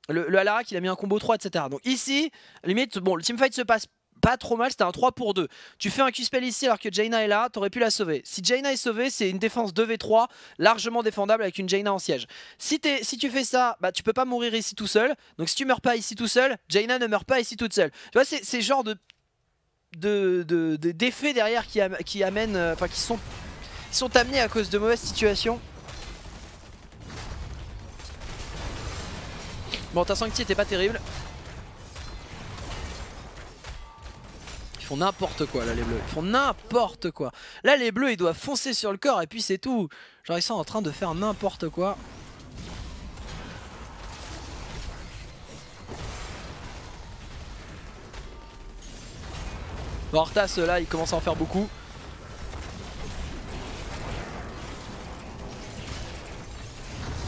le, le Alarak, il a mis un combo 3, etc. Donc ici, limite, bon, le teamfight se passe pas trop mal, c'était un 3 pour 2. Tu fais un Q-Spell ici alors que Jaina est là, t'aurais pu la sauver. Si Jaina est sauvée, c'est une défense 2v3, largement défendable avec une Jaina en siège. Si, es, si tu fais ça, bah tu peux pas mourir ici tout seul, donc si tu meurs pas ici tout seul, Jaina ne meurt pas ici toute seule. Tu vois, c'est genre de de, d'effets derrière qui, amènent, euh, enfin qui sont, sont amenés à cause de mauvaises situations. Bon, ta sancti était pas terrible. Ils font n'importe quoi là les bleus, ils font n'importe quoi. Là les bleus ils doivent foncer sur le corps et puis c'est tout. Genre ils sont en train de faire n'importe quoi. ceux là il commence à en faire beaucoup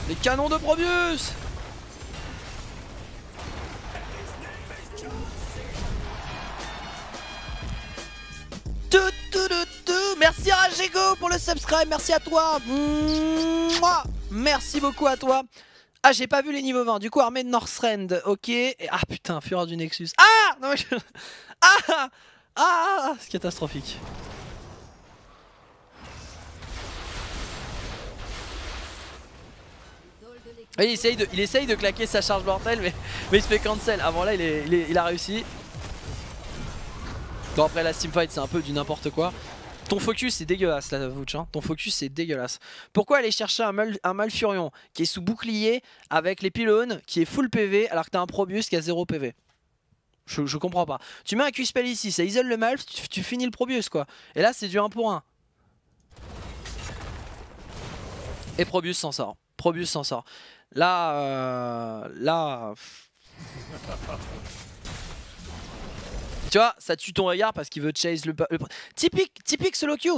Les canons de Probius Merci Rajego pour le subscribe, merci à toi Merci beaucoup à toi Ah j'ai pas vu les niveaux 20, du coup armée de Northrend, ok Ah putain, fureur du Nexus Ah non, je... *laughs* Ah ah C'est catastrophique. il, essaye de, il de claquer sa charge mortelle mais, mais il se fait cancel. Avant là il, il, a réussi. Bon après la fight c'est un peu du n'importe quoi. Ton focus c'est dégueulasse là Vouch, hein. ton focus c'est dégueulasse. Pourquoi aller chercher un, un Malfurion qui est sous bouclier avec les pylônes, qui est full PV alors que t'as un Probius qui a 0 PV je, comprends pas. Tu mets un Q-Spell ici, ça isole le Malf, tu, finis le Probius quoi. Et là c'est du 1 pour 1. Et Probius s'en sort. Probius s'en sort. Là, euh, là... tu vois, ça tue ton regard parce qu'il veut chase le... Typique, typique solo Q!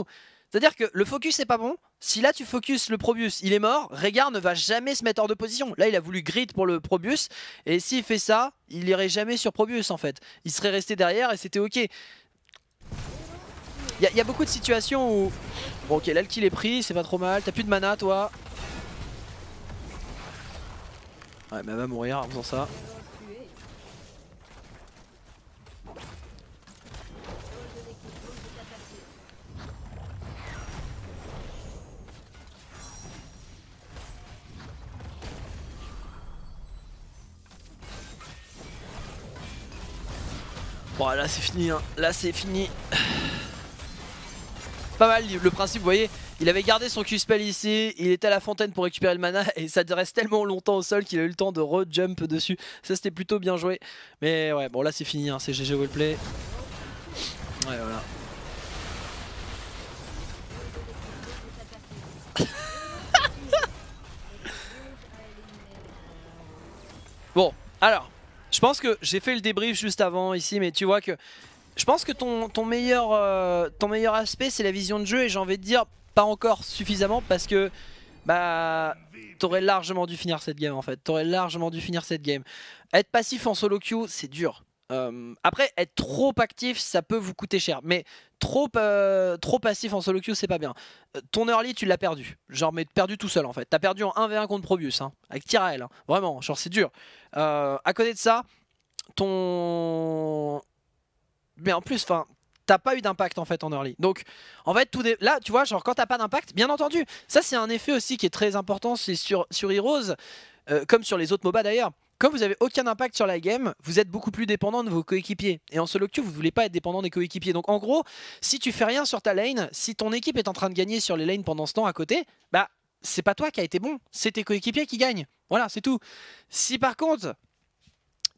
C'est-à-dire que le focus est pas bon, si là tu focus le Probius, il est mort, Régard ne va jamais se mettre hors de position. Là il a voulu grid pour le Probius, et s'il fait ça, il irait jamais sur Probius en fait. Il serait resté derrière et c'était ok. Il y, a beaucoup de situations où... Bon ok, là le kill est pris, c'est pas trop mal, t'as plus de mana toi. Ouais mais elle va mourir en faisant ça. Bon là c'est fini, hein. là c'est fini. Pas mal le principe, vous voyez, il avait gardé son Q-Spell ici, il était à la fontaine pour récupérer le mana et ça reste tellement longtemps au sol qu'il a eu le temps de re-jump dessus. Ça c'était plutôt bien joué. Mais ouais, bon là c'est fini, hein. c'est GG Wallplay. Ouais voilà. *laughs* Bon, alors, je pense que j'ai fait le débrief juste avant ici, mais tu vois que je pense que ton, ton meilleur, euh, ton meilleur aspect, c'est la vision de jeu, et j'ai envie de dire pas encore suffisamment parce que bah t'aurais largement dû finir cette game en fait. T'aurais largement dû finir cette game. Être passif en solo queue, c'est dur. Euh, après, être trop actif, ça peut vous coûter cher. Mais trop, euh, trop passif en solo queue, c'est pas bien. Euh, ton early, tu l'as perdu. Genre, mais perdu tout seul en fait. T'as perdu en 1v1 contre Probius, hein, avec Tyrael. Hein. Vraiment, genre, c'est dur. à côté de ça, ton. Mais en plus, enfin. T'as pas eu d'impact en fait en early. Donc en fait tout là tu vois genre quand t'as pas d'impact, bien entendu, ça c'est un effet aussi qui est très important, c'est sur, sur Heroes, comme sur les autres MOBA d'ailleurs. Comme vous n'avez aucun impact sur la game, vous êtes beaucoup plus dépendant de vos coéquipiers. Et en solo queue, vous ne voulez pas être dépendant des coéquipiers. Donc en gros, si tu fais rien sur ta lane, si ton équipe est en train de gagner sur les lanes pendant ce temps à côté, bah c'est pas toi qui a été bon, c'est tes coéquipiers qui gagnent. Voilà, c'est tout. Si par contre,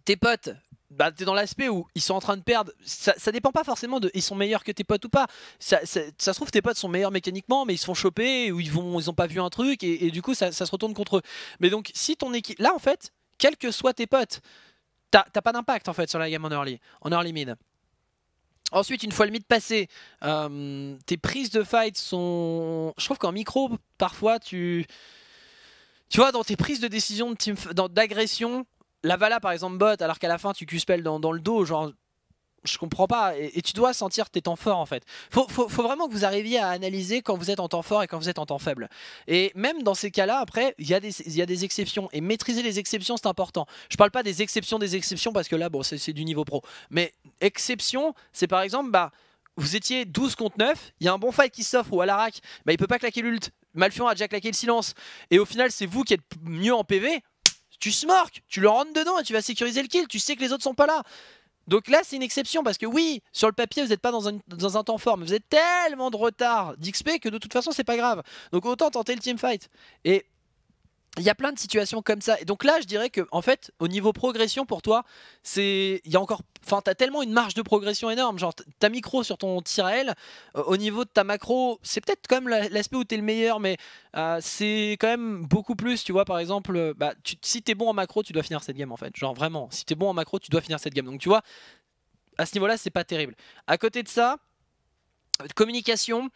tes potes bah, es dans l'aspect où ils sont en train de perdre. Ça, ça, dépend pas forcément de ils sont meilleurs que tes potes ou pas. Ça, se trouve, tes potes sont meilleurs mécaniquement, mais ils se font choper ou ils, vont, ils ont pas vu un truc et, et du coup, ça, se retourne contre eux. Mais donc, si ton équipe. Là, en fait, quels que soient tes potes. T'as pas d'impact en fait sur la game en early, en early mid. Ensuite, une fois le mid passé, euh, tes prises de fight sont... Je trouve qu'en micro, parfois, tu... Tu vois, dans tes prises de décision d'agression, la Vala par exemple bot, alors qu'à la fin tu cuspelles dans, dans le dos, genre je comprends pas. Et, tu dois sentir tes temps forts en fait. Faut, faut, vraiment que vous arriviez à analyser quand vous êtes en temps fort et quand vous êtes en temps faible. Et même dans ces cas-là, après, il y, a des exceptions. Et maîtriser les exceptions, c'est important. Je parle pas des exceptions des exceptions parce que là, bon, c'est du niveau pro. Mais exception, c'est par exemple, bah. Vous étiez 12 contre 9, il y a un bon fight qui s'offre ou à la bah, il peut pas claquer l'ult. malfiant a déjà claqué le silence. Et au final, c'est vous qui êtes mieux en PV. Tu smorques, tu le rentres dedans et tu vas sécuriser le kill. Tu sais que les autres sont pas là. Donc là, c'est une exception parce que oui, sur le papier, vous n'êtes pas dans un, temps fort, mais vous êtes tellement de retard d'XP que de toute façon, c'est pas grave. Donc autant tenter le team fight Et il y a plein de situations comme ça. Et donc là, je dirais que, en fait, au niveau progression pour toi, c'est. Il y a encore. Enfin, t'as tellement une marge de progression énorme. Genre, ta micro sur ton tir à elle, euh, au niveau de ta macro, c'est peut-être quand même l'aspect où t'es le meilleur, mais euh, c'est quand même beaucoup plus. Tu vois, par exemple, euh, bah, tu, si t'es bon en macro, tu dois finir cette game, en fait. Genre, vraiment, si t'es bon en macro, tu dois finir cette game. Donc, tu vois, à ce niveau-là, c'est pas terrible. À côté de ça, communication.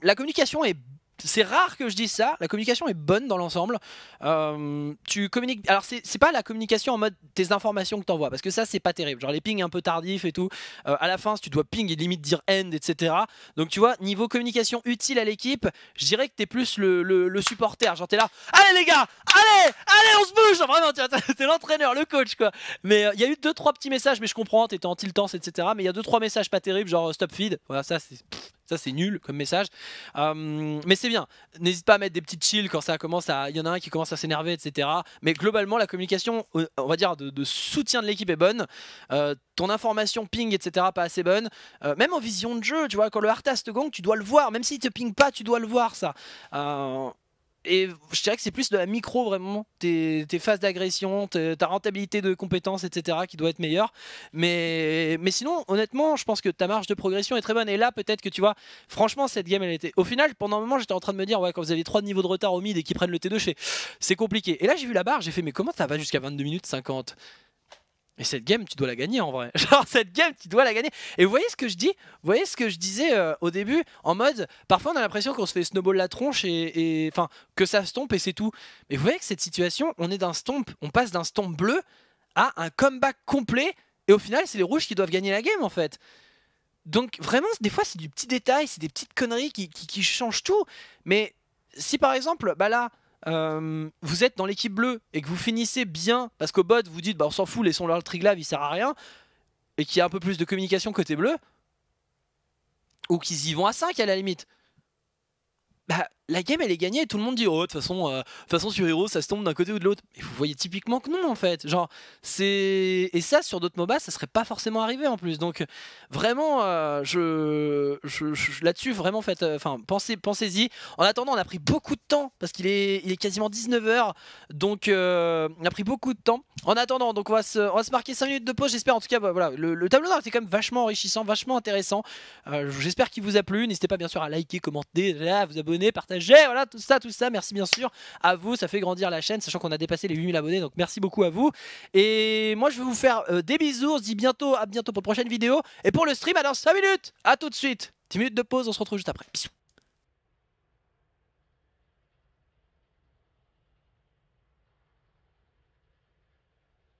la communication est c'est rare que je dise ça, la communication est bonne dans l'ensemble. Euh, tu communiques. Alors, c'est pas la communication en mode tes informations que t'envoies, parce que ça, c'est pas terrible. Genre les pings un peu tardifs et tout. Euh, à la fin, si tu dois ping et limite dire end, etc. Donc, tu vois, niveau communication utile à l'équipe, je dirais que t'es plus le, supporter. Genre, t'es là, allez les gars, allez, allez, on se bouge Vraiment, t'es l'entraîneur, le coach, quoi. Mais euh, il y a eu 2 trois petits messages, mais je comprends, t'étais en tiltance, etc. Mais il y a deux trois messages pas terribles, genre stop feed. Voilà, ça, c'est ça, c'est nul comme message. Euh, mais c'est bien. N'hésite pas à mettre des petites chills quand ça commence à. Il y en a un qui commence à s'énerver, etc. Mais globalement, la communication, euh, on va dire, de, soutien de l'équipe est bonne. Euh, ton information ping, etc., pas assez bonne. même en vision de jeu, tu vois, quand le Arthas te gong, tu dois le voir. Même s'il te ping pas, tu dois le voir, ça et je dirais que c'est plus de la micro vraiment, tes, phases d'agression, ta rentabilité de compétences, etc. qui doit être meilleure. Mais, mais sinon, honnêtement, je pense que ta marge de progression est très bonne. Et là, peut-être que tu vois, franchement, cette game, elle était. Au final, pendant un moment, j'étais en train de me dire, ouais, quand vous avez 3 niveaux de retard au mid et qu'ils prennent le T2, chez, c'est compliqué. Et là, j'ai vu la barre, j'ai fait, mais comment ça va jusqu'à 22 minutes 50 et cette game, tu dois la gagner en vrai. *laughs* Genre, cette game, tu dois la gagner. Et vous voyez ce que je dis Vous voyez ce que je disais euh, au début En mode, parfois on a l'impression qu'on se fait snowball la tronche et. Enfin, que ça stompe et c'est tout. Mais vous voyez que cette situation, on est d'un stomp, on passe d'un stomp bleu à un comeback complet. Et au final, c'est les rouges qui doivent gagner la game en fait. Donc, vraiment, des fois, c'est du petit détail, c'est des petites conneries qui, qui changent tout. Mais si par exemple, bah là. Euh, vous êtes dans l'équipe bleue et que vous finissez bien, parce qu'au bot vous dites bah on s'en fout, laissons leur le triglav, il sert à rien, et qu'il y a un peu plus de communication côté bleu, ou qu'ils y vont à 5 à la limite, bah la game elle est gagnée et tout le monde dit oh de toute façon, euh, façon sur Hero ça se tombe d'un côté ou de l'autre. Et vous voyez typiquement que non en fait. Genre c'est et ça sur d'autres MOBA ça serait pas forcément arrivé en plus. Donc vraiment euh, je, je, là-dessus vraiment fait, euh, enfin pensez pensez-y. En attendant on a pris beaucoup de temps parce qu'il est il est quasiment 19h donc on a pris beaucoup de temps. En attendant donc on va se, on va se marquer 5 minutes de pause j'espère en tout cas bah, voilà le, tableau noir était quand même vachement enrichissant, vachement intéressant. j'espère qu'il vous a plu. N'hésitez pas bien sûr à liker, commenter, à vous abonner, partager voilà, tout ça, tout ça. Merci bien sûr à vous, ça fait grandir la chaîne, sachant qu'on a dépassé les 8000 abonnés, donc merci beaucoup à vous. Et moi, je vais vous faire euh, des bisous, on se dit bientôt, à bientôt pour une prochaine vidéo. Et pour le stream, alors 5 minutes, à tout de suite. 10 minutes de pause, on se retrouve juste après.